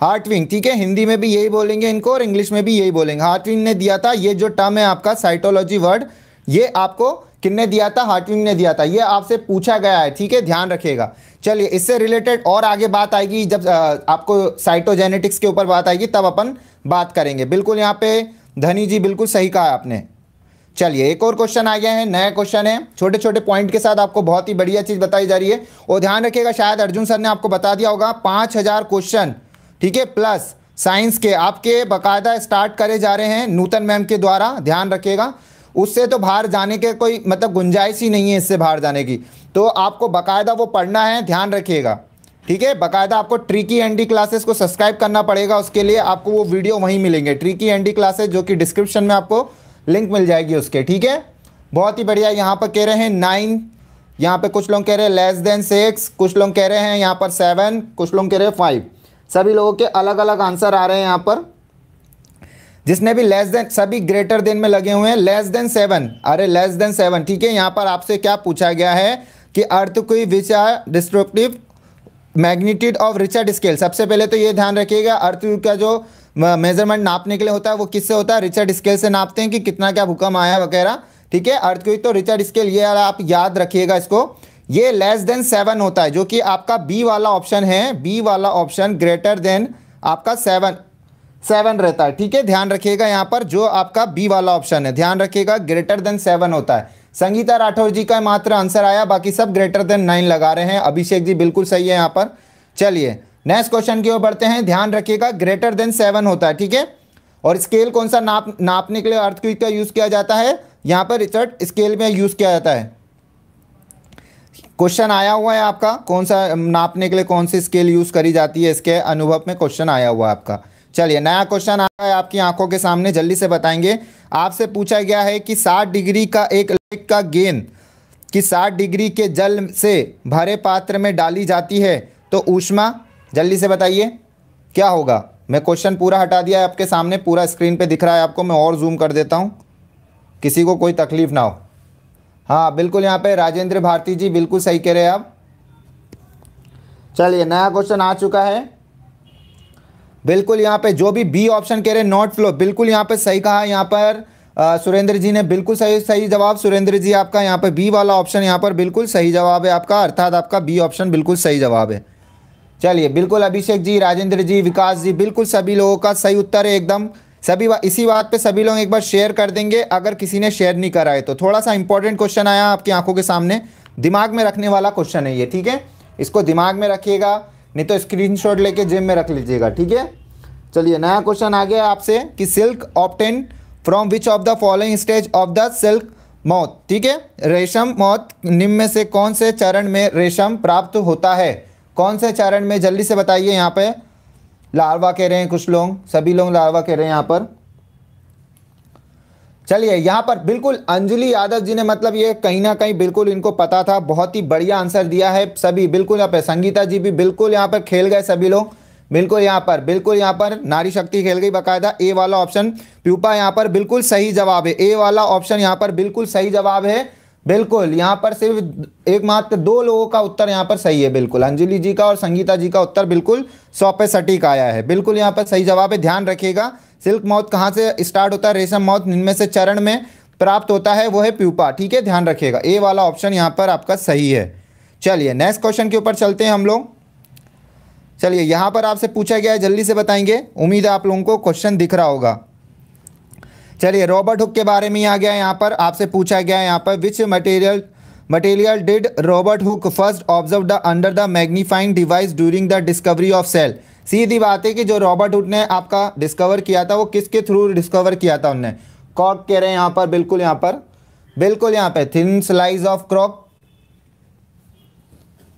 Speaker 2: हार्टविंग ठीक है हिंदी में भी यही बोलेंगे इनको और इंग्लिश में भी यही बोलेंगे हार्टविंग ने दिया था ये जो टर्म है आपका साइटोलॉजी वर्ड ये आपको किन्ने दिया था हार्टविंग ने दिया था ये आपसे पूछा गया है ठीक है ध्यान रखिएगा चलिए इससे रिलेटेड और आगे बात आएगी जब आपको साइटोजेनेटिक्स के ऊपर बात आएगी तब अपन बात करेंगे बिल्कुल यहाँ पे धनी जी बिल्कुल सही कहा आपने चलिए एक और क्वेश्चन आ गया है नया क्वेश्चन है छोटे छोटे पॉइंट के साथ आपको बहुत ही बढ़िया चीज़ बताई जा रही है और ध्यान रखिएगा शायद अर्जुन सर ने आपको बता दिया होगा पांच हज़ार क्वेश्चन ठीक है प्लस साइंस के आपके बाकायदा स्टार्ट करे जा रहे हैं नूतन मैम के द्वारा ध्यान रखिएगा उससे तो बाहर जाने के कोई मतलब गुंजाइश ही नहीं है इससे बाहर जाने की तो आपको बाकायदा वो पढ़ना है ध्यान रखिएगा ठीक है बाकायदा आपको ट्रिकी एनडी क्लासेस को सब्सक्राइब करना पड़ेगा उसके लिए आपको वो वीडियो वहीं मिलेंगे ट्रिकी एनडी क्लासेस जो कि डिस्क्रिप्शन में आपको लिंक मिल जाएगी उसके ठीक है बहुत ही बढ़िया यहाँ पर कह रहे हैं नाइन यहाँ पे कुछ लोग कह रहे हैं लेस देन सिक्स कुछ लोग कह रहे हैं यहाँ पर सेवन कुछ लोग कह रहे हैं फाइव सभी लोगों के अलग अलग आंसर आ रहे हैं यहाँ पर जिसने भी लेस देन सभी ग्रेटर देन में लगे हुए हैं लेस देन सेवन अरे लेस देन सेवन ठीक है यहाँ पर आपसे क्या पूछा गया है कि earthquake which are destructive magnitude of Richter scale सबसे पहले तो ये ध्यान रखिएगा अर्थ का जो मेजरमेंट नापने के लिए होता है वो किससे होता है रिचर्ड स्केल से नापते हैं कि कितना क्या भूकंप आया वगैरह ठीक है अर्थ तो रिचर्ड स्केल ये आप याद रखिएगा इसको ये लेस देन सेवन होता है जो कि आपका बी वाला ऑप्शन है बी वाला ऑप्शन ग्रेटर देन आपका सेवन सेवन रहता है ठीक है ध्यान रखिएगा यहाँ पर जो आपका बी वाला ऑप्शन है ध्यान रखिएगा ग्रेटर देन सेवन होता है संगीता राठौर जी का मात्र आंसर आया बाकी सब ग्रेटर देन नाइन लगा रहे हैं अभिषेक जी बिल्कुल सही है यहाँ पर चलिए नेक्स्ट क्वेश्चन की ओर बढ़ते हैं ध्यान रखिएगा ग्रेटर देन सेवन होता है ठीक है और स्केल कौन सा नाप नापने के लिए अर्थक्विक का यूज़ किया जाता है यहाँ पर रिचर्ट स्केल में यूज़ किया जाता है क्वेश्चन आया हुआ है आपका कौन सा नापने के लिए कौन सी स्केल यूज़ करी जाती है इसके अनुभव में क्वेश्चन आया हुआ है आपका चलिए नया क्वेश्चन आया है आपकी आंखों के सामने जल्दी से बताएंगे आपसे पूछा गया है कि 60 डिग्री का एक का गेंद कि 60 डिग्री के जल से भरे पात्र में डाली जाती है तो ऊष्मा जल्दी से बताइए क्या होगा मैं क्वेश्चन पूरा हटा दिया है आपके सामने पूरा स्क्रीन पे दिख रहा है आपको मैं और जूम कर देता हूँ किसी को कोई तकलीफ ना हो हाँ बिल्कुल यहाँ पे राजेंद्र भारती जी बिल्कुल सही कह रहे हैं आप चलिए नया क्वेश्चन आ चुका है बिल्कुल यहाँ पे जो भी बी ऑप्शन कह रहे हैं नॉट फ्लो बिल्कुल यहाँ पे सही कहा यहाँ पर सुरेंद्र जी ने बिल्कुल सही सही जवाब सुरेंद्र जी आपका यहाँ पर बी वाला ऑप्शन यहाँ पर बिल्कुल सही जवाब है आपका अर्थात आपका बी ऑप्शन बिल्कुल सही जवाब है चलिए बिल्कुल अभिषेक जी राजेंद्र जी विकास जी बिल्कुल सभी लोगों का सही उत्तर है एकदम सभी बा, इसी बात पे सभी लोग एक बार शेयर कर देंगे अगर किसी ने शेयर नहीं कराए तो थोड़ा सा इंपॉर्टेंट क्वेश्चन आया आपकी आंखों के सामने दिमाग में रखने वाला क्वेश्चन है ये ठीक है इसको दिमाग में रखिएगा नहीं तो स्क्रीन लेके जेब में रख लीजिएगा ठीक है चलिए नया क्वेश्चन आ गया आपसे कि silk obtained from which of the following stage of the silk moth ठीक है रेशम मौत निम्न में से कौन से चरण में रेशम प्राप्त होता है कौन से चरण में जल्दी से बताइए यहाँ पे लार्वा कह रहे हैं कुछ लोग सभी लोग लार्वा कह रहे हैं यहाँ पर चलिए यहाँ पर बिल्कुल अंजलि यादव जी ने मतलब ये कहीं ना कहीं बिल्कुल इनको पता था बहुत ही बढ़िया आंसर दिया है सभी बिल्कुल यहाँ पे संगीता जी भी बिल्कुल यहाँ पर खेल गए सभी लोग बिल्कुल यहाँ पर बिल्कुल यहां पर नारी शक्ति खेल गई बाकायदा ए वाला ऑप्शन प्यूपा यहाँ पर बिल्कुल सही जवाब है ए वाला ऑप्शन यहां पर बिल्कुल सही जवाब है बिल्कुल यहां पर सिर्फ एकमात्र दो लोगों का उत्तर यहां पर सही है बिल्कुल अंजलि जी का और संगीता जी का उत्तर बिल्कुल सौ पे सटीक आया है बिल्कुल यहां पर सही जवाब है ध्यान रखिएगा सिल्क मौत कहां से स्टार्ट होता है रेशम मौत इनमें से चरण में प्राप्त होता है वो है प्यूपा ठीक है ध्यान रखिएगा ए वाला ऑप्शन यहाँ पर आपका सही है चलिए नेक्स्ट क्वेश्चन के ऊपर चलते हैं हम लोग चलिए यहाँ पर आपसे पूछा गया है जल्दी से बताएंगे उम्मीद है आप लोगों को क्वेश्चन दिख रहा होगा चलिए रॉबर्ट हुक के बारे में आ गया है यहाँ पर आपसे पूछा गया है यहाँ पर which material material did Robert Hooke first observe the under the magnifying device during the discovery of cell सीधी बात है कि जो रॉबर्ट हुक ने आपका डिस्कवर किया था वो किसके थ्रू डिस्कवर किया था उनने कॉक कह रहे हैं यहाँ पर बिल्कुल यहाँ पर बिल्कुल यहाँ पर thin slice of cork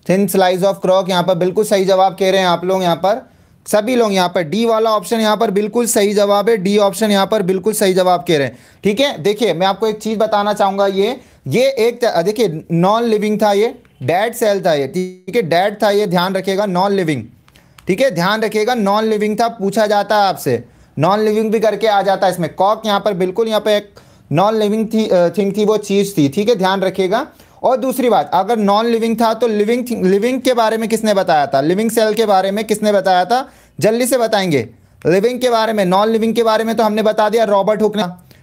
Speaker 2: thin slice of cork यहाँ पर बिल्कुल सही जवाब कह रहे हैं आप लोग यहाँ पर सभी लोग यहाँ पर डी वाला ऑप्शन यहाँ पर बिल्कुल सही जवाब है डी ऑप्शन यहाँ पर बिल्कुल सही जवाब कह रहे हैं ठीक है देखिए मैं आपको एक चीज़ बताना चाहूंगा ये ये एक देखिए नॉन लिविंग था ये डेड सेल था ये ठीक है डेड था ये ध्यान रखिएगा नॉन लिविंग ठीक है ध्यान रखिएगा नॉन लिविंग था पूछा जाता है आपसे नॉन लिविंग भी करके आ जाता है इसमें कॉक यहाँ पर बिल्कुल यहाँ पर एक नॉन लिविंग थी थिंग थी वो चीज़ थी ठीक है ध्यान रखिएगा और दूसरी बात अगर नॉन लिविंग था तो लिविंग लिविंग के बारे में किसने बताया था लिविंग सेल के बारे में किसने बताया था जल्दी से बताएंगे लिविंग के बारे में नॉन लिविंग के बारे में तो हमने बता दिया रॉबर्ट हुक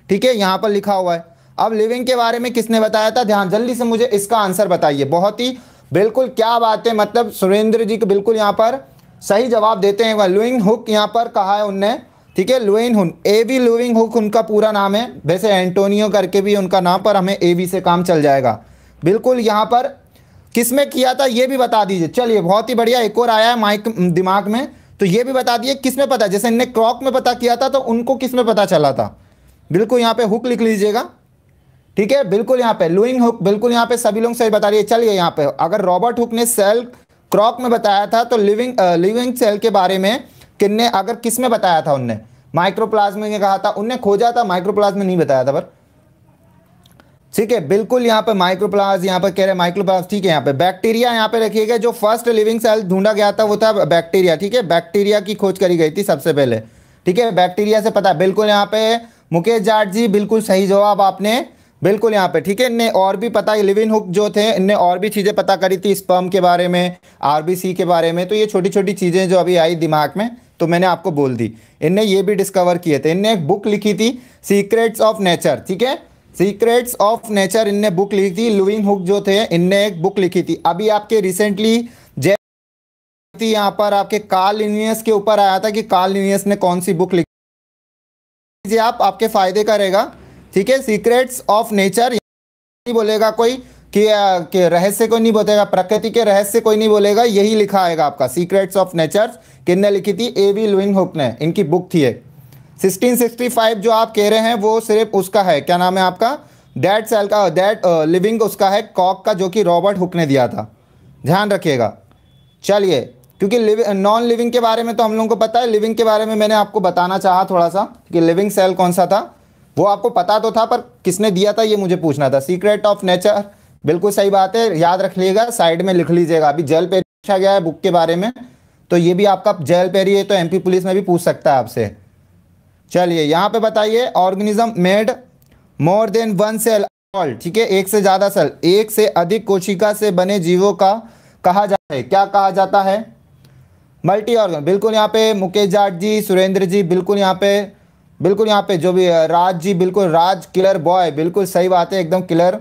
Speaker 2: ठीक है यहाँ पर लिखा हुआ है अब लिविंग के बारे में किसने बताया था ध्यान जल्दी से मुझे इसका आंसर बताइए बहुत ही बिल्कुल क्या बात है मतलब सुरेंद्र जी को बिल्कुल यहाँ पर सही जवाब देते हैं लुइंग हुक यहाँ पर कहा है उनने ठीक है Leeuwenhoek A V Leeuwenhoek उनका पूरा नाम है वैसे एंटोनियो करके भी उनका नाम पर हमें ए वी से काम चल जाएगा बिल्कुल यहाँ पर किस में किया था ये भी बता दीजिए चलिए बहुत ही बढ़िया एक और आया है माइक दिमाग में तो ये भी बता दिए किस में पता जैसे इनने क्रॉक में पता किया था तो उनको किस में पता चला था बिल्कुल यहाँ पे हुक लिख लीजिएगा ठीक है बिल्कुल यहाँ पे लुइंग हुक बिल्कुल यहाँ पे सभी लोग सही बता रही है चलिए यहाँ पे अगर रॉबर्ट हुक ने सेल क्रॉक में बताया था तो लिविंग लिविंग सेल के बारे में किन्ने अगर किस में बताया था उनने माइक्रोप्लाज्म में कहा था उनने खोजा था माइक्रोप्लाज्म में नहीं बताया था पर ठीक है बिल्कुल यहाँ पे माइक्रोप्लाज यहाँ पर कह रहे हैं माइक्रोप्लाज ठीक है यहाँ पे बैक्टीरिया यहाँ पे रखिएगा जो फर्स्ट लिविंग सेल ढूंढा गया था वो था बैक्टीरिया ठीक है बैक्टीरिया की खोज करी गई थी सबसे पहले ठीक है बैक्टीरिया से पता बिल्कुल यहाँ पे मुकेश जाट जी बिल्कुल सही जवाब आपने बिल्कुल यहाँ पे ठीक है इनने और भी पता लिविन हुक जो थे इनने और भी चीज़ें पता करी थी स्पर्म के बारे में आरबीसी के बारे में तो ये छोटी छोटी चीज़ें जो अभी आई दिमाग में तो मैंने आपको बोल दी इनने ये भी डिस्कवर किए थे इनने एक बुक लिखी थी सीक्रेट्स ऑफ नेचर ठीक है सीक्रेट्स ऑफ नेचर इनने बुक लिखी थी लुविंग हुक जो थे इनने एक बुक लिखी थी अभी आपके रिसेंटली जैसे यहाँ पर आपके कार्ल यूनियस के ऊपर आया था कि कार्ल यूनियस ने कौन सी बुक लिखी जी आप आपके फायदे करेगा ठीक है सीक्रेट्स ऑफ नेचर नहीं बोलेगा कोई कि, कि रहस्य कोई नहीं बोलेगा प्रकृति के रहस्य कोई नहीं बोलेगा यही लिखा आएगा आपका सीक्रेट्स ऑफ नेचर ने लिखी थी ए वी लुविंग हुक ने इनकी बुक थी 1665 जो आप कह रहे हैं वो सिर्फ उसका है क्या नाम है आपका डेड सेल का डेट लिविंग uh, उसका है कॉक का जो कि रॉबर्ट हुक ने दिया था ध्यान रखिएगा चलिए क्योंकि नॉन लिविंग के बारे में तो हम लोगों को पता है लिविंग के बारे में मैंने आपको बताना चाहा थोड़ा सा कि लिविंग सेल कौन सा था वो आपको पता तो था पर किसने दिया था ये मुझे पूछना था सीक्रेट ऑफ नेचर बिल्कुल सही बात है याद रख लीजिएगा साइड में लिख लीजिएगा अभी जेल पेरी पूछा गया है बुक के बारे में तो ये भी आपका जेल पेरी है तो एमपी पुलिस में भी पूछ सकता है आपसे चलिए यहाँ पे बताइए organism made more than one cell all ठीक है एक से ज़्यादा सेल एक से अधिक कोशिका से बने जीवों का कहा जाता है क्या कहा जाता है मल्टी ऑर्गन बिल्कुल यहाँ पे मुकेश जाट जी सुरेंद्र जी बिल्कुल यहाँ पे बिल्कुल यहाँ पे जो भी राज जी बिल्कुल राज किलर बॉय बिल्कुल सही बात है एकदम क्लियर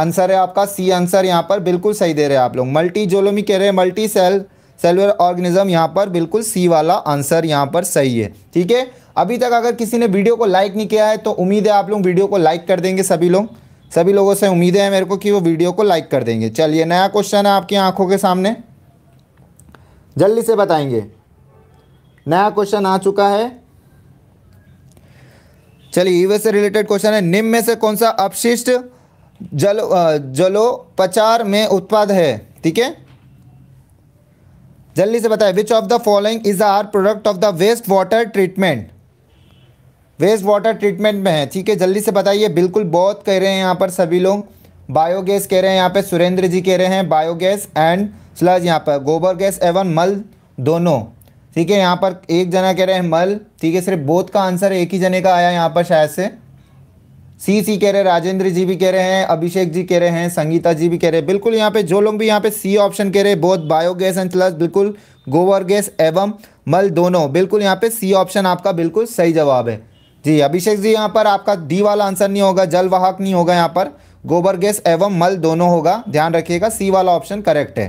Speaker 2: आंसर है आपका सी आंसर यहाँ पर बिल्कुल सही दे रहे हैं आप लोग मल्टी जोलोमी कह रहे हैं मल्टी सेल सेलुलर ऑर्गेनिज्म यहाँ पर बिल्कुल सी वाला आंसर यहाँ पर सही है ठीक है अभी तक अगर किसी ने वीडियो को लाइक नहीं किया है तो उम्मीद है आप लोग वीडियो को लाइक कर देंगे सभी लोग सभी लोगों से उम्मीद है मेरे को कि वो वीडियो को लाइक कर देंगे चलिए नया क्वेश्चन है आपकी आंखों के सामने जल्दी से बताएंगे नया क्वेश्चन आ चुका है चलिए यूएस से रिलेटेड क्वेश्चन है निम्न में से कौन सा अपशिष्ट जल जलोपचार में उत्पाद है ठीक है जल्दी से बताएं which of the following is are product of the waste water treatment waste water treatment में है ठीक है जल्दी से बताइए बिल्कुल बहुत कह रहे हैं यहाँ पर सभी लोग बायोगैस कह रहे हैं यहाँ पर सुरेंद्र जी कह रहे हैं बायोगैस एंड स्लज यहाँ पर गोबर गैस एवं मल दोनों ठीक है यहाँ पर एक जना कह रहे हैं मल ठीक है सिर्फ बोध का आंसर एक ही जने का आया यहाँ पर शायद से सी सी कह रहे हैं राजेंद्र जी भी कह रहे हैं अभिषेक जी कह रहे हैं संगीता जी भी कह रहे हैं बिल्कुल यहाँ पे जो लोग भी यहाँ पे सी ऑप्शन कह रहे हैं बोध बायोगैस एंड प्लस बिल्कुल गोबर गैस एवं मल दोनों बिल्कुल यहाँ पे सी ऑप्शन आपका बिल्कुल सही जवाब है जी अभिषेक जी यहाँ पर आपका डी वाला आंसर नहीं होगा जलवाहक नहीं होगा यहाँ पर गोबर गैस एवं मल दोनों होगा ध्यान रखिएगा सी वाला ऑप्शन करेक्ट है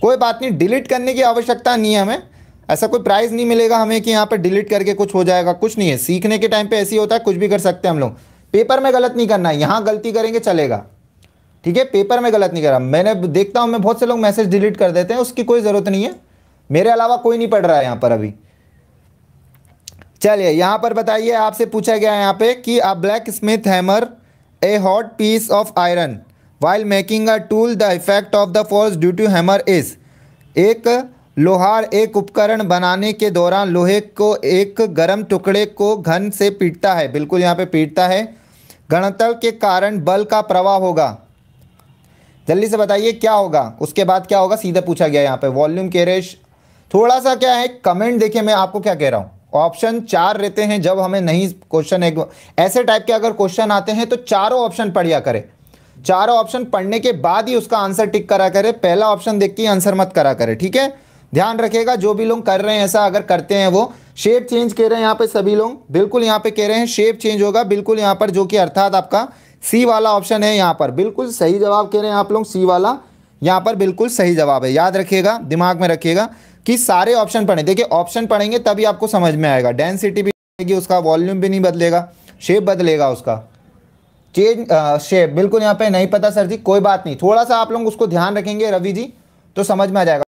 Speaker 2: कोई बात नहीं डिलीट करने की आवश्यकता नहीं है हमें ऐसा कोई प्राइज़ नहीं मिलेगा हमें कि यहाँ पर डिलीट करके कुछ हो जाएगा कुछ नहीं है सीखने के टाइम पर ऐसे ही होता है कुछ भी कर सकते हैं हम लोग पेपर में गलत नहीं करना है यहाँ गलती करेंगे चलेगा ठीक है पेपर में गलत नहीं करा मैंने देखता हूँ मैं बहुत से लोग मैसेज डिलीट कर देते हैं उसकी कोई ज़रूरत नहीं है मेरे अलावा कोई नहीं पढ़ रहा है यहाँ पर अभी चलिए यहाँ पर बताइए आपसे पूछा गया है यहाँ पे कि a blacksmith hammer a hot piece of iron while making a tool the effect of the force due to hammer is एक लोहार एक उपकरण बनाने के दौरान लोहे को एक गर्म टुकड़े को घन से पीटता है बिल्कुल यहाँ पे पीटता है गणतल के कारण बल का प्रवाह होगा जल्दी से बताइए क्या होगा उसके बाद क्या होगा सीधा पूछा गया यहाँ पे वॉल्यूम के रेश थोड़ा सा क्या है कमेंट देखिए मैं आपको क्या कह रहा हूँ ऑप्शन चार रहते हैं जब हमें नहीं क्वेश्चन एक ऐसे टाइप के अगर क्वेश्चन आते हैं तो चारों ऑप्शन पढ़िया करें चारों ऑप्शन पढ़ने के बाद ही उसका आंसर टिक करा करें पहला ऑप्शन देख के आंसर मत करा करें ठीक है ध्यान रखेगा जो भी लोग कर रहे हैं ऐसा अगर करते हैं वो शेप चेंज कह रहे हैं यहाँ पे सभी लोग बिल्कुल यहाँ पे कह रहे हैं शेप चेंज होगा बिल्कुल यहाँ पर जो कि अर्थात आपका सी वाला ऑप्शन है यहाँ पर बिल्कुल सही जवाब कह रहे हैं आप लोग सी वाला यहाँ पर बिल्कुल सही जवाब है याद रखिएगा दिमाग में रखिएगा कि सारे ऑप्शन पढ़े देखिए ऑप्शन पढ़ेंगे तभी आपको समझ में आएगा डेंसिटी भी बदलेगी उसका वॉल्यूम भी नहीं बदलेगा शेप बदलेगा उसका चेंज शेप बिल्कुल यहाँ पे नहीं पता सर जी कोई बात नहीं थोड़ा सा आप लोग उसको ध्यान रखेंगे रवि जी तो समझ में आ जाएगा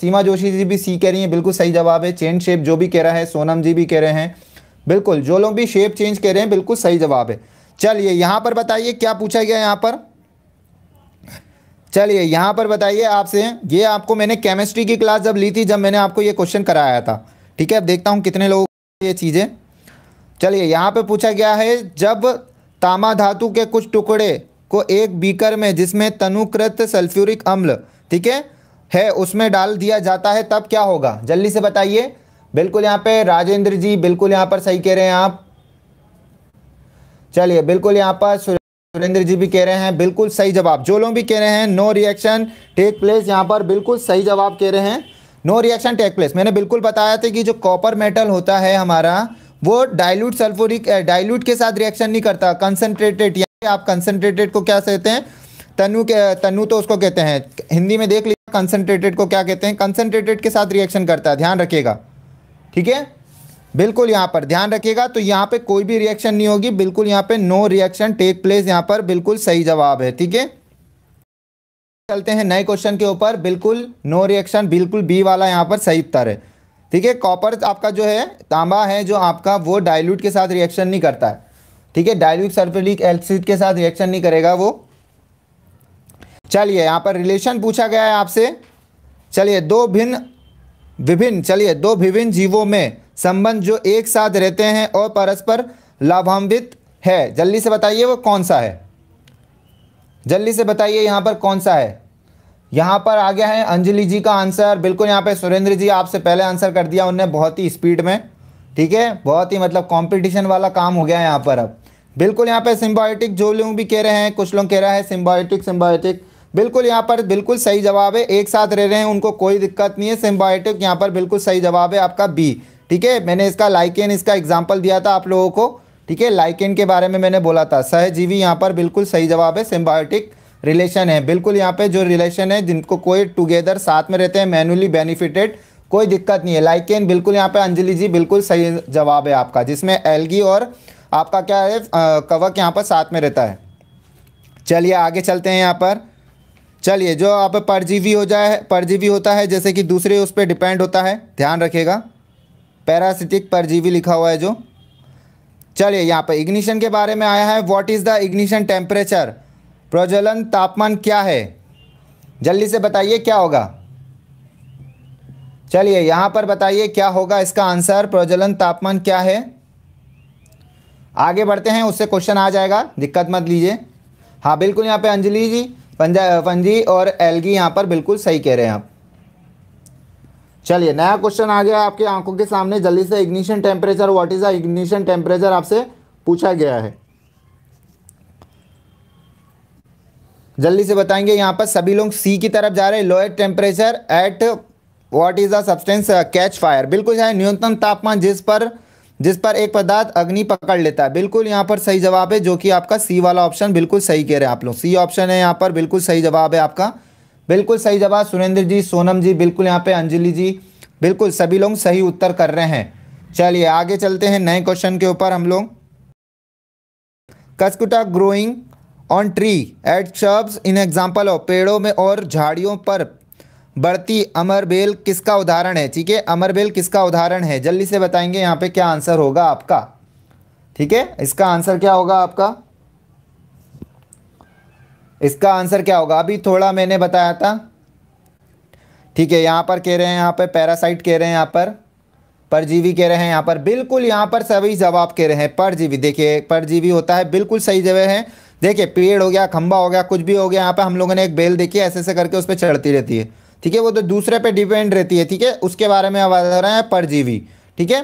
Speaker 2: सीमा जोशी जी भी सी कह रही हैं बिल्कुल सही जवाब है चेंज शेप जो भी कह रहा है सोनम जी भी कह रहे हैं बिल्कुल जो लोग भी शेप चेंज कह रहे हैं बिल्कुल सही जवाब है चलिए यहाँ पर बताइए क्या पूछा गया यहाँ पर चलिए यहाँ पर बताइए आपसे ये आपको मैंने केमिस्ट्री की क्लास जब ली थी जब मैंने आपको ये क्वेश्चन कराया था ठीक है अब देखता हूँ कितने लोगों को ये चीज़ें चलिए यहाँ पर पूछा गया है जब तामा धातु के कुछ टुकड़े को एक बीकर में जिसमें तनुकृत सल्फ्यूरिक अम्ल ठीक है है उसमें डाल दिया जाता है तब क्या होगा जल्दी से बताइए बिल्कुल यहाँ पे राजेंद्र जी बिल्कुल यहाँ पर सही कह रहे हैं आप चलिए बिल्कुल यहाँ पर सुरेंद्र जी भी कह रहे हैं बिल्कुल सही जवाब जो लोग भी कह रहे हैं नो रिएक्शन टेक प्लेस यहाँ पर बिल्कुल सही जवाब कह रहे हैं नो रिएक्शन टेक प्लेस मैंने बिल्कुल बताया था कि जो कॉपर मेटल होता है हमारा वो डाइल्यूट सल्फोरिक डाइल्यूट के साथ रिएक्शन नहीं करता कंसनट्रेटेड या आप कंसनट्रेटेड को क्या कहते हैं तनु के तनु तो उसको कहते हैं हिंदी में देख लीजिए कंसनट्रेटेड को क्या कहते हैं कंसनट्रेटेड के साथ रिएक्शन करता है ध्यान रखिएगा ठीक है बिल्कुल यहाँ पर ध्यान रखिएगा तो यहाँ पे कोई भी रिएक्शन नहीं होगी बिल्कुल यहाँ पे नो रिएक्शन टेक प्लेस यहाँ पर बिल्कुल सही जवाब है ठीक है चलते हैं नए क्वेश्चन के ऊपर बिल्कुल नो रिएक्शन बिल्कुल बी वाला यहाँ पर सही उत्तर है ठीक है कॉपर आपका जो है तांबा है जो आपका वो डायल्यूट के साथ रिएक्शन नहीं करता है ठीक है डायल्यूट सल्फ्यूरिक एसिड के साथ रिएक्शन नहीं करेगा वो चलिए यहाँ पर रिलेशन पूछा गया है आपसे चलिए दो भिन्न विभिन्न चलिए दो विभिन्न जीवों में संबंध जो एक साथ रहते हैं और परस्पर लाभान्वित है जल्दी से बताइए वो कौन सा है जल्दी से बताइए यहाँ पर कौन सा है यहाँ पर आ गया है अंजलि जी का आंसर बिल्कुल यहाँ पे सुरेंद्र जी आपसे पहले आंसर कर दिया उनने बहुत ही स्पीड में ठीक है बहुत ही मतलब कंपटीशन वाला काम हो गया है यहाँ पर अब बिल्कुल यहाँ पे सिम्बायोटिक जो लोग भी कह रहे हैं कुछ लोग कह रहे हैं सिम्बायोटिक सिम्बायोटिक बिल्कुल यहाँ पर बिल्कुल सही जवाब है एक साथ रह रहे हैं उनको कोई दिक्कत नहीं है सिम्बायोटिक यहाँ पर बिल्कुल सही जवाब है आपका बी ठीक है मैंने इसका लाइकेन इसका एग्जाम्पल दिया था आप लोगों को ठीक है लाइकेन के बारे में मैंने बोला था सहजीवी यहाँ पर बिल्कुल सही जवाब है सिम्बायोटिक रिलेशन है बिल्कुल यहाँ पे जो रिलेशन है जिनको कोई टुगेदर साथ में रहते हैं मैनुअली बेनिफिटेड कोई दिक्कत नहीं है लाइकेन बिल्कुल यहाँ पे अंजलि जी बिल्कुल सही जवाब है आपका जिसमें एलगी और आपका क्या है कवक यहाँ पर साथ में रहता है चलिए आगे चलते हैं यहाँ पर चलिए जो आप परजीवी हो जाए परजीवी होता है जैसे कि दूसरे उस पर डिपेंड होता है ध्यान रखिएगा पैरासिटिक परजीवी लिखा हुआ है जो चलिए यहाँ पर इग्निशन के बारे में आया है what is the ignition temperature प्रज्वलन तापमान क्या है जल्दी से बताइए क्या होगा चलिए यहाँ पर बताइए क्या होगा इसका आंसर प्रज्वलन तापमान क्या है आगे बढ़ते हैं उससे क्वेश्चन आ जाएगा दिक्कत मत लीजिए हाँ बिल्कुल यहाँ पे अंजलि जी पंजा पंजी और एलगी यहाँ पर बिल्कुल सही कह रहे हैं आप चलिए नया क्वेश्चन आ गया आपके आंखों के सामने जल्दी से ignition temperature what is the ignition temperature आपसे पूछा गया है जल्दी से बताएंगे यहाँ पर सभी लोग सी की तरफ जा रहे हैं lowest temperature at what is the substance catch fire बिल्कुल न्यूनतम तापमान जिस पर जिस पर एक पदार्थ अग्नि पकड़ लेता है बिल्कुल यहाँ पर सही जवाब है जो कि आपका सी वाला ऑप्शन बिल्कुल सही कह रहे हैं आप लोग सी ऑप्शन है यहाँ पर बिल्कुल सही जवाब है आपका बिल्कुल सही जवाब सुरेंद्र जी सोनम जी बिल्कुल यहाँ पे अंजलि जी बिल्कुल सभी लोग सही उत्तर कर रहे हैं चलिए आगे चलते हैं नए क्वेश्चन के ऊपर हम लोग Cuscuta growing on tree at shrubs in example of पेड़ों में और झाड़ियों पर बढ़ती अमरबेल किसका उदाहरण है ठीक है अमरबेल किसका उदाहरण है जल्दी से बताएंगे यहाँ पे क्या आंसर होगा आपका ठीक है इसका आंसर क्या होगा आपका इसका आंसर क्या होगा अभी थोड़ा मैंने बताया था ठीक है यहाँ पर कह रहे हैं यहाँ पर पैरासाइट कह रहे हैं यहाँ पर परजीवी कह रहे हैं यहाँ पर बिल्कुल यहाँ पर सभी जवाब कह रहे हैं परजीवी देखिए परजीवी होता है बिल्कुल सही जगह है देखिए पेड़ हो गया खंबा हो गया कुछ भी हो गया यहाँ पर हम लोगों ने एक बेल देखी ऐसे ऐसे करके उस पर चढ़ती रहती है ठीक है वो तो दूसरे पे डिपेंड रहती है ठीक है उसके बारे में आवाज आ रहा है परजीवी ठीक है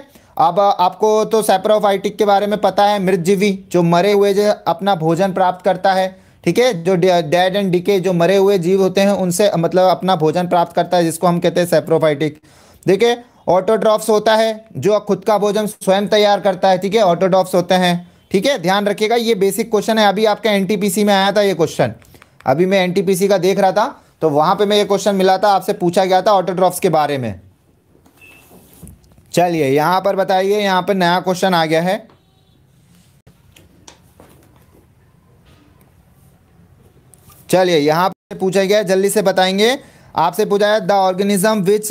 Speaker 2: अब आपको तो सेप्रोफाइटिक के बारे में पता है मृतजीवी जो मरे हुए जो अपना भोजन प्राप्त करता है ठीक है जो डेड एंड डिके जो मरे हुए जीव होते हैं उनसे मतलब अपना भोजन प्राप्त करता है जिसको हम कहते हैं सेप्रोफाइटिक देखिए ऑटोड्रॉफ्स होता है जो खुद का भोजन स्वयं तैयार करता है ठीक है ऑटोड्रॉफ्स होते हैं ठीक है ध्यान रखिएगा ये बेसिक क्वेश्चन है अभी आपका एनटीपीसी में आया था ये क्वेश्चन अभी मैं एनटीपीसी का देख रहा था तो वहां पे मैं ये क्वेश्चन मिला था आपसे पूछा गया था ऑटो ड्रॉप्स के बारे में चलिए यहां पर बताइए यहां पर नया क्वेश्चन आ गया है चलिए यहां पर पूछा गया जल्दी से बताएंगे आपसे पूछा है the organism which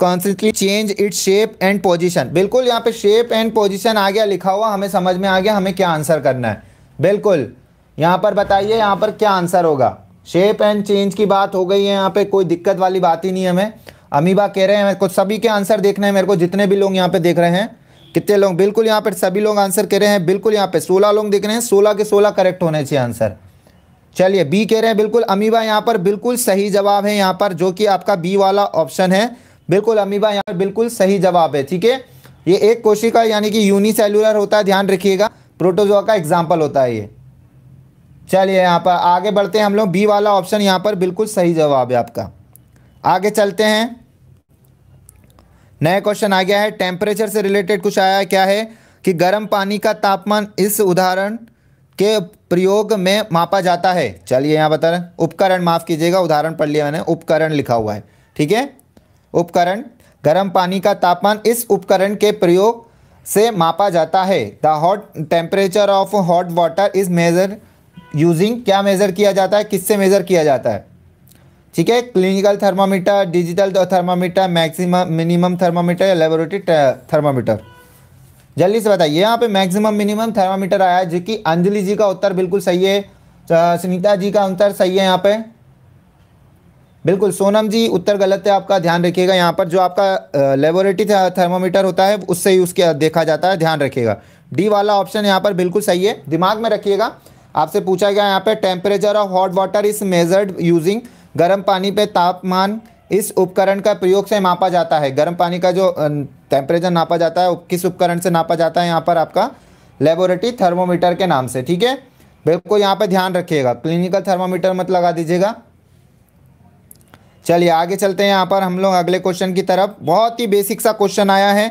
Speaker 2: constantly change its shape and position बिल्कुल यहाँ पे शेप एंड पोजिशन आ गया लिखा हुआ हमें समझ में आ गया हमें क्या आंसर करना है बिल्कुल यहाँ पर बताइए यहाँ पर क्या आंसर होगा शेप एंड चेंज की बात हो गई है यहाँ पे कोई दिक्कत वाली बात ही नहीं है हमें अमीबा कह रहे हैं मेरे को सभी के आंसर देखना है मेरे को जितने भी लोग यहाँ पे देख रहे हैं कितने लोग बिल्कुल यहाँ पे सभी लोग आंसर कह रहे हैं बिल्कुल यहाँ पे सोलह लोग देख रहे हैं सोलह के सोलह करेक्ट होने चाहिए आंसर चलिए बी कह रहे हैं बिल्कुल अमीबा यहाँ पर बिल्कुल सही जवाब है यहाँ पर जो कि आपका बी वाला ऑप्शन है बिल्कुल अमीबा यहाँ पर बिल्कुल सही जवाब है ठीक है ये एक कोशिका यानी कि यूनिसेलुलर होता है ध्यान रखिएगा प्रोटोजोआ का एग्जाम्पल होता है ये चलिए यहाँ पर आगे बढ़ते हैं हम लोग बी वाला ऑप्शन यहाँ पर बिल्कुल सही जवाब है आपका आगे चलते हैं नया क्वेश्चन आ गया है टेम्परेचर से रिलेटेड कुछ आया क्या है कि गर्म पानी का तापमान इस उदाहरण के प्रयोग में मापा जाता है चलिए यहाँ बता रहे उपकरण माफ़ कीजिएगा उदाहरण पढ़ लिया मैंने उपकरण लिखा हुआ है ठीक है उपकरण गर्म पानी का तापमान इस उपकरण के प्रयोग से मापा जाता है the hot temperature of hot water is measure using क्या मेज़र किया जाता है किससे मेज़र किया जाता है ठीक है clinical thermometer digital thermometer maximum minimum thermometer या लेबोरेटरी थर्मामीटर जल्दी से बताइए यहाँ पे मैक्सिमम मिनिमम थर्मामीटर आया है जो कि अंजलि जी का उत्तर बिल्कुल सही है सुनीता जी का उत्तर सही है यहाँ पे बिल्कुल सोनम जी उत्तर गलत है आपका ध्यान रखिएगा यहाँ पर जो आपका लेबोरेटरी थर्मामीटर होता है उससे यूज़ किया देखा जाता है ध्यान रखिएगा डी वाला ऑप्शन यहाँ पर बिल्कुल सही है दिमाग में रखिएगा आपसे पूछा गया यहाँ पे temperature of hot water is measured using गर्म पानी पे तापमान इस उपकरण का प्रयोग से मापा जाता है गर्म पानी का जो टेम्परेचर नापा जाता है किस उपकरण से नापा जाता है यहाँ पर आपका लेबोरेटरी थर्मोमीटर के नाम से ठीक है बिल्कुल यहाँ पर ध्यान रखिएगा क्लिनिकल थर्मोमीटर मत लगा दीजिएगा चलिए आगे चलते हैं यहाँ पर हम लोग अगले क्वेश्चन की तरफ बहुत ही बेसिक सा क्वेश्चन आया है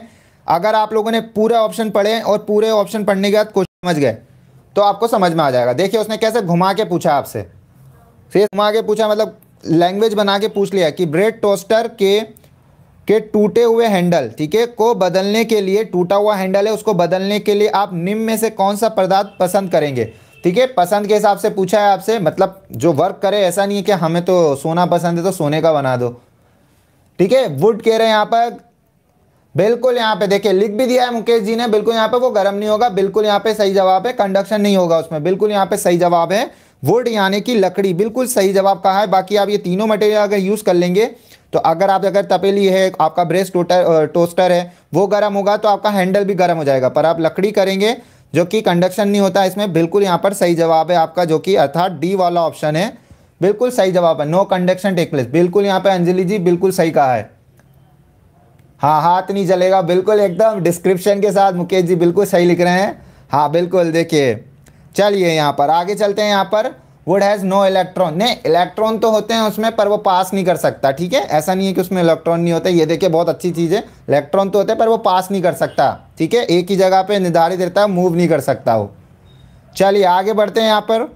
Speaker 2: अगर आप लोगों ने पूरा ऑप्शन पढ़े और पूरे ऑप्शन पढ़ने के बाद क्वेश्चन समझ गए तो आपको समझ में आ जाएगा देखिए उसने कैसे घुमा के पूछा आपसे फिर घुमा के पूछा मतलब लैंग्वेज बना के पूछ लिया कि ब्रेड टोस्टर के के टूटे हुए हैंडल ठीक है को बदलने के लिए टूटा हुआ हैंडल है उसको बदलने के लिए आप निम्न में से कौन सा पदार्थ पसंद करेंगे ठीक है पसंद के हिसाब से पूछा है आपसे मतलब जो वर्क करे ऐसा नहीं है कि हमें तो सोना पसंद है तो सोने का बना दो ठीक है वुड कह रहे हैं यहाँ पर बिल्कुल यहाँ पे देखिए लिख भी दिया है मुकेश जी ने बिल्कुल यहाँ पे वो गर्म नहीं होगा बिल्कुल यहाँ पे सही जवाब है कंडक्शन नहीं होगा उसमें बिल्कुल यहाँ पे सही जवाब है वुड यानी कि लकड़ी बिल्कुल सही जवाब कहा है बाकी आप ये तीनों मटेरियल अगर यूज कर लेंगे तो अगर आप अगर तपेली है आपका ब्रेस टोटर टोस्टर है वो गर्म होगा तो आपका हैंडल भी गर्म हो जाएगा पर आप लकड़ी करेंगे जो कि कंडक्शन नहीं होता इसमें बिल्कुल यहाँ पर सही जवाब है आपका जो कि अर्थात डी वाला ऑप्शन है बिल्कुल सही जवाब है नो कंडक्शन टेक प्लेस बिल्कुल यहाँ पे अंजलि जी बिल्कुल सही कहा है हाँ हाथ नहीं जलेगा बिल्कुल एकदम डिस्क्रिप्शन के साथ मुकेश जी बिल्कुल सही लिख रहे हैं हाँ बिल्कुल देखिए चलिए यहाँ पर आगे चलते हैं यहाँ पर वुड हैज़ नो इलेक्ट्रॉन नहीं इलेक्ट्रॉन तो होते हैं उसमें पर वो पास नहीं कर सकता ठीक है ऐसा नहीं है कि उसमें इलेक्ट्रॉन नहीं होते ये देखिए बहुत अच्छी चीज़ है इलेक्ट्रॉन तो होते हैं पर वो पास नहीं कर सकता ठीक है एक ही जगह पे निर्धारित रहता है मूव नहीं कर सकता वो चलिए आगे बढ़ते हैं यहाँ पर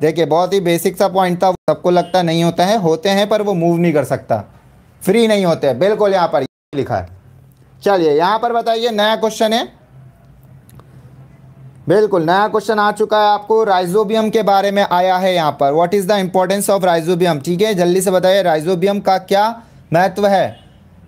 Speaker 2: देखिए बहुत ही बेसिक सा पॉइंट था सबको लगता नहीं होता है होते हैं पर वो मूव नहीं कर सकता फ्री नहीं होते बिल्कुल यहाँ पर लिखा है चलिए यहां पर बताइए नया क्वेश्चन है बिल्कुल नया क्वेश्चन आ चुका है आपको राइजोबियम के बारे में आया है यहां पर what is the importance of Rhizobium ठीक है जल्दी से बताइए राइजोबियम का क्या महत्व है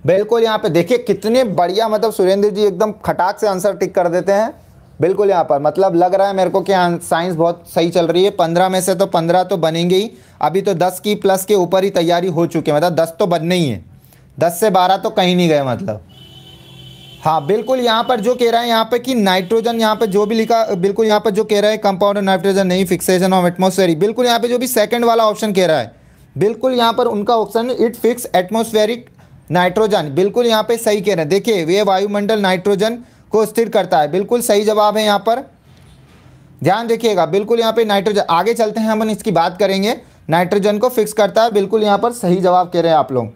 Speaker 2: बिल्कुल यहां पे देखिए कितने बढ़िया मतलब सुरेंद्र जी एकदम खटाक से आंसर टिक कर देते हैं बिल्कुल यहाँ पर मतलब लग रहा है मेरे को कि साइंस हाँ, बहुत सही चल रही है पंद्रह में से तो पंद्रह तो बनेंगे ही अभी तो दस की प्लस के ऊपर ही तैयारी हो चुकी है मतलब दस तो बनने ही है दस से बारह तो कहीं नहीं गए मतलब हाँ बिल्कुल यहाँ पर जो कह रहा है यहाँ पे कि नाइट्रोजन यहाँ पे जो भी लिखा बिल्कुल यहाँ पर जो कह रहा है कंपाउंड नाइट्रोजन नहीं फिक्सेशन ऑफ एटमोस्फेरिक बिल्कुल यहाँ पे जो भी सेकंड वाला ऑप्शन कह रहा है बिल्कुल यहाँ पर उनका option it fix atmospheric nitrogen बिल्कुल यहाँ पे सही कह रहे हैं देखिए वे वायुमंडल नाइट्रोजन को स्थिर करता है बिल्कुल सही जवाब है यहाँ पर ध्यान देखिएगा बिल्कुल यहाँ पे नाइट्रोजन आगे चलते हैं हम इसकी बात करेंगे नाइट्रोजन को फिक्स करता है बिल्कुल यहाँ पर सही जवाब कह रहे हैं आप लोग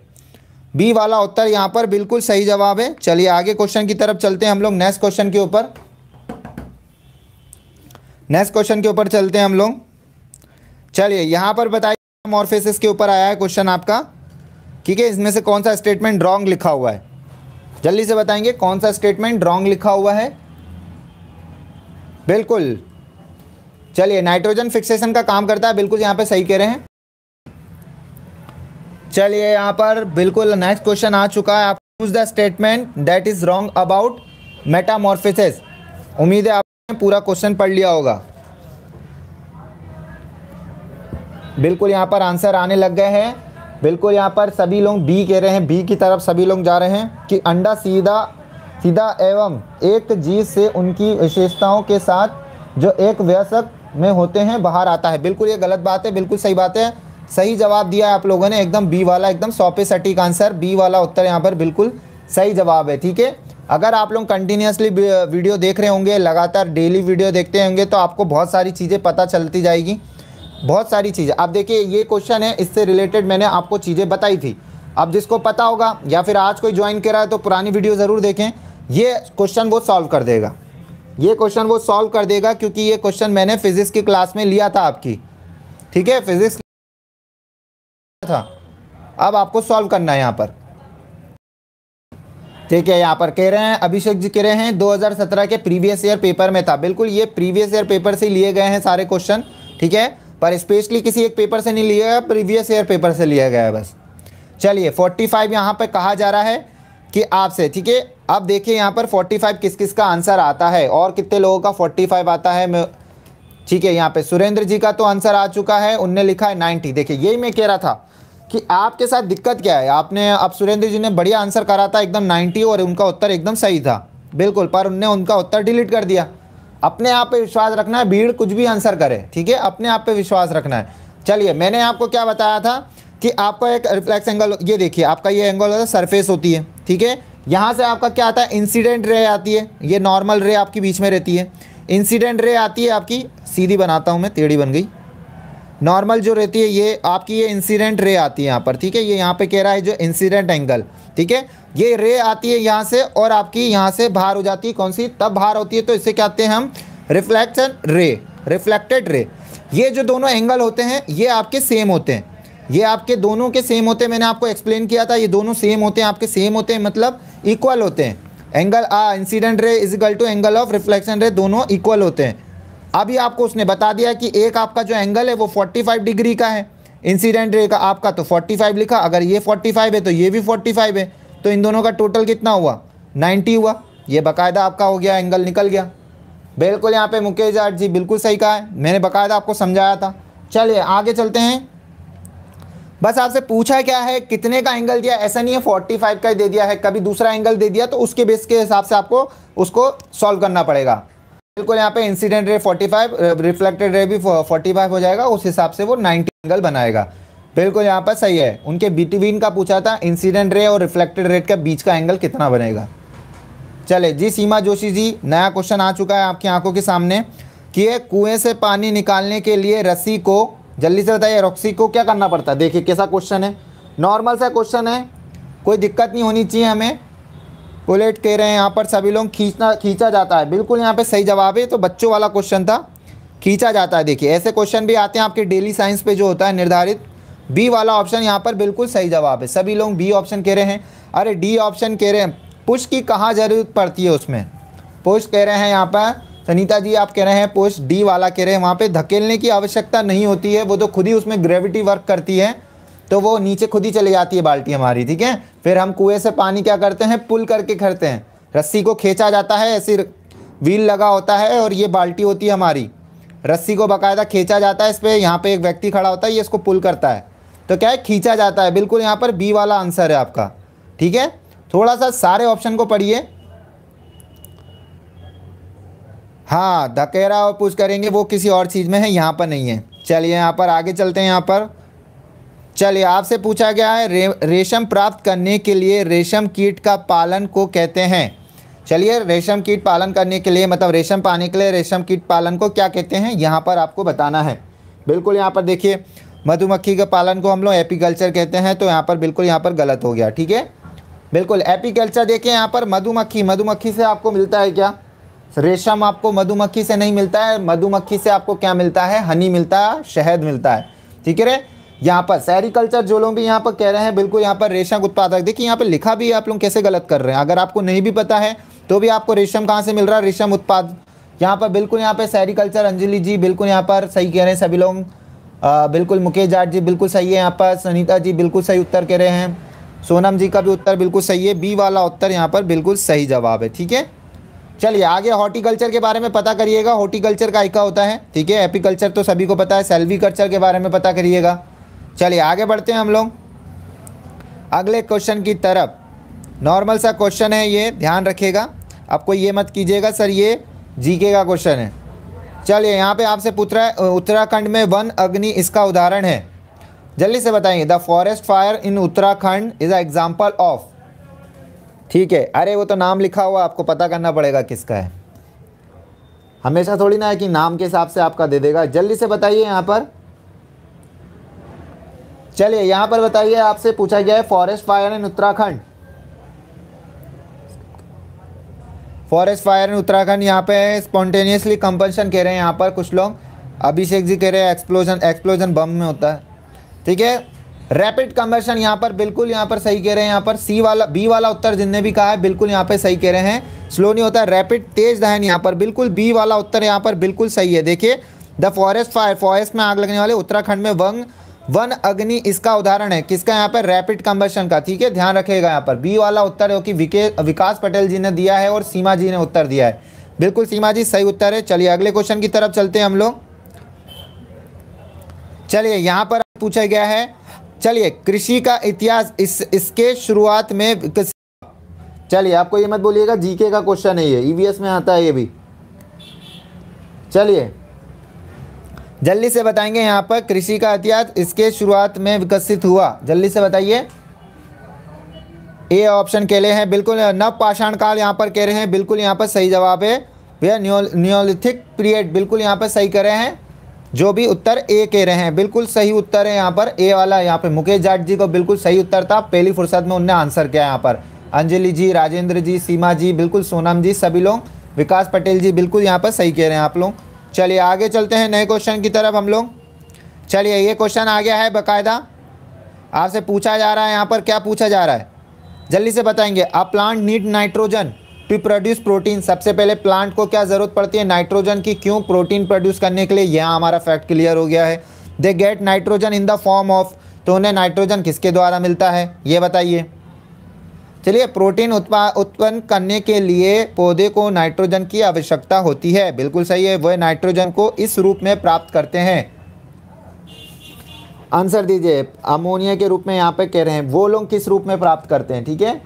Speaker 2: बी वाला उत्तर यहाँ पर बिल्कुल सही जवाब है चलिए आगे क्वेश्चन की तरफ चलते हैं हम लोग नेक्स्ट क्वेश्चन के ऊपर नेक्स्ट क्वेश्चन के ऊपर चलते हैं हम लोग चलिए यहाँ पर बताइए मॉर्फेसिस के ऊपर आया है क्वेश्चन आपका ठीक है इसमें से कौन सा स्टेटमेंट रॉन्ग लिखा हुआ है जल्दी से बताएंगे कौन सा स्टेटमेंट रॉन्ग लिखा हुआ है बिल्कुल चलिए नाइट्रोजन फिक्सेशन का काम करता है बिल्कुल यहाँ पे सही कह रहे हैं चलिए यहाँ पर बिल्कुल नेक्स्ट क्वेश्चन आ चुका है आप use the statement that is wrong about metamorphosis उम्मीद है आपने पूरा क्वेश्चन पढ़ लिया होगा बिल्कुल यहाँ पर आंसर आने लग गए हैं बिल्कुल यहाँ पर सभी लोग बी कह रहे हैं बी की तरफ सभी लोग जा रहे हैं कि अंडा सीधा सीधा एवं एक जीव से उनकी विशेषताओं के साथ जो एक व्यसक में होते हैं बाहर आता है बिल्कुल ये गलत बात है बिल्कुल सही बात है सही जवाब दिया है आप लोगों ने एकदम बी वाला एकदम सौ पे सटीक आंसर बी वाला उत्तर यहाँ पर बिल्कुल सही जवाब है ठीक है अगर आप लोग कंटिन्यूसली वीडियो देख रहे होंगे लगातार डेली वीडियो देखते होंगे तो आपको बहुत सारी चीज़ें पता चलती जाएगी बहुत सारी चीज़ें आप देखिए ये क्वेश्चन है इससे रिलेटेड मैंने आपको चीज़ें बताई थी अब जिसको पता होगा या फिर आज कोई ज्वाइन करा है तो पुरानी वीडियो ज़रूर देखें ये क्वेश्चन वो सॉल्व कर देगा ये क्वेश्चन वो सॉल्व कर देगा क्योंकि ये क्वेश्चन मैंने फिजिक्स की क्लास में लिया था आपकी ठीक है फिजिक्स था अब आपको सॉल्व करना है यहाँ पर ठीक है यहाँ पर कह रहे हैं अभिषेक जी कह रहे हैं 2017 के प्रीवियस ईयर पेपर में था बिल्कुल ये प्रीवियस ईयर पेपर से लिए गए हैं सारे क्वेश्चन ठीक है पर स्पेशली किसी एक पेपर से नहीं लिया गया प्रीवियस ईयर पेपर से लिया गया है बस चलिए 45 फाइव यहाँ पर कहा जा रहा है कि आपसे ठीक है अब देखिए यहाँ पर 45 किस किस का आंसर आता है और कितने लोगों का 45 आता है ठीक है यहाँ पे सुरेंद्र जी का तो आंसर आ चुका है उनने लिखा है 90 देखिए यही मैं कह रहा था कि आपके साथ दिक्कत क्या है आपने अब सुरेंद्र जी ने बढ़िया आंसर करा था एकदम 90 और उनका उत्तर एकदम सही था बिल्कुल पर उनने उनका उत्तर डिलीट कर दिया अपने आप पे विश्वास रखना है भीड़ कुछ भी आंसर करे ठीक है अपने आप पे विश्वास रखना है चलिए मैंने आपको क्या बताया था कि आपका एक रिफ्लेक्स एंगल ये देखिए आपका ये एंगल होता है सरफेस होती है ठीक है यहाँ से आपका क्या आता है इंसिडेंट रे आती है ये नॉर्मल रे आपकी बीच में रहती है इंसिडेंट रे आती है आपकी सीधी बनाता हूँ मैं टेढ़ी बन गई नॉर्मल जो रहती है ये आपकी ये इंसिडेंट रे आती है यहाँ पर ठीक है ये यहाँ पे कह रहा है जो इंसिडेंट एंगल ठीक है ये रे आती है यहाँ से और आपकी यहाँ से बाहर हो जाती है कौन सी तब बाहर होती है तो इसे क्या कहते हैं हम रिफ्लेक्शन रे रिफ्लेक्टेड रे ये जो दोनों एंगल होते हैं ये आपके सेम होते हैं ये आपके दोनों के सेम होते हैं मैंने आपको एक्सप्लेन किया था ये दोनों सेम होते हैं आपके सेम होते हैं मतलब इक्वल होते हैं angle a incident ray equal to angle of reflection ray दोनों इक्वल होते हैं अभी आपको उसने बता दिया कि एक आपका जो एंगल है वो 45 डिग्री का है इंसिडेंट रे का आपका तो 45 लिखा अगर ये 45 है तो ये भी 45 है तो इन दोनों का टोटल कितना हुआ 90 हुआ ये बाकायदा आपका हो गया एंगल निकल गया बिल्कुल यहाँ पे मुकेश जाट जी बिल्कुल सही कहा है मैंने बाकायदा आपको समझाया था चलिए आगे चलते हैं बस आपसे पूछा क्या है कितने का एंगल दिया ऐसा नहीं है फोर्टी का ही दे दिया है कभी दूसरा एंगल दे दिया तो उसके बेस के हिसाब से आपको उसको सॉल्व करना पड़ेगा बिल्कुल यहाँ पे इंसिडेंट रे 45 रिफ्लेक्टेड रे भी 45 हो जाएगा उस हिसाब से वो 90 एंगल बनाएगा बिल्कुल यहाँ पर सही है उनके बिटवीन का पूछा था इंसिडेंट रे और रिफ्लेक्टेड रेट के बीच का एंगल कितना बनेगा चले जी सीमा जोशी जी नया क्वेश्चन आ चुका है आपकी आंखों के सामने कि कुएं से पानी निकालने के लिए रस्सी को जल्दी से बताइए रॉक्सी को क्या करना पड़ता है देखिए कैसा क्वेश्चन है नॉर्मल सा क्वेश्चन है कोई दिक्कत नहीं होनी चाहिए हमें बुलेट कह रहे हैं यहाँ पर सभी लोग खींचना खींचा जाता है बिल्कुल यहाँ पे सही जवाब है तो बच्चों वाला क्वेश्चन था खींचा जाता है देखिए ऐसे क्वेश्चन भी आते हैं आपके डेली साइंस पे जो होता है निर्धारित बी वाला ऑप्शन यहाँ पर बिल्कुल सही जवाब है सभी लोग बी ऑप्शन कह रहे हैं अरे डी ऑप्शन कह रहे हैं पुश की कहाँ ज़रूरत पड़ती है उसमें पुश कह रहे हैं यहाँ पर सनीता जी आप कह रहे हैं पुश डी वाला कह रहे हैं वहाँ पर धकेलने की आवश्यकता नहीं होती है वो तो खुद ही उसमें ग्रेविटी वर्क करती है तो वो नीचे खुद ही चली जाती है बाल्टी हमारी ठीक है फिर हम कुएँ से पानी क्या करते हैं पुल करके खड़ते हैं रस्सी को खींचा जाता है ऐसे व्हील लगा होता है और ये बाल्टी होती है हमारी रस्सी को बाकायदा खींचा जाता है इस पर यहाँ पे एक व्यक्ति खड़ा होता है ये इसको पुल करता है तो क्या है खींचा जाता है बिल्कुल यहाँ पर बी वाला आंसर है आपका ठीक है थोड़ा सा सारे ऑप्शन को पढ़िए हाँ धकेरा और पूछ करेंगे वो किसी और चीज़ में है यहाँ पर नहीं है चलिए यहाँ पर आगे चलते हैं यहाँ पर चलिए आपसे पूछा गया है रे, रेशम प्राप्त करने के लिए रेशम कीट का पालन को कहते हैं चलिए रेशम कीट पालन करने के लिए मतलब रेशम पाने के लिए रेशम कीट पालन को क्या कहते हैं यहाँ पर आपको बताना है बिल्कुल यहाँ पर देखिए मधुमक्खी के पालन को हम लोग एपीकल्चर कहते हैं तो यहाँ पर बिल्कुल यहाँ पर गलत हो गया ठीक है बिल्कुल एपीकल्चर देखिए यहाँ पर मधुमक्खी मधुमक्खी से आपको मिलता है क्या रेशम आपको मधुमक्खी से नहीं मिलता है मधुमक्खी से आपको क्या मिलता है हनी मिलता है शहद मिलता है ठीक है यहाँ पर सैरिकल्चर जो लोग भी यहाँ पर कह रहे हैं बिल्कुल यहाँ पर रेशम उत्पादक देखिए यहाँ पर लिखा भी है आप लोग कैसे गलत कर रहे हैं अगर आपको नहीं भी पता है तो भी आपको रेशम कहाँ से मिल रहा है रेशम उत्पाद यहाँ पर बिल्कुल यहाँ पर सैरिकल्चर अंजलि जी बिल्कुल यहाँ पर सही कह रहे हैं सभी लोग बिल्कुल मुकेश जाट जी बिल्कुल सही है यहाँ पर सनीता जी बिल्कुल सही उत्तर कह रहे हैं सोनम जी का भी उत्तर बिल्कुल सही है बी वाला उत्तर यहाँ पर बिल्कुल सही जवाब है ठीक है चलिए आगे हॉर्टिकल्चर के बारे में पता करिएगा हॉर्टिकल्चर का एक होता है ठीक है एपिकल्चर तो सभी को पता है सेल्वी कल्चर के बारे में पता करिएगा चलिए आगे बढ़ते हैं हम लोग अगले क्वेश्चन की तरफ नॉर्मल सा क्वेश्चन है ये ध्यान रखिएगा आपको ये मत कीजिएगा सर ये जीके का क्वेश्चन है चलिए यहाँ पे आपसे पूछ रहा है उत्तराखंड में वन अग्नि इसका उदाहरण है जल्दी से बताएंगे the forest fire in Uttarakhand is a example of ठीक है अरे वो तो नाम लिखा हुआ आपको पता करना पड़ेगा किसका है हमेशा थोड़ी ना है कि नाम के हिसाब से आपका दे देगा जल्दी से बताइए यहाँ पर चलिए यहाँ पर बताइए आपसे पूछा गया है forest fire in Uttarakhand forest fire in Uttarakhand यहाँ पे स्पॉन्टेनियसली कंपनशन कह रहे हैं यहाँ पर कुछ लोग अभिषेक जी कह रहे हैं एक्सप्लोजन एक्सप्लोजन बम में होता है ठीक है रैपिड कंबर्शन यहाँ पर बिल्कुल यहाँ पर सही कह रहे हैं यहाँ पर सी वाला बी वाला उत्तर जिनने भी कहा है बिल्कुल यहाँ पे सही कह रहे हैं स्लो नहीं होता रैपिड तेज दहन यहाँ पर बिल्कुल बी वाला उत्तर यहाँ पर बिल्कुल सही है देखिए द फॉरेस्ट फायर फॉरेस्ट में आग लगने वाले उत्तराखंड में वंग वन अग्नि इसका उदाहरण है किसका यहाँ पर रैपिड कंबेशन का ठीक है ध्यान रखेगा यहाँ पर बी वाला उत्तर है कि विकास पटेल जी ने दिया है और सीमा जी ने उत्तर दिया है बिल्कुल सीमा जी सही उत्तर है चलिए अगले क्वेश्चन की तरफ चलते हैं हम लोग चलिए यहाँ पर पूछा गया है चलिए कृषि का इतिहास इस इसके शुरुआत में चलिए आपको ये मत बोलिएगा जीके का क्वेश्चन है ये ईवीएस e में आता है ये भी चलिए जल्दी से बताएंगे यहाँ पर कृषि का एहतियात इसके शुरुआत में विकसित हुआ जल्दी से बताइए ए ऑप्शन रहे हैं बिल्कुल नव पाषाण काल यहाँ पर कह रहे हैं बिल्कुल यहाँ पर सही जवाब है भैया न्योलिथिक पीरियड बिल्कुल यहाँ पर सही कर रहे हैं जो भी उत्तर ए कह रहे हैं बिल्कुल सही उत्तर है यहाँ पर ए वाला यहाँ पर मुकेश जाट जी को बिल्कुल सही उत्तर था पहली फुर्सत में उनने आंसर किया यहाँ पर अंजलि जी राजेंद्र जी सीमा जी बिल्कुल सोनम जी सभी लोग विकास पटेल जी बिल्कुल यहाँ पर सही कह रहे हैं आप लोग चलिए आगे चलते हैं नए क्वेश्चन की तरफ हम लोग चलिए ये क्वेश्चन आ गया है बकायदा आपसे पूछा जा रहा है यहाँ पर क्या पूछा जा रहा है जल्दी से बताएंगे a plant need nitrogen to produce protein सबसे पहले प्लांट को क्या ज़रूरत पड़ती है नाइट्रोजन की क्यों प्रोटीन प्रोड्यूस करने के लिए यह हमारा फैक्ट क्लियर हो गया है they get nitrogen in the form of तो उन्हें नाइट्रोजन किसके द्वारा मिलता है ये बताइए चलिए प्रोटीन उत्पा उत्पन्न करने के लिए पौधे को नाइट्रोजन की आवश्यकता होती है बिल्कुल सही है वह नाइट्रोजन को इस रूप में प्राप्त करते हैं आंसर दीजिए अमोनिया के रूप में यहाँ पे कह रहे हैं वो लोग किस रूप में प्राप्त करते हैं ठीक है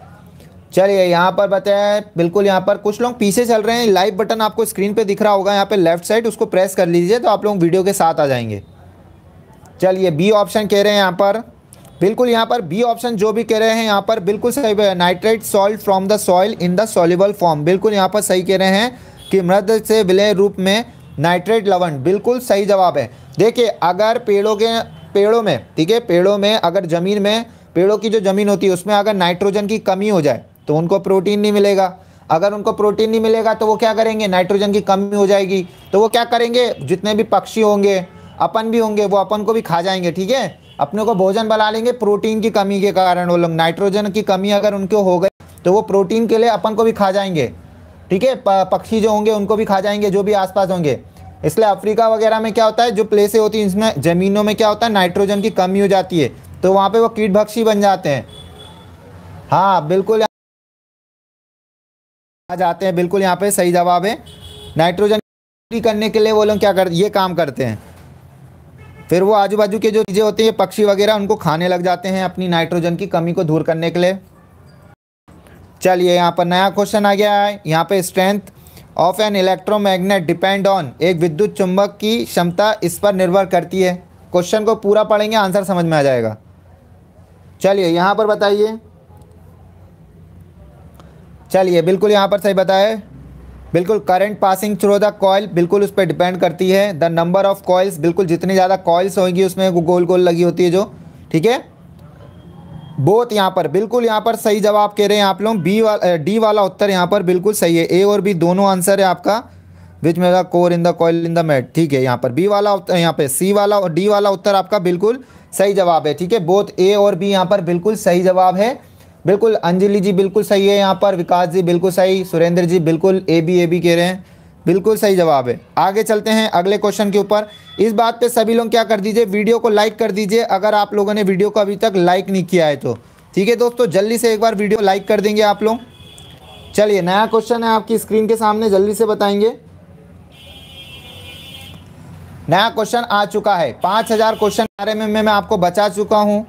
Speaker 2: चलिए यहाँ पर बताया बिल्कुल यहाँ पर कुछ लोग पीछे चल रहे हैं लाइव बटन आपको स्क्रीन पे दिख रहा होगा यहाँ पे लेफ्ट साइड उसको प्रेस कर लीजिए तो आप लोग वीडियो के साथ आ जाएंगे चलिए बी ऑप्शन कह रहे हैं यहाँ पर बिल्कुल यहाँ पर बी ऑप्शन जो भी कह रहे हैं यहाँ पर बिल्कुल सही nitrate salt from the soil in the soluble form बिल्कुल यहाँ पर सही कह रहे हैं कि मृद से विलय रूप में नाइट्रेट लवण बिल्कुल सही जवाब है देखिए अगर पेड़ों के पेड़ों में ठीक है पेड़ों में अगर ज़मीन में पेड़ों की जो ज़मीन होती है उसमें अगर नाइट्रोजन की कमी हो जाए तो उनको प्रोटीन नहीं मिलेगा अगर उनको प्रोटीन नहीं मिलेगा तो वो क्या करेंगे नाइट्रोजन की कमी हो जाएगी तो वो क्या करेंगे जितने भी पक्षी होंगे अपन भी होंगे वो अपन को भी खा जाएंगे ठीक है अपने को भोजन बना लेंगे प्रोटीन की कमी के कारण वो लोग नाइट्रोजन की कमी अगर उनको हो गई तो वो प्रोटीन के लिए अपन को भी खा जाएंगे ठीक है पक्षी जो होंगे उनको भी खा जाएंगे जो भी आसपास होंगे इसलिए अफ्रीका वगैरह में क्या होता है जो प्लेसें होती हैं इसमें ज़मीनों में क्या होता है नाइट्रोजन की कमी हो जाती है तो वहाँ पर वो कीट भक्षी बन जाते हैं हाँ बिल्कुल आ जाते हैं बिल्कुल यहाँ पर सही जवाब है नाइट्रोजन करने के लिए वो लोग क्या कर ये काम करते हैं फिर वो आजू बाजू के जो चीज़ें होती हैं पक्षी वगैरह उनको खाने लग जाते हैं अपनी नाइट्रोजन की कमी को दूर करने के लिए चलिए यहाँ पर नया क्वेश्चन आ गया है यहाँ पर strength of an electromagnet depend on एक विद्युत चुंबक की क्षमता इस पर निर्भर करती है क्वेश्चन को पूरा पढ़ेंगे आंसर समझ में आ जाएगा चलिए यहाँ पर बताइए चलिए बिल्कुल यहाँ पर सही बताए बिल्कुल current passing through the coil बिल्कुल उस पर डिपेंड करती है द नंबर ऑफ कॉयल्स बिल्कुल जितनी ज़्यादा कॉयल्स होंगी उसमें गोल गोल लगी होती है जो ठीक है बोथ यहाँ पर बिल्कुल यहाँ पर सही जवाब कह रहे हैं आप लोग बी वाला डी वाला उत्तर यहाँ पर बिल्कुल सही है ए और बी दोनों आंसर है आपका विच में the core in the coil in the मेट ठीक है यहाँ पर बी वाला यहाँ पर सी वाला और डी वाला उत्तर आपका बिल्कुल सही जवाब है ठीक है बोथ ए और बी यहाँ पर बिल्कुल सही जवाब है बिल्कुल अंजलि जी बिल्कुल सही है यहाँ पर विकास जी बिल्कुल सही सुरेंद्र जी बिल्कुल ए बी ए बी कह रहे हैं बिल्कुल सही जवाब है आगे चलते हैं अगले क्वेश्चन के ऊपर इस बात पे सभी लोग क्या कर दीजिए वीडियो को लाइक कर दीजिए अगर आप लोगों ने वीडियो को अभी तक लाइक नहीं किया है तो ठीक है दोस्तों जल्दी से एक बार वीडियो लाइक कर देंगे आप लोग चलिए नया क्वेश्चन है आपकी स्क्रीन के सामने जल्दी से बताएंगे नया क्वेश्चन आ चुका है पाँच हज़ार क्वेश्चन बारे में मैं आपको बचा चुका हूँ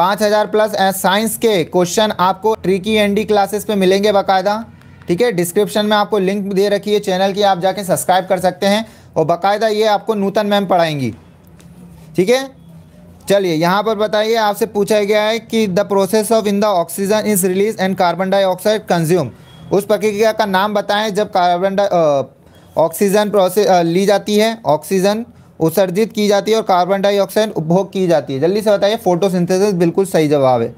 Speaker 2: पाँच हज़ार प्लस साइंस के क्वेश्चन आपको ट्रिकी एनडी क्लासेस पे मिलेंगे बाकायदा ठीक है डिस्क्रिप्शन में आपको लिंक दे रखी है चैनल की आप जाके सब्सक्राइब कर सकते हैं और बाकायदा ये आपको नूतन मैम पढ़ाएंगी ठीक है चलिए यहाँ पर बताइए आपसे पूछा गया है कि the process of in the oxygen is release and carbon dioxide consume उस प्रक्रिया का नाम बताएं जब कार्बन डाई ऑक्सीजन प्रोसेस ली जाती है ऑक्सीजन उत्सर्जित की जाती है और कार्बन डाइऑक्साइड उपभोग की जाती है जल्दी से बताइए फोटोसिंथेसिस बिल्कुल सही जवाब है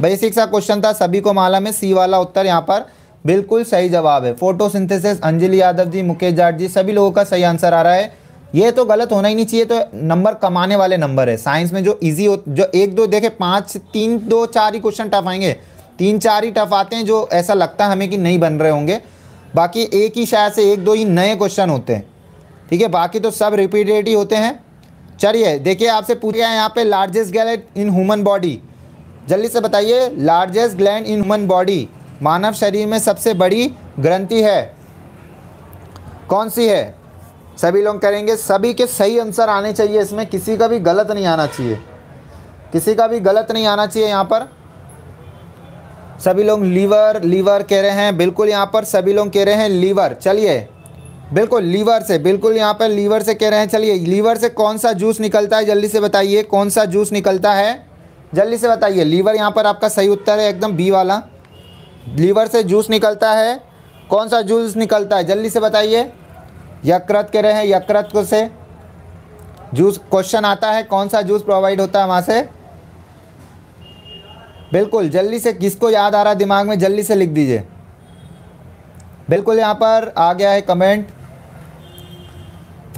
Speaker 2: बेसिक सा क्वेश्चन था सभी को माला में सी वाला उत्तर यहाँ पर बिल्कुल सही जवाब है फोटोसिंथेसिस अंजलि यादव जी मुकेश जाट जी सभी लोगों का सही आंसर आ रहा है ये तो गलत होना ही नहीं चाहिए तो नंबर कमाने वाले नंबर है साइंस में जो इजी हो जो एक दो देखे पाँच तीन दो चार ही क्वेश्चन टफ आएंगे तीन चार ही टफ आते हैं जो ऐसा लगता है हमें कि नहीं बन रहे होंगे बाकी एक ही शायद से एक दो ही नए क्वेश्चन होते हैं ठीक है बाकी तो सब रिपीटेड ही होते हैं चलिए देखिए आपसे पूछा है यहाँ पे largest gland in human body जल्दी से बताइए largest gland in human body मानव शरीर में सबसे बड़ी ग्रंथि है कौन सी है सभी लोग करेंगे सभी के सही आंसर आने चाहिए इसमें किसी का भी गलत नहीं आना चाहिए किसी का भी गलत नहीं आना चाहिए यहाँ पर सभी लोग लीवर लीवर कह रहे हैं बिल्कुल यहाँ पर सभी लोग कह रहे हैं लीवर चलिए बिल्कुल लीवर से बिल्कुल यहाँ पर लीवर से कह रहे हैं चलिए लीवर से कौन सा जूस निकलता है जल्दी से बताइए कौन सा जूस निकलता है जल्दी से बताइए लीवर यहाँ पर आपका सही उत्तर है एकदम बी वाला लीवर से जूस निकलता है कौन सा जूस निकलता है जल्दी से बताइए यकृत कह रहे हैं यकृत से जूस क्वेश्चन आता है कौन सा जूस प्रोवाइड होता है वहाँ से बिल्कुल जल्दी से किसको याद आ रहा है दिमाग में जल्दी से लिख दीजिए बिल्कुल यहाँ पर आ गया है कमेंट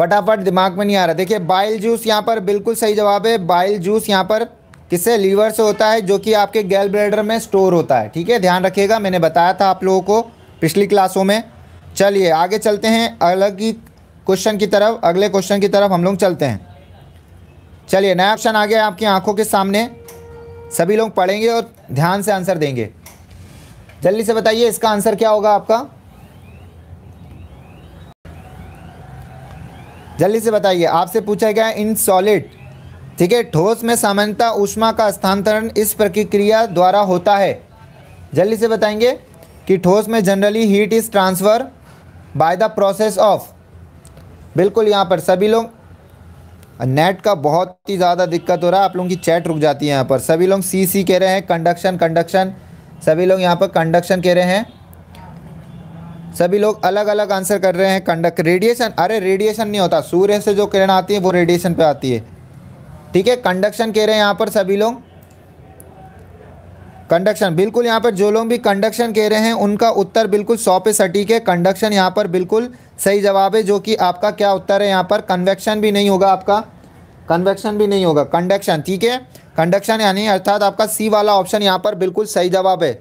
Speaker 2: फटाफट दिमाग में नहीं आ रहा देखिए बाइल जूस यहाँ पर बिल्कुल सही जवाब है बाइल जूस यहाँ पर किससे लीवर से होता है जो कि आपके गैल ब्लेडर में स्टोर होता है ठीक है ध्यान रखिएगा मैंने बताया था आप लोगों को पिछली क्लासों में चलिए आगे चलते हैं अलग ही क्वेश्चन की तरफ अगले क्वेश्चन की तरफ हम लोग चलते हैं चलिए नया ऑप्शन आ गया आपकी आंखों के सामने सभी लोग पढ़ेंगे और ध्यान से आंसर देंगे जल्दी से बताइए इसका आंसर क्या होगा आपका जल्दी से बताइए आपसे पूछा गया इन सॉलिड ठीक है ठोस में सामान्यता ऊष्मा का स्थानांतरण इस प्रक्रिया द्वारा होता है जल्दी से बताएंगे कि ठोस में generally heat is transfer by the process of बिल्कुल यहाँ पर सभी लोग नेट का बहुत ही ज़्यादा दिक्कत हो रहा है आप लोगों की चैट रुक जाती है यहाँ पर सभी लोग सी सी कह रहे हैं कंडक्शन कंडक्शन सभी लोग यहाँ पर कंडक्शन कह रहे हैं सभी लोग अलग अलग आंसर कर रहे हैं कंडक्ट रेडिएशन अरे रेडिएशन नहीं होता सूर्य से जो किरण आती है वो रेडिएशन पे आती है ठीक है कंडक्शन कह रहे हैं यहाँ पर सभी लोग कंडक्शन बिल्कुल यहाँ पर जो लोग भी कंडक्शन कह रहे हैं उनका उत्तर बिल्कुल सौ पे सटीक है कंडक्शन यहाँ पर बिल्कुल सही जवाब है जो कि आपका क्या उत्तर है यहाँ पर कन्वेक्शन भी नहीं होगा आपका कन्वेक्शन भी नहीं होगा कंडक्शन ठीक है कंडक्शन यानी अर्थात आपका सी वाला ऑप्शन यहाँ पर बिल्कुल सही जवाब है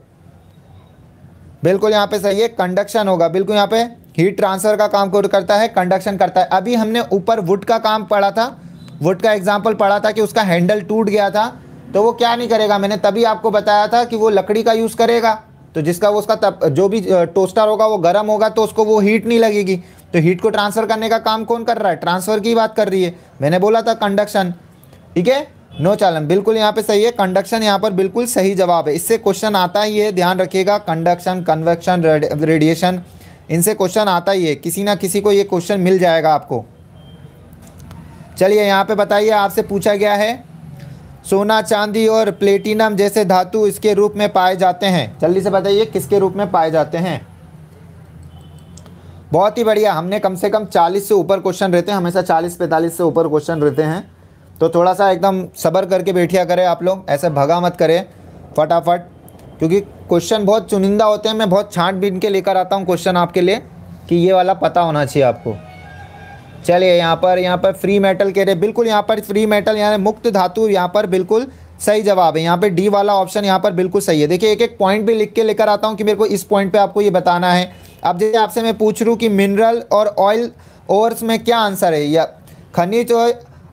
Speaker 2: बिल्कुल यहाँ पे सही है कंडक्शन होगा बिल्कुल यहाँ पे हीट ट्रांसफर का काम करता है कंडक्शन करता है अभी हमने ऊपर वुड का काम पढ़ा था वुड का एग्जाम्पल पढ़ा था कि उसका हैंडल टूट गया था तो वो क्या नहीं करेगा मैंने तभी आपको बताया था कि वो लकड़ी का यूज़ करेगा तो जिसका वो उसका तप, जो भी टोस्टर होगा वो गर्म होगा तो उसको वो हीट नहीं लगेगी तो हीट को ट्रांसफ़र करने का काम कौन कर रहा है ट्रांसफ़र की बात कर रही है मैंने बोला था कंडक्शन ठीक है नो चालन बिल्कुल यहाँ पे सही है कंडक्शन यहाँ पर बिल्कुल सही जवाब है इससे क्वेश्चन आता ही है ध्यान रखिएगा कंडक्शन कन्वेक्शन रेडिएशन इनसे क्वेश्चन आता ही है किसी ना किसी को ये क्वेश्चन मिल जाएगा आपको चलिए यहाँ पे बताइए आपसे पूछा गया है सोना चांदी और प्लेटिनम जैसे धातु इसके रूप में पाए जाते हैं जल्दी से बताइए किसके रूप में पाए जाते हैं बहुत ही बढ़िया हमने कम से कम 40 से ऊपर क्वेश्चन रहते हैं हमेशा 40 45 से ऊपर क्वेश्चन रहते हैं तो थोड़ा सा एकदम सब्र करके बैठिया करें आप लोग ऐसे भगा मत करें फटाफट क्योंकि क्वेश्चन बहुत चुनिंदा होते हैं मैं बहुत छाँट बीन के लेकर आता हूँ क्वेश्चन आपके लिए कि ये वाला पता होना चाहिए आपको चलिए यहाँ पर यहाँ पर फ्री मेटल कह रहे बिल्कुल यहाँ पर फ्री मेटल यानी मुक्त धातु यहाँ पर बिल्कुल सही जवाब है यहाँ पे डी वाला ऑप्शन यहाँ पर बिल्कुल सही है देखिए एक एक पॉइंट भी लिख के लेकर आता हूँ कि मेरे को इस पॉइंट पे आपको ये बताना है अब जैसे आपसे मैं पूछ रूँ कि मिनरल और ऑयल ओवर्स में क्या आंसर है या खनिज और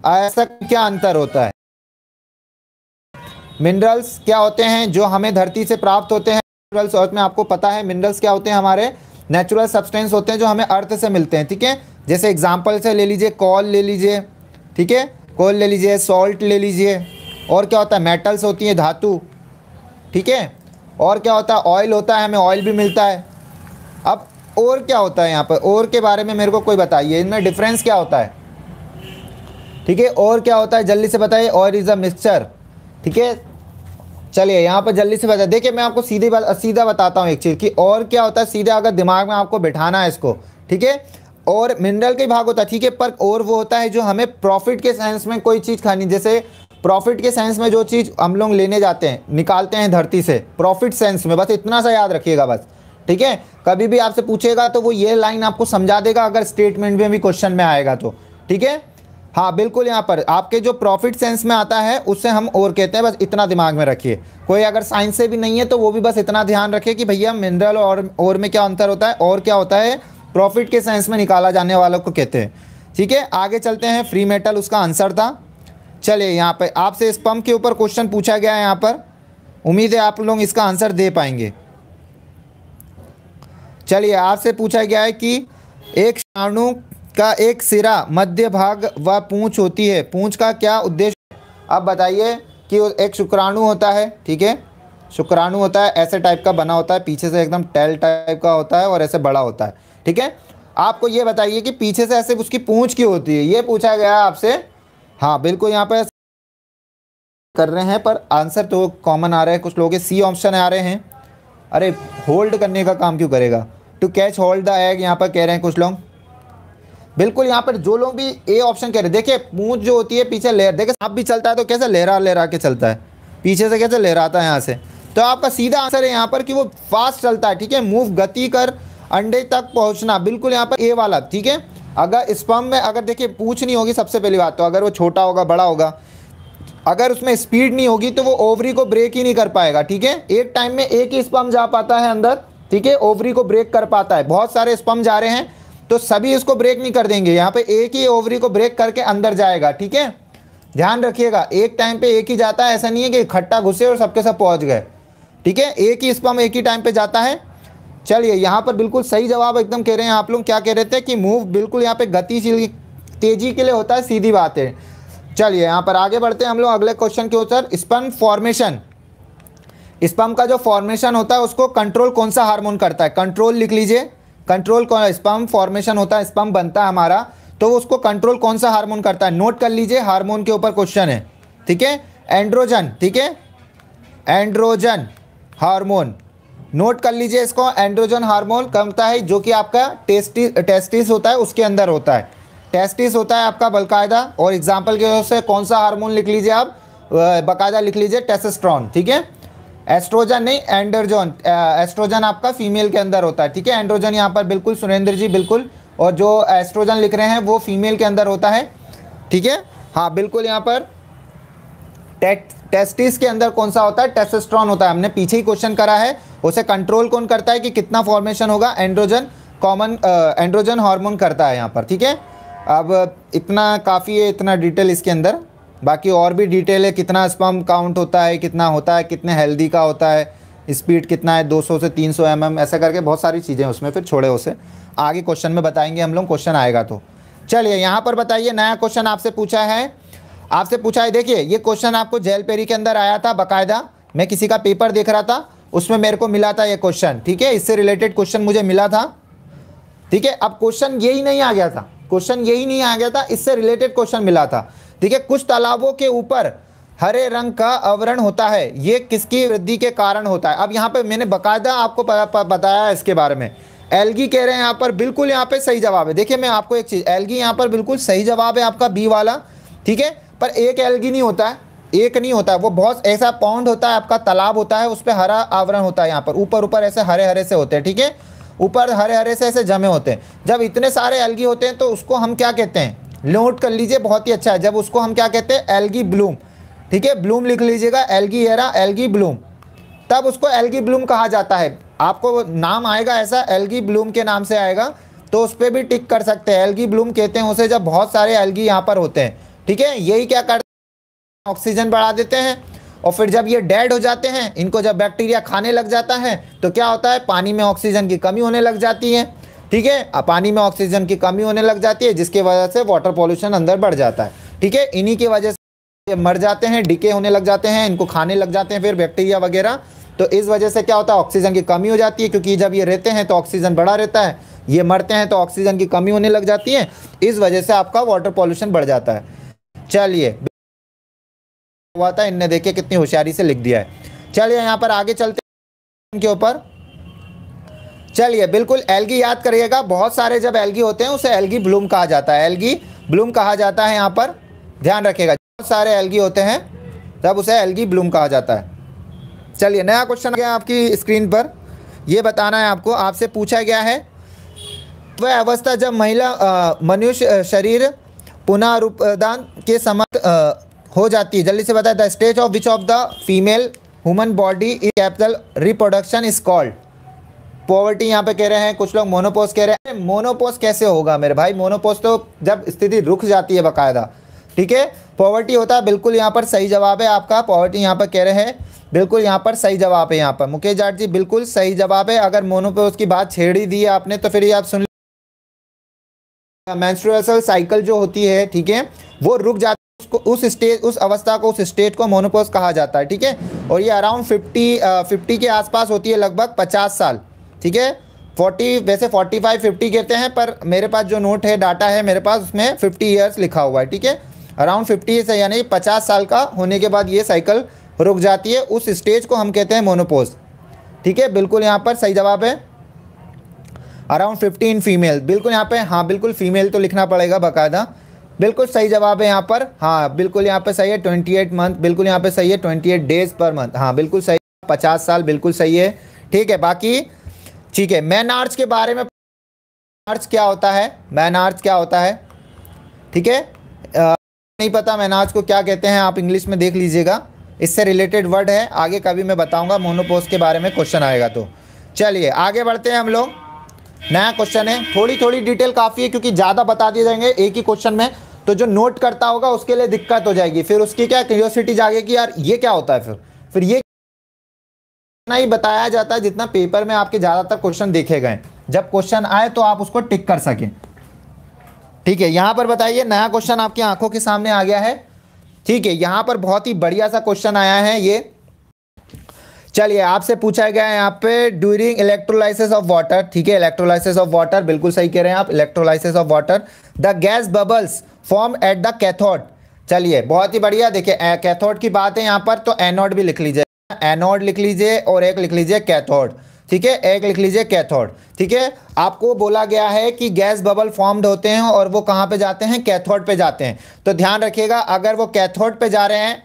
Speaker 2: ऐसा क्या अंतर होता है मिनरल्स क्या होते हैं जो हमें धरती से प्राप्त होते हैं मिनरल्स अर्थ में आपको पता है मिनरल्स क्या होते हैं हमारे नेचुरल सब्सटेंस होते हैं जो हमें अर्थ से मिलते हैं ठीक है जैसे एग्जाम्पल से ले लीजिए कॉल ले लीजिए ठीक है कॉल ले लीजिए सॉल्ट ले लीजिए और क्या होता है मेटल्स होती हैं धातु ठीक है और क्या होता है ऑयल होता है हमें ऑयल भी मिलता है अब और क्या होता है यहाँ पर और के बारे में मेरे को कोई बताइए इनमें डिफरेंस क्या होता है ठीक है और क्या होता है जल्दी से बताइए और इज़ अ मिक्सचर ठीक है चलिए यहाँ पर जल्दी से बताए देखिए मैं आपको सीधे सीधा बताता हूँ एक चीज़ कि और क्या होता है सीधा अगर दिमाग में आपको बैठाना है इसको ठीक है और मिनरल का भाग होता है ठीक है पर और वो होता है जो हमें प्रॉफिट के सेंस में कोई चीज़ खानी जैसे प्रॉफिट के सेंस में जो चीज़ हम लोग लेने जाते हैं निकालते हैं धरती से प्रॉफिट सेंस में बस इतना सा याद रखिएगा बस ठीक है कभी भी आपसे पूछेगा तो वो ये लाइन आपको समझा देगा अगर स्टेटमेंट में भी क्वेश्चन में आएगा तो ठीक है हाँ बिल्कुल यहाँ पर आपके जो प्रॉफिट सेंस में आता है उससे हम और कहते हैं बस इतना दिमाग में रखिए कोई अगर साइंस से भी नहीं है तो वो भी बस इतना ध्यान रखे कि भैया मिनरल और और में क्या अंतर होता है और क्या होता है प्रॉफिट के सेंस में निकाला जाने वालों को कहते हैं ठीक है आगे चलते हैं फ्री मेटल उसका आंसर था चलिए यहाँ पर आपसे इस पंप के ऊपर क्वेश्चन पूछा गया है यहाँ पर उम्मीद है आप लोग इसका आंसर दे पाएंगे चलिए आपसे पूछा गया है कि एक शाणु का एक सिरा मध्य भाग व पूंछ होती है पूंछ का क्या उद्देश्य अब बताइए कि एक शुक्राणु होता है ठीक है शुक्राणु होता है ऐसे टाइप का बना होता है पीछे से एकदम टेल टाइप का होता है और ऐसे बड़ा होता है ठीक है आपको ये बताइए कि पीछे से ऐसे उसकी पूंछ क्यों होती है ये पूछा गया आपसे हाँ बिल्कुल यहाँ पर कर रहे हैं पर आंसर तो कॉमन आ रहे हैं कुछ लोग सी ऑप्शन आ रहे हैं अरे होल्ड करने का काम क्यों करेगा to catch hold the egg यहाँ पर कह रहे हैं कुछ लोग बिल्कुल यहाँ पर जो लोग भी ए ऑप्शन कह रहे देखिए पूछ जो होती है पीछे लेयर देखिए सांप भी चलता है तो कैसे लहरा लहरा के चलता है पीछे से कैसे लहराता है यहाँ से तो आपका सीधा आंसर है यहाँ पर कि वो फास्ट चलता है ठीक है मूव गति कर अंडे तक पहुँचना बिल्कुल यहाँ पर ए वाला ठीक है अगर स्पम में अगर देखिए पूछ नहीं होगी सबसे पहली बात तो अगर वो छोटा होगा बड़ा होगा अगर उसमें स्पीड नहीं होगी तो वो ओवरी को ब्रेक ही नहीं कर पाएगा ठीक है एक टाइम में एक ही स्पम जा पाता है अंदर ठीक है ओवरी को ब्रेक कर पाता है बहुत सारे स्पम जा रहे हैं तो सभी इसको ब्रेक नहीं कर देंगे यहाँ पे एक ही ओवरी को ब्रेक करके अंदर जाएगा ठीक है ध्यान रखिएगा एक टाइम पे एक ही जाता है ऐसा नहीं है कि इकट्ठा घुसे और सबके सब पहुंच गए ठीक है एक ही स्पम एक ही टाइम पे जाता है चलिए यहाँ पर बिल्कुल सही जवाब एकदम कह रहे हैं आप लोग क्या कह रहे थे कि मूव बिल्कुल यहाँ पे गतिशील तेजी के लिए होता है सीधी बात है चलिए यहाँ पर आगे बढ़ते हैं हम लोग अगले क्वेश्चन के उत्तर स्पम फॉर्मेशन स्पम का जो फॉर्मेशन होता है उसको कंट्रोल कौन सा हार्मोन करता है कंट्रोल लिख लीजिए कंट्रोल कौन स्पम फॉर्मेशन होता है स्पम बनता है हमारा तो उसको कंट्रोल कौन सा हार्मोन करता है नोट कर लीजिए हार्मोन के ऊपर क्वेश्चन है ठीक है एंड्रोजन ठीक है एंड्रोजन हार्मोन नोट कर लीजिए इसको एंड्रोजन हार्मोन कमता है जो कि आपका टेस्टी टेस्टिस होता है उसके अंदर होता है टेस्टिस होता है आपका बलकायदा और एग्जाम्पल के से कौन सा हार्मोन लिख लीजिए आप बाकायदा लिख लीजिए टेस्ट्रॉन ठीक है एस्ट्रोजन नहीं एंड्रोजन एस्ट्रोजन आपका फीमेल के अंदर होता है ठीक है एंड्रोजन यहाँ पर बिल्कुल सुरेंद्र जी बिल्कुल और जो एस्ट्रोजन लिख रहे हैं वो फीमेल के अंदर होता है ठीक है हाँ बिल्कुल यहाँ पर टे, टेस्टिस के अंदर कौन सा होता है टेस्टेस्ट्रॉन होता है हमने पीछे ही क्वेश्चन करा है उसे कंट्रोल कौन करता है कि कितना फॉर्मेशन होगा एंड्रोजन कॉमन एंड्रोजन हार्मोन करता है यहाँ पर ठीक है अब इतना काफ़ी है इतना डिटेल इसके अंदर बाकी और भी डिटेल है कितना स्पम काउंट होता है कितना होता है कितने हेल्दी का होता है स्पीड कितना है 200 से 300 सौ mm, ऐसा करके बहुत सारी चीज़ें उसमें फिर छोड़े उसे आगे क्वेश्चन में बताएंगे हम लोग क्वेश्चन आएगा तो चलिए यहाँ पर बताइए नया क्वेश्चन आपसे पूछा है आपसे पूछा है देखिए ये क्वेश्चन आपको जेल पेरी के अंदर आया था बाकायदा मैं किसी का पेपर देख रहा था उसमें मेरे को मिला था ये क्वेश्चन ठीक है इससे रिलेटेड क्वेश्चन मुझे मिला था ठीक है अब क्वेश्चन यही नहीं आ गया था क्वेश्चन यही नहीं आ गया था इससे रिलेटेड क्वेश्चन मिला था देखिए कुछ तालाबों के ऊपर हरे रंग का आवरण होता है ये किसकी वृद्धि के कारण होता है अब यहाँ पे मैंने बकायदा आपको बताया इसके बारे में एलगी कह रहे हैं यहाँ पर बिल्कुल यहाँ पे सही जवाब है देखिए मैं आपको एक चीज़ एलगी यहाँ पर बिल्कुल सही जवाब है आपका बी वाला ठीक है पर एक एलगी नहीं होता है एक नहीं होता है वो बहुत ऐसा पौंड होता है आपका तालाब होता है उस पर हरा आवरण होता है यहाँ पर ऊपर ऊपर ऐसे हरे हरे से होते हैं ठीक है ऊपर हरे हरे से ऐसे जमे होते हैं जब इतने सारे एलगी होते हैं तो उसको हम क्या कहते हैं नोट कर लीजिए बहुत ही अच्छा है जब उसको हम क्या कहते हैं एलगी ब्लूम ठीक है ब्लूम लिख लीजिएगा एलगी एरा एलगी ब्लूम तब उसको एलगी ब्लूम कहा जाता है आपको नाम आएगा ऐसा एलगी ब्लूम के नाम से आएगा तो उस पर भी टिक कर सकते हैं एलगी ब्लूम कहते हैं उसे जब बहुत सारे एलगी यहाँ पर होते हैं ठीक है यही क्या करते हैं ऑक्सीजन बढ़ा देते हैं और फिर जब ये डेड हो जाते हैं इनको जब बैक्टीरिया खाने लग जाता है तो क्या होता है पानी में ऑक्सीजन की कमी होने लग जाती है ठीक है पानी में ऑक्सीजन की कमी होने लग जाती है जिसकी वजह से वाटर पॉल्यूशन अंदर बढ़ जाता है ठीक है इन्हीं की वजह से मर जाते हैं डिके होने लग जाते हैं इनको खाने लग जाते हैं फिर बैक्टीरिया वगैरह तो इस वजह से क्या होता है ऑक्सीजन की कमी हो जाती है क्योंकि जब ये रहते हैं तो ऑक्सीजन बढ़ा रहता है ये मरते हैं तो ऑक्सीजन की कमी होने लग जाती है इस वजह से आपका वाटर पॉल्यूशन बढ़ जाता है चलिए हुआ था इनने देखिए कितनी होशियारी से लिख दिया है चलिए यहाँ पर आगे चलते हैं ऊपर चलिए बिल्कुल एलगी याद करिएगा बहुत सारे जब एलगी होते हैं उसे एलगी ब्लूम कहा जाता है एलगी ब्लूम कहा जाता है यहाँ पर ध्यान रखिएगा बहुत सारे एलगी होते हैं तब उसे एलगी ब्लूम कहा जाता है चलिए नया क्वेश्चन आ गया आपकी स्क्रीन पर यह बताना है आपको आपसे पूछा गया है वह अवस्था जब महिला मनुष्य शरीर पुनरुपदान के समर्थ हो जाती है जल्दी से बताए the stage of which of the female human body is capable reproduction is called puberty यहाँ पे कह रहे हैं कुछ लोग मोनोपोज कह रहे हैं मोनोपोज कैसे होगा मेरे भाई मोनोपोज तो जब स्थिति रुक जाती है बाकायदा ठीक है पॉवर्टी होता है बिल्कुल यहाँ पर सही जवाब है आपका पॉवर्टी यहाँ पर कह रहे हैं बिल्कुल यहाँ पर सही जवाब है यहाँ पर मुकेश जाट जी बिल्कुल सही जवाब है अगर मोनोपोज की बात छेड़ी दी आपने तो फिर ये आप सुन मैंस्ट्रुअल साइकिल जो होती है ठीक है वो रुक जाती उसको उस स्टेज उस अवस्था को उस स्टेट को मोनोपोज कहा जाता है ठीक है और ये अराउंड 50 आ, 50 के आसपास होती है लगभग 50 साल ठीक है फोर्टी वैसे फोर्टी फाइव फिफ्टी कहते हैं पर मेरे पास जो नोट है डाटा है मेरे पास उसमें फिफ्टी ईयर्स लिखा हुआ है ठीक है अराउंड फिफ्टी से यानी पचास साल का होने के बाद ये साइकिल रुक जाती है उस स्टेज को हम कहते हैं मोनोपोज ठीक है बिल्कुल यहाँ पर सही जवाब है अराउंड फिफ्टी इन फीमेल बिल्कुल यहाँ पर हाँ बिल्कुल फीमेल तो लिखना पड़ेगा बाकायदा बिल्कुल सही जवाब है यहाँ पर हाँ बिल्कुल यहाँ पर सही है ट्वेंटी एट मंथ बिल्कुल यहाँ पर सही है twenty eight days per month हाँ बिल्कुल सही पचास साल बिल्कुल सही है ठीक है बाकी ठीक है मैन आर्च के बारे में आर्च क्या होता है मैन आर्च क्या होता है ठीक है नहीं पता मैन को क्या कहते हैं आप इंग्लिश में देख लीजिएगा इससे रिलेटेड वर्ड है आगे कभी मैं बताऊंगा मोनोपोज के बारे में क्वेश्चन आएगा तो चलिए आगे बढ़ते हैं हम लोग नया क्वेश्चन है थोड़ी थोड़ी डिटेल काफ़ी है क्योंकि ज़्यादा बता दिए जाएंगे एक ही क्वेश्चन में तो जो नोट करता होगा उसके लिए दिक्कत हो जाएगी फिर उसकी क्या क्यूरियोसिटी जागेगी यार ये क्या होता है फिर फिर ये उतना ही बताया जाता है जितना पेपर में आपके ज़्यादातर क्वेश्चन देखे गए जब क्वेश्चन आए तो आप उसको टिक कर सकें ठीक है यहां पर बताइए नया क्वेश्चन आपकी आंखों के सामने आ गया है ठीक है यहाँ पर बहुत ही बढ़िया सा क्वेश्चन आया है ये चलिए आपसे पूछा गया है यहाँ पे ड्यूरिंग इलेक्ट्रोलाइसिस ऑफ वाटर ठीक है इलेक्ट्रोलाइसिस ऑफ वाटर बिल्कुल सही कह रहे हैं आप electrolysis of water the gas bubbles form at the cathode चलिए बहुत ही बढ़िया देखिए कैथोड की बात है यहाँ पर तो एनोड भी लिख लीजिए एनोड लिख लीजिए और एक लिख लीजिए कैथोड ठीक है एक लिख लीजिए कैथोड ठीक है आपको बोला गया है कि गैस बबल फॉर्म्ड होते हैं और वो कहाँ पे जाते हैं कैथोड पे जाते हैं तो ध्यान रखिएगा अगर वो कैथोड पे जा रहे हैं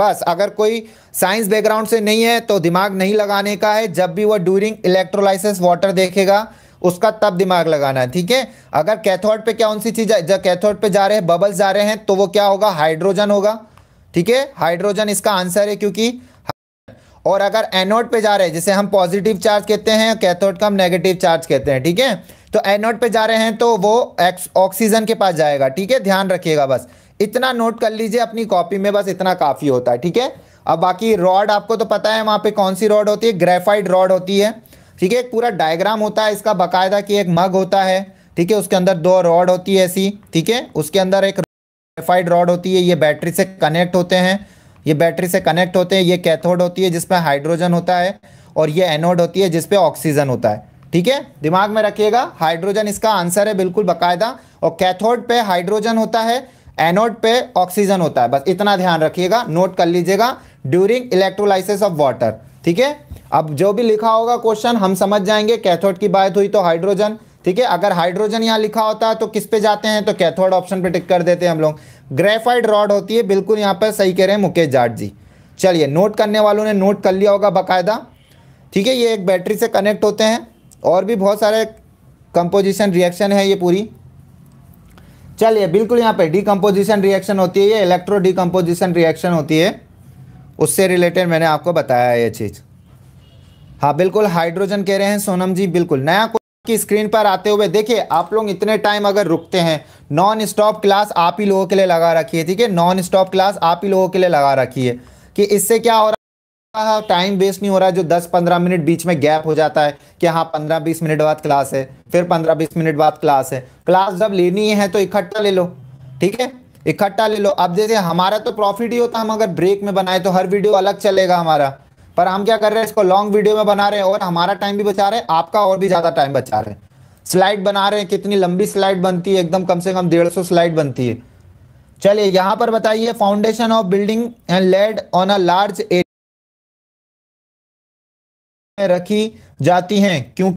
Speaker 2: बस अगर कोई साइंस बैकग्राउंड से नहीं है तो दिमाग नहीं लगाने का है जब भी वो ड्यूरिंग इलेक्ट्रोलाइसिस वाटर देखेगा उसका तब दिमाग लगाना है ठीक है अगर कैथोड पे क्या उनसी चीज जब कैथोड पे जा रहे हैं बबल्स जा रहे हैं तो वो क्या होगा हाइड्रोजन होगा ठीक है हाइड्रोजन इसका आंसर है क्योंकि और अगर एनोड पे जा रहे हैं जिसे हम पॉजिटिव चार्ज कहते हैं कैथोड का हम नेगेटिव चार्ज कहते हैं ठीक है तो एनोड पे जा रहे हैं तो वो ऑक्सीजन के पास जाएगा ठीक है ध्यान रखिएगा बस इतना नोट कर लीजिए अपनी कॉपी में बस इतना काफ़ी होता है ठीक है अब बाकी रॉड आपको तो पता है वहां पे कौन सी रॉड होती है ग्रेफाइड रॉड होती है ठीक है एक पूरा डायग्राम होता है इसका बाकायदा कि एक मग होता है ठीक है उसके अंदर दो रॉड होती है ऐसी ठीक है उसके अंदर एक ग्रेफाइड रॉड होती है ये बैटरी से कनेक्ट होते हैं ये बैटरी से कनेक्ट होते हैं ये कैथोड होती है जिसमें हाइड्रोजन होता है और ये एनोड होती है जिसपे ऑक्सीजन होता है ठीक है दिमाग में रखिएगा हाइड्रोजन इसका आंसर है बिल्कुल बकायदा और कैथोड पे हाइड्रोजन होता है एनोड पे ऑक्सीजन होता है बस इतना ध्यान रखिएगा नोट कर लीजिएगा ड्यूरिंग इलेक्ट्रोलाइसिस ऑफ वाटर ठीक है अब जो भी लिखा होगा क्वेश्चन हम समझ जाएंगे कैथोड की बात हुई तो हाइड्रोजन ठीक है अगर हाइड्रोजन यहाँ लिखा होता है तो किस पे जाते हैं तो कैथोड ऑप्शन पे टिक कर देते हैं हम लोग ग्रेफाइड रॉड होती है बिल्कुल यहाँ पर सही कह रहे हैं मुकेश जाट जी चलिए नोट करने वालों ने नोट कर लिया होगा बाकायदा ठीक है ये एक बैटरी से कनेक्ट होते हैं और भी बहुत सारे कंपोजिशन रिएक्शन है ये पूरी चलिए बिल्कुल यहाँ पर डिकम्पोजिशन रिएक्शन होती है ये इलेक्ट्रो डिकम्पोजिशन रिएक्शन होती है उससे रिलेटेड मैंने आपको बताया ये चीज़ हाँ बिल्कुल हाइड्रोजन कह रहे हैं सोनम जी बिल्कुल नया की स्क्रीन पर आते हुए देखिए आप लोग इतने टाइम अगर रुकते हैं नॉन स्टॉप क्लास आप ही लोगों के लिए लगा रखी है ठीक है नॉन स्टॉप क्लास आप ही लोगों के लिए लगा रखी है कि इससे क्या हो रहा है टाइम वेस्ट नहीं हो रहा है जो 10-15 मिनट बीच में गैप हो जाता है कि हाँ 15-20 मिनट बाद क्लास है फिर 15-20 मिनट बाद क्लास है क्लास जब लेनी है तो इकट्ठा ले लो ठीक है इकट्ठा ले लो अब जैसे हमारा तो प्रॉफिट ही होता हम अगर ब्रेक में बनाए तो हर वीडियो अलग चलेगा हमारा पर हम क्या कर रहे हैं इसको लॉन्ग वीडियो में बना रहे हैं और हमारा टाइम भी बचा रहे हैं आपका और भी ज़्यादा टाइम बचा रहे हैं स्लाइड बना रहे हैं कितनी लंबी स्लाइड बनती है एकदम कम से कम डेढ़ सौ स्लाइड बनती है चलिए यहां पर बताइए foundation of building and laid on a large area में रखी जाती हैं क्योंकि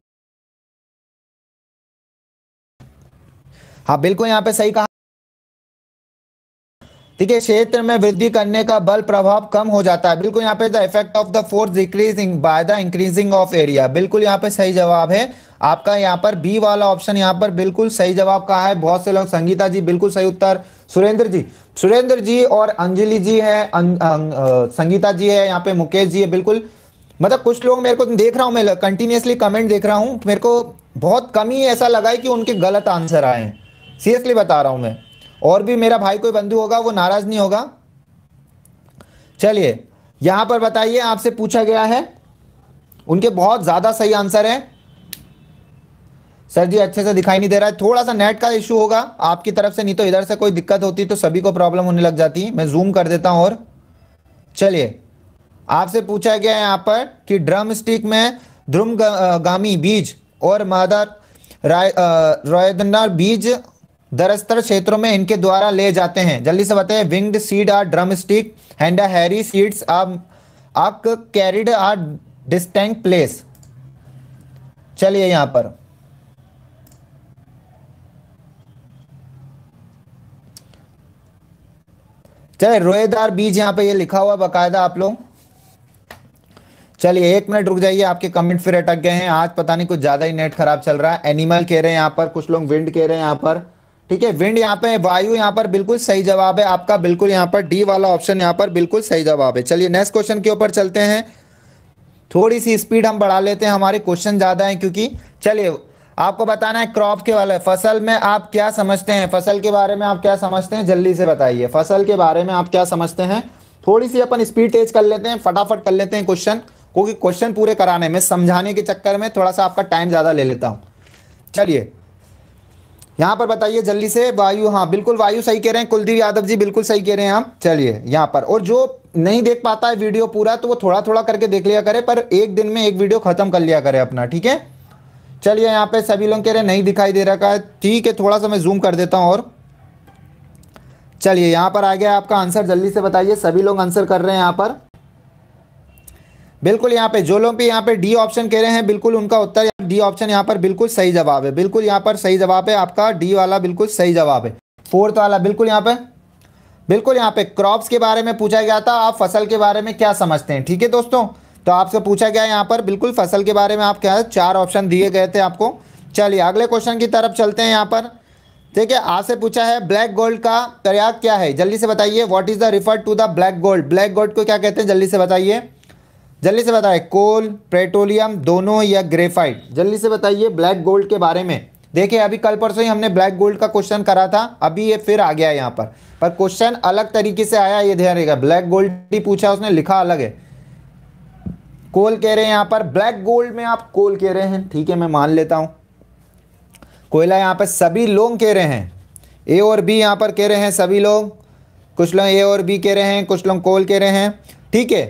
Speaker 2: हाँ बिल्कुल यहाँ पे सही कहा ठीक है क्षेत्र में वृद्धि करने का बल प्रभाव कम हो जाता है बिल्कुल यहाँ पे the effect of the force decreasing by the increasing of area बिल्कुल यहाँ पे सही जवाब है आपका यहाँ पर बी वाला ऑप्शन यहाँ पर बिल्कुल सही जवाब का है बहुत से लोग संगीता जी बिल्कुल सही उत्तर सुरेंद्र जी सुरेंद्र जी और अंजलि जी है अं, अं, अं, संगीता जी है यहाँ पे मुकेश जी है बिल्कुल मतलब कुछ लोग मेरे को देख रहा हूँ मैं कंटिन्यूसली कमेंट देख रहा हूँ मेरे को बहुत कम ही ऐसा लगा है कि उनके गलत आंसर आए सीरियसली बता रहा हूँ मैं और भी मेरा भाई कोई बंधु होगा वो नाराज नहीं होगा चलिए यहां पर बताइए आपसे पूछा गया है उनके बहुत ज्यादा सही आंसर है सर जी अच्छे से दिखाई नहीं दे रहा है थोड़ा सा नेट का इश्यू होगा आपकी तरफ से नहीं तो इधर से कोई दिक्कत होती तो सभी को प्रॉब्लम होने लग जाती मैं जूम कर देता हूं और चलिए आपसे पूछा गया है यहां पर कि ड्रम स्टिक में ध्रुम गामी बीज और मादर रायदनार बीज दरअस्तर क्षेत्रों में इनके द्वारा ले जाते हैं जल्दी से बताए winged seed are drumstick and hairy seeds are aak carried are distant place चलिए यहां पर चलिए रोएदार बीज यहां पे ये लिखा हुआ बकायदा आप लोग चलिए एक मिनट रुक जाइए आपके कमेंट फिर अटक गए हैं आज पता नहीं कुछ ज्यादा ही नेट खराब चल रहा है एनिमल कह रहे हैं यहां पर कुछ लोग विंड कह रहे हैं यहां पर ठीक है विंड यहाँ पे वायु यहाँ पर बिल्कुल सही जवाब है आपका बिल्कुल यहाँ पर डी वाला ऑप्शन यहाँ पर बिल्कुल सही जवाब है चलिए नेक्स्ट क्वेश्चन के ऊपर चलते हैं थोड़ी सी स्पीड हम बढ़ा लेते हैं हमारे क्वेश्चन ज्यादा है क्योंकि चलिए आपको बताना है क्रॉप के वाले फसल में आप क्या समझते हैं फसल के बारे में आप क्या समझते हैं जल्दी से बताइए फसल के बारे में आप क्या समझते हैं थोड़ी सी अपन स्पीड तेज कर लेते हैं फटाफट कर लेते हैं क्वेश्चन क्योंकि क्वेश्चन पूरे कराने में समझाने के चक्कर में थोड़ा सा आपका टाइम ज़्यादा ले लेता हूँ चलिए यहाँ पर बताइए जल्दी से वायु हाँ बिल्कुल वायु सही कह रहे हैं कुलदीप यादव जी बिल्कुल सही कह रहे हैं हम चलिए यहाँ पर और जो नहीं देख पाता है वीडियो पूरा तो वो थोड़ा थोड़ा करके देख लिया करे पर एक दिन में एक वीडियो खत्म कर लिया करे अपना ठीक है चलिए यहाँ पे सभी लोग कह रहे नहीं दिखाई दे रखा है ठीक है थोड़ा सा मैं जूम कर देता हूँ और चलिए यहाँ पर आ गया आपका आंसर जल्दी से बताइए सभी लोग आंसर कर रहे हैं यहाँ पर बिल्कुल यहाँ पे जो लोग भी यहाँ पे डी ऑप्शन कह रहे हैं बिल्कुल उनका उत्तर डी ऑप्शन यहाँ पर बिल्कुल सही जवाब है बिल्कुल यहाँ पर सही जवाब है आपका डी वाला बिल्कुल सही जवाब है फोर्थ वाला बिल्कुल यहाँ पे बिल्कुल यहाँ पे क्रॉप्स के बारे में पूछा गया था आप फसल के बारे में क्या समझते हैं ठीक है दोस्तों तो आपसे पूछा गया यहाँ पर बिल्कुल फसल के बारे में आप क्या चार ऑप्शन दिए गए थे आपको चलिए अगले क्वेश्चन की तरफ चलते हैं यहाँ पर ठीक है आपसे पूछा है ब्लैक गोल्ड का प्रयाग क्या है जल्दी से बताइए what is the refer to the black gold black gold को क्या कहते हैं जल्दी से बताइए जल्दी से बताएं कोल पेट्रोलियम दोनों या ग्रेफाइट जल्दी से बताइए ब्लैक गोल्ड के बारे में देखिए अभी कल परसों ही हमने ब्लैक गोल्ड का क्वेश्चन करा था अभी ये फिर आ गया यहाँ पर पर क्वेश्चन अलग तरीके से आया ये ध्यान रहेगा ब्लैक गोल्ड ही पूछा उसने लिखा अलग है कोल कह रहे हैं यहाँ पर ब्लैक गोल्ड में आप कोल कह रहे हैं ठीक है मैं मान लेता हूँ कोयला यहाँ पर सभी लोग कह रहे हैं ए और बी यहाँ पर कह रहे हैं सभी लोग कुछ लोग ए और बी कह रहे हैं कुछ लोग कोल कह रहे हैं ठीक है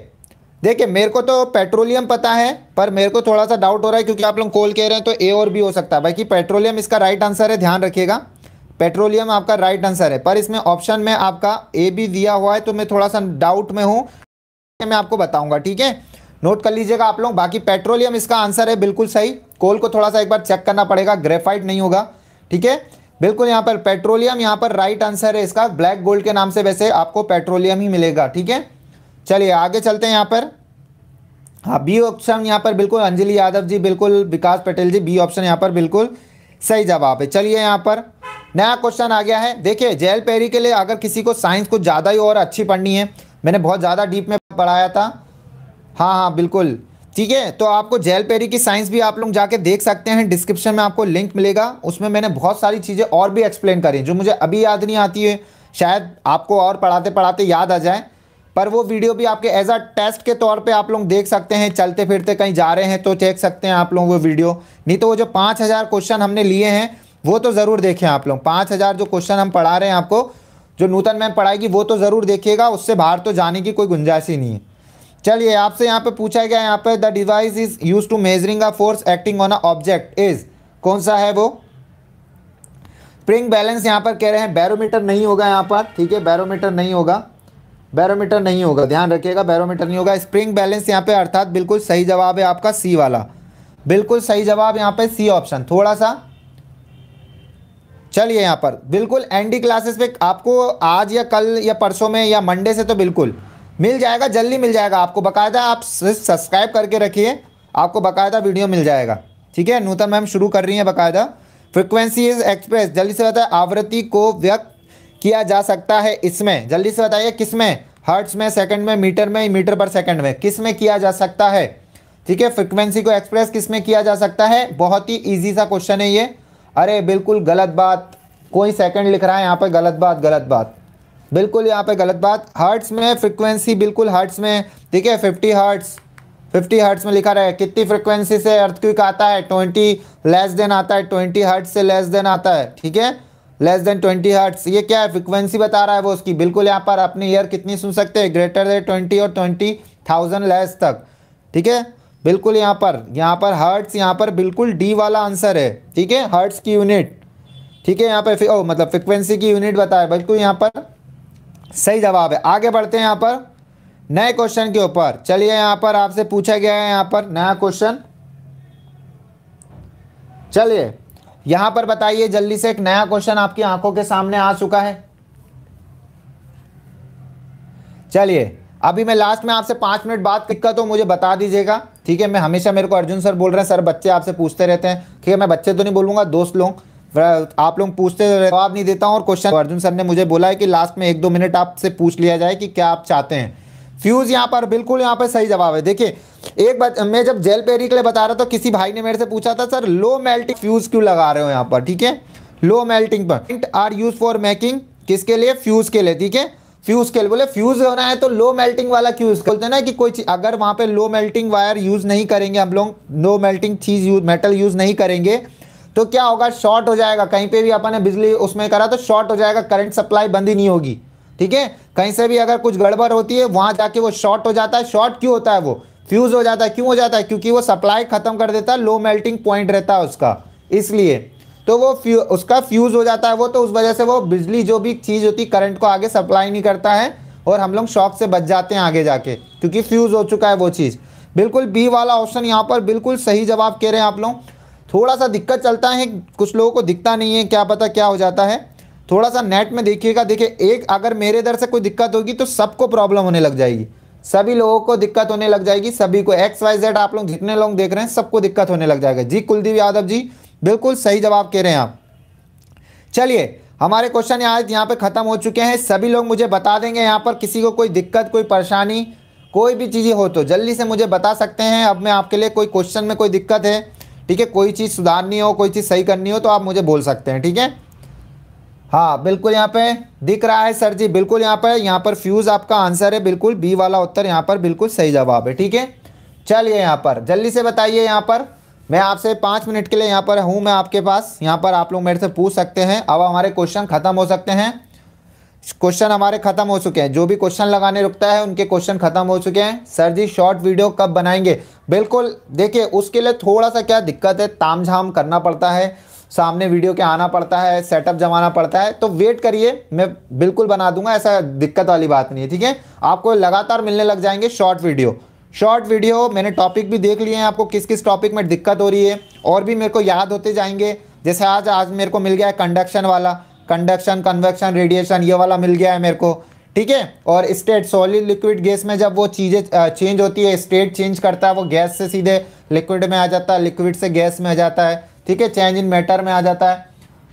Speaker 2: देखिए मेरे को तो पेट्रोलियम पता है पर मेरे को थोड़ा सा डाउट हो रहा है क्योंकि आप लोग कोल कह रहे हैं तो ए और बी हो सकता है बाकी पेट्रोलियम इसका राइट आंसर है ध्यान रखिएगा पेट्रोलियम आपका राइट आंसर है पर इसमें ऑप्शन में आपका ए भी दिया हुआ है तो मैं थोड़ा सा डाउट में हूँ मैं आपको बताऊंगा ठीक है नोट कर लीजिएगा आप लोग बाकी पेट्रोलियम इसका आंसर है बिल्कुल सही कोल को थोड़ा सा एक बार चेक करना पड़ेगा ग्रेफाइट नहीं होगा ठीक है बिल्कुल यहाँ पर पेट्रोलियम यहाँ पर राइट आंसर है इसका ब्लैक गोल्ड के नाम से वैसे आपको पेट्रोलियम ही मिलेगा ठीक है चलिए आगे चलते हैं यहाँ पर हाँ बी ऑप्शन यहाँ पर बिल्कुल अंजलि यादव जी बिल्कुल विकास पटेल जी बी ऑप्शन यहाँ पर बिल्कुल सही जवाब है चलिए यहाँ पर नया क्वेश्चन आ गया है देखिए जेल पेरी के लिए अगर किसी को साइंस कुछ ज़्यादा ही और अच्छी पढ़नी है मैंने बहुत ज़्यादा डीप में पढ़ाया था हाँ हाँ बिल्कुल ठीक है तो आपको जेल पेरी की साइंस भी आप लोग जाके देख सकते हैं डिस्क्रिप्शन में आपको लिंक मिलेगा उसमें मैंने बहुत सारी चीज़ें और भी एक्सप्लेन करी जो मुझे अभी याद नहीं आती है शायद आपको और पढ़ाते पढ़ाते याद आ जाए पर वो वीडियो भी आपके एज अ टेस्ट के तौर पे आप लोग देख सकते हैं चलते फिरते कहीं जा रहे हैं तो देख सकते हैं आप लोग वो वीडियो नहीं तो वो जो पाँच हज़ार क्वेश्चन हमने लिए हैं वो तो ज़रूर देखें आप लोग पाँच हज़ार जो क्वेश्चन हम पढ़ा रहे हैं आपको जो नूतन मैम पढ़ाएगी वो तो ज़रूर देखिएगा उससे बाहर तो जाने की कोई गुंजाइश ही नहीं है चलिए आपसे यहाँ पर पूछा गया यहाँ पर the device is use to measuring a force acting on a object is कौन सा है वो स्प्रिंग बैलेंस यहाँ पर कह रहे हैं बैरोमीटर नहीं होगा यहाँ पर ठीक है बैरोमीटर नहीं होगा बैरोमीटर नहीं होगा ध्यान रखिएगा बैरोमीटर नहीं होगा स्प्रिंग बैलेंस यहाँ पे अर्थात बिल्कुल सही जवाब है आपका सी वाला बिल्कुल सही जवाब यहाँ पे सी ऑप्शन थोड़ा सा चलिए यहाँ पर बिल्कुल एनडी क्लासेस पे आपको आज या कल या परसों में या मंडे से तो बिल्कुल मिल जाएगा जल्दी मिल जाएगा आपको बाकायदा आप सब्सक्राइब करके रखिए आपको बाकायदा वीडियो मिल जाएगा ठीक है नूतन मैम शुरू कर रही हैं बाकायदा फ्रिक्वेंसी इज एक्सप्रेस जल्दी से बताया आवृत्ति को व्यक्त किया जा सकता है इसमें जल्दी से बताइए किसमें हर्ट्स में सेकंड में मीटर में मीटर पर सेकंड में किस में किया जा सकता है ठीक है फ्रिक्वेंसी को एक्सप्रेस किस में किया जा सकता है बहुत ही ईजी सा क्वेश्चन है ये अरे बिल्कुल गलत बात कोई सेकंड लिख रहा है यहाँ पर गलत बात गलत बात बिल्कुल यहाँ पे गलत बात हर्ट्स में फ्रिक्वेंसी बिल्कुल हर्ट्स में ठीक है फिफ्टी हर्ट्स फिफ्टी हर्ट्स में लिखा रहे कितनी फ्रिक्वेंसी से अर्थक्विक आता है ट्वेंटी लेस देन आता है ट्वेंटी हर्ट्स से लेस देन आता है ठीक है लेस देन 20 हर्ट्स ये क्या है फ्रिक्वेंसी बता रहा है वो उसकी बिल्कुल यहाँ पर अपने ईयर कितनी सुन सकते हैं ग्रेटर देन 20 और 20,000 लेस तक ठीक है बिल्कुल यहाँ पर यहाँ पर हर्ट्स यहाँ पर बिल्कुल डी वाला आंसर है ठीक है हर्ट्स की यूनिट ठीक है यहाँ पर ओ मतलब फ्रिक्वेंसी की यूनिट बताया बिल्कुल यहाँ पर सही जवाब है आगे बढ़ते हैं यहाँ पर नए क्वेश्चन के ऊपर चलिए यहाँ पर आपसे पूछा गया है यहाँ पर नया क्वेश्चन चलिए यहां पर बताइए जल्दी से एक नया क्वेश्चन आपकी आंखों के सामने आ चुका है चलिए अभी मैं लास्ट में आपसे पांच मिनट बाद दिक्कत तो मुझे बता दीजिएगा ठीक है मैं हमेशा मेरे को अर्जुन सर बोल रहे हैं सर बच्चे आपसे पूछते रहते हैं ठीक है मैं बच्चे तो नहीं बोलूंगा दोस्त लोग आप लोग पूछते जवाब नहीं देता हूं और क्वेश्चन अर्जुन सर ने मुझे बोला है कि लास्ट में एक दो मिनट आपसे पूछ लिया जाए कि क्या आप चाहते हैं फ्यूज यहाँ पर बिल्कुल यहाँ पर सही जवाब है देखिए एक बात मैं जब जेल पेरी के लिए बता रहा था किसी भाई ने मेरे से पूछा था सर लो मेल्टिंग फ्यूज क्यों लगा रहे हो यहाँ पर ठीक है लो मेल्टिंग पर आर यूज फॉर मेकिंग किसके लिए फ्यूज के लिए ठीक है फ्यूज के लिए बोले फ्यूज होना है तो लो मेल्टिंग वाला क्यों यूज बोलते ना कि कोई अगर वहाँ पे लो मेल्टिंग वायर यूज नहीं करेंगे हम लोग लो मेल्टिंग चीज यूज मेटल यूज नहीं करेंगे तो क्या होगा शॉर्ट हो जाएगा कहीं पे भी अपन ने बिजली उसमें करा तो शॉर्ट हो जाएगा करंट सप्लाई बंद ही नहीं होगी ठीक है कहीं से भी अगर कुछ गड़बड़ होती है वहां जाके वो शॉर्ट हो जाता है शॉर्ट क्यों होता है वो फ्यूज हो जाता है क्यों हो जाता है क्योंकि वो सप्लाई खत्म कर देता है लो मेल्टिंग पॉइंट रहता है उसका इसलिए तो वो फ्यू उसका फ्यूज हो जाता है वो तो उस वजह से वो बिजली जो भी चीज़ होती है करंट को आगे सप्लाई नहीं करता है और हम लोग शॉक से बच जाते हैं आगे जाके क्योंकि फ्यूज हो चुका है वो चीज़ बिल्कुल बी वाला ऑप्शन यहाँ पर बिल्कुल सही जवाब कह रहे हैं आप लोग थोड़ा सा दिक्कत चलता है कुछ लोगों को दिखता नहीं है क्या पता क्या हो जाता है थोड़ा सा नेट में देखिएगा देखिए एक अगर मेरे इधर से कोई दिक्कत होगी तो सबको प्रॉब्लम होने लग जाएगी सभी लोगों को दिक्कत होने लग जाएगी सभी को एक्स वाई जेड आप लोग जितने लोग देख रहे हैं सबको दिक्कत होने लग जाएगा जी कुलदीप यादव जी बिल्कुल सही जवाब कह रहे हैं आप चलिए हमारे क्वेश्चन आज यहाँ पे ख़त्म हो चुके हैं सभी लोग मुझे बता देंगे यहाँ पर किसी को कोई दिक्कत कोई परेशानी कोई भी चीज़ें हो तो जल्दी से मुझे बता सकते हैं अब मैं आपके लिए कोई क्वेश्चन में कोई दिक्कत है ठीक है कोई चीज़ सुधारनी हो कोई चीज़ सही करनी हो तो आप मुझे बोल सकते हैं ठीक है हाँ बिल्कुल यहाँ पे दिख रहा है सर जी बिल्कुल यहाँ पर यहाँ पर फ्यूज़ आपका आंसर है बिल्कुल बी वाला उत्तर यहाँ पर बिल्कुल सही जवाब है ठीक है चलिए यहाँ पर जल्दी से बताइए यहाँ पर मैं आपसे पाँच मिनट के लिए यहाँ पर हूँ मैं आपके पास यहाँ पर आप लोग मेरे से पूछ सकते हैं अब हमारे क्वेश्चन ख़त्म हो सकते हैं क्वेश्चन हमारे ख़त्म हो चुके हैं जो भी क्वेश्चन लगाने रुकता है उनके क्वेश्चन ख़त्म हो चुके हैं सर जी शॉर्ट वीडियो कब बनाएंगे बिल्कुल देखिए उसके लिए थोड़ा सा क्या दिक्कत है तामझाम करना पड़ता है सामने वीडियो के आना पड़ता है सेटअप जमाना पड़ता है तो वेट करिए मैं बिल्कुल बना दूंगा ऐसा दिक्कत वाली बात नहीं है ठीक है आपको लगातार मिलने लग जाएंगे शॉर्ट वीडियो शॉर्ट वीडियो मैंने टॉपिक भी देख लिए हैं आपको किस किस टॉपिक में दिक्कत हो रही है और भी मेरे को याद होते जाएंगे जैसे आज आज मेरे को मिल गया है कंडक्शन वाला कंडक्शन कन्वेक्शन रेडिएशन ये वाला मिल गया है मेरे को ठीक है और स्टेट सॉलिड लिक्विड गैस में जब वो चीज़ें चेंज होती है स्टेट चेंज करता है वो गैस से सीधे लिक्विड में आ जाता है लिक्विड से गैस में आ जाता है ठीक है चेंज इन मैटर में आ जाता है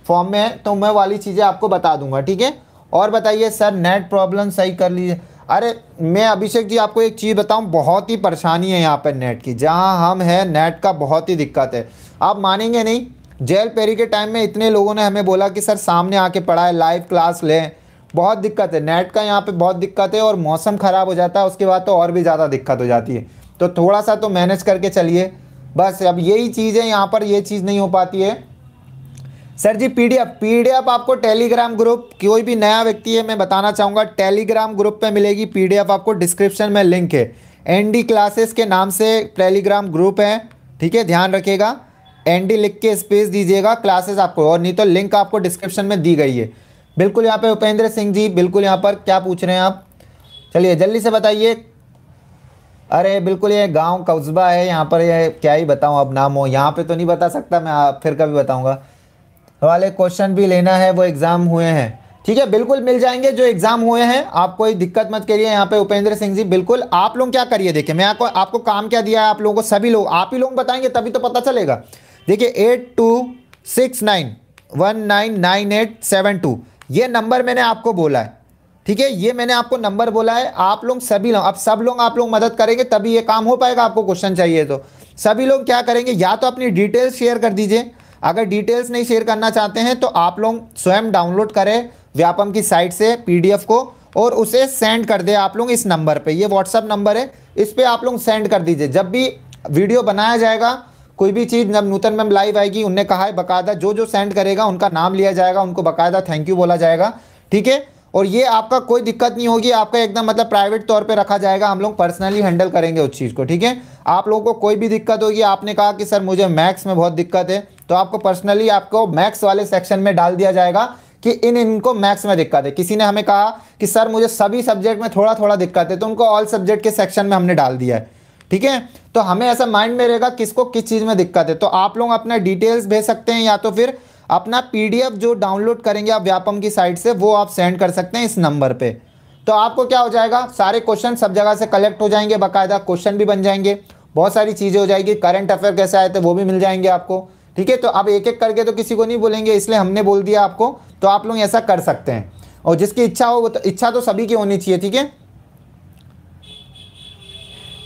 Speaker 2: फॉर्म में है तो मैं वाली चीज़ें आपको बता दूंगा ठीक है और बताइए सर नेट प्रॉब्लम सही कर लीजिए अरे मैं अभिषेक जी आपको एक चीज़ बताऊं बहुत ही परेशानी है यहाँ पर नेट की जहाँ हम हैं नेट का बहुत ही दिक्कत है आप मानेंगे नहीं जेल पेरी के टाइम में इतने लोगों ने हमें बोला कि सर सामने आके पढ़ाए लाइव क्लास लें बहुत दिक्कत है नेट का यहाँ पे बहुत दिक्कत है और मौसम ख़राब हो जाता है उसके बाद तो और भी ज़्यादा दिक्कत हो जाती है तो थोड़ा सा तो मैनेज करके चलिए बस अब यही चीज़ है यहाँ पर ये चीज़ नहीं हो पाती है सर जी पीडीएफ पीडीएफ आपको टेलीग्राम ग्रुप कोई भी नया व्यक्ति है मैं बताना चाहूँगा टेलीग्राम ग्रुप पे मिलेगी पीडीएफ आपको डिस्क्रिप्शन में लिंक है एनडी क्लासेस के नाम से टेलीग्राम ग्रुप है ठीक है ध्यान रखिएगा एनडी लिख के स्पेस दीजिएगा क्लासेस आपको और नहीं तो लिंक आपको डिस्क्रिप्शन में दी गई है बिल्कुल यहाँ पर उपेंद्र सिंह जी बिल्कुल यहाँ पर क्या पूछ रहे हैं आप चलिए जल्दी से बताइए अरे बिल्कुल ये गांव कस्बा है यहाँ पर ये क्या ही बताऊँ अब नाम हो यहाँ पे तो नहीं बता सकता मैं आप फिर कभी बताऊँगा वाले क्वेश्चन भी लेना है वो एग्ज़ाम हुए हैं ठीक है बिल्कुल मिल जाएंगे जो एग्ज़ाम हुए हैं आप कोई दिक्कत मत करिए यहाँ पे उपेंद्र सिंह जी बिल्कुल आप लोग क्या करिए देखिए मैं आपको आपको काम क्या दिया है आप लोगों को सभी लोग आप ही लोग बताएंगे तभी तो पता चलेगा देखिए eight two six nine one nine nine eight seven two ये नंबर मैंने आपको बोला है ठीक है ये मैंने आपको नंबर बोला है आप लोग सभी लोग अब सब लोग आप लोग मदद करेंगे तभी ये काम हो पाएगा आपको क्वेश्चन चाहिए तो सभी लोग क्या करेंगे या तो अपनी डिटेल्स शेयर कर दीजिए अगर डिटेल्स नहीं शेयर करना चाहते हैं तो आप लोग स्वयं डाउनलोड करें व्यापम की साइट से पीडीएफ को और उसे सेंड कर दे आप लोग इस नंबर पे ये व्हाट्सअप नंबर है इस पर आप लोग सेंड कर दीजिए जब भी वीडियो बनाया जाएगा कोई भी चीज़ जब नूतन मैम लाइव आएगी उनने कहा है बाकायदा जो जो सेंड करेगा उनका नाम लिया जाएगा उनको बाकायदा थैंक यू बोला जाएगा ठीक है और ये आपका कोई दिक्कत नहीं होगी आपका एकदम मतलब प्राइवेट तौर पे रखा जाएगा हम लोग पर्सनली हैंडल करेंगे उस चीज़ को ठीक है आप लोगों को कोई भी दिक्कत होगी आपने कहा कि सर मुझे मैथ्स में बहुत दिक्कत है तो आपको पर्सनली आपको मैक्स वाले सेक्शन में डाल दिया जाएगा कि इन इनको मैथ्स में दिक्कत है किसी ने हमें कहा कि सर मुझे सभी सब्जेक्ट में थोड़ा थोड़ा दिक्कत है तो उनको ऑल सब्जेक्ट के सेक्शन में हमने डाल दिया है ठीक है तो हमें ऐसा माइंड में रहेगा किसको किस चीज़ में दिक्कत है तो आप लोग अपना डिटेल्स भेज सकते हैं या तो फिर अपना पीडीएफ जो डाउनलोड करेंगे आप व्यापम की साइट से वो आप सेंड कर सकते हैं इस नंबर पे तो आपको क्या हो जाएगा सारे क्वेश्चन सब जगह से कलेक्ट हो जाएंगे बाकायदा क्वेश्चन भी बन जाएंगे बहुत सारी चीज़ें हो जाएगी करंट अफेयर कैसे आए थे वो भी मिल जाएंगे आपको ठीक है तो आप एक एक करके तो किसी को नहीं बोलेंगे इसलिए हमने बोल दिया आपको तो आप लोग ऐसा कर सकते हैं और जिसकी इच्छा हो वो तो इच्छा तो सभी की होनी चाहिए ठीक है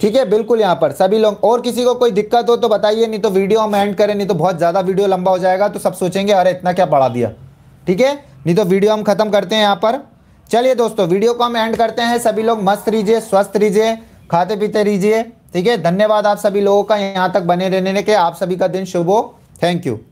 Speaker 2: ठीक है बिल्कुल यहाँ पर सभी लोग और किसी को कोई दिक्कत हो तो बताइए नहीं तो वीडियो हम एंड करें नहीं तो बहुत ज़्यादा वीडियो लंबा हो जाएगा तो सब सोचेंगे अरे इतना क्या पढ़ा दिया ठीक है नहीं तो वीडियो हम ख़त्म करते हैं यहाँ पर चलिए दोस्तों वीडियो को हम एंड करते हैं सभी लोग मस्त रहिए स्वस्थ रहिए खाते पीते रहिए ठीक है धन्यवाद आप सभी लोगों का यहाँ तक बने रहने के आप सभी का दिन शुभ हो थैंक यू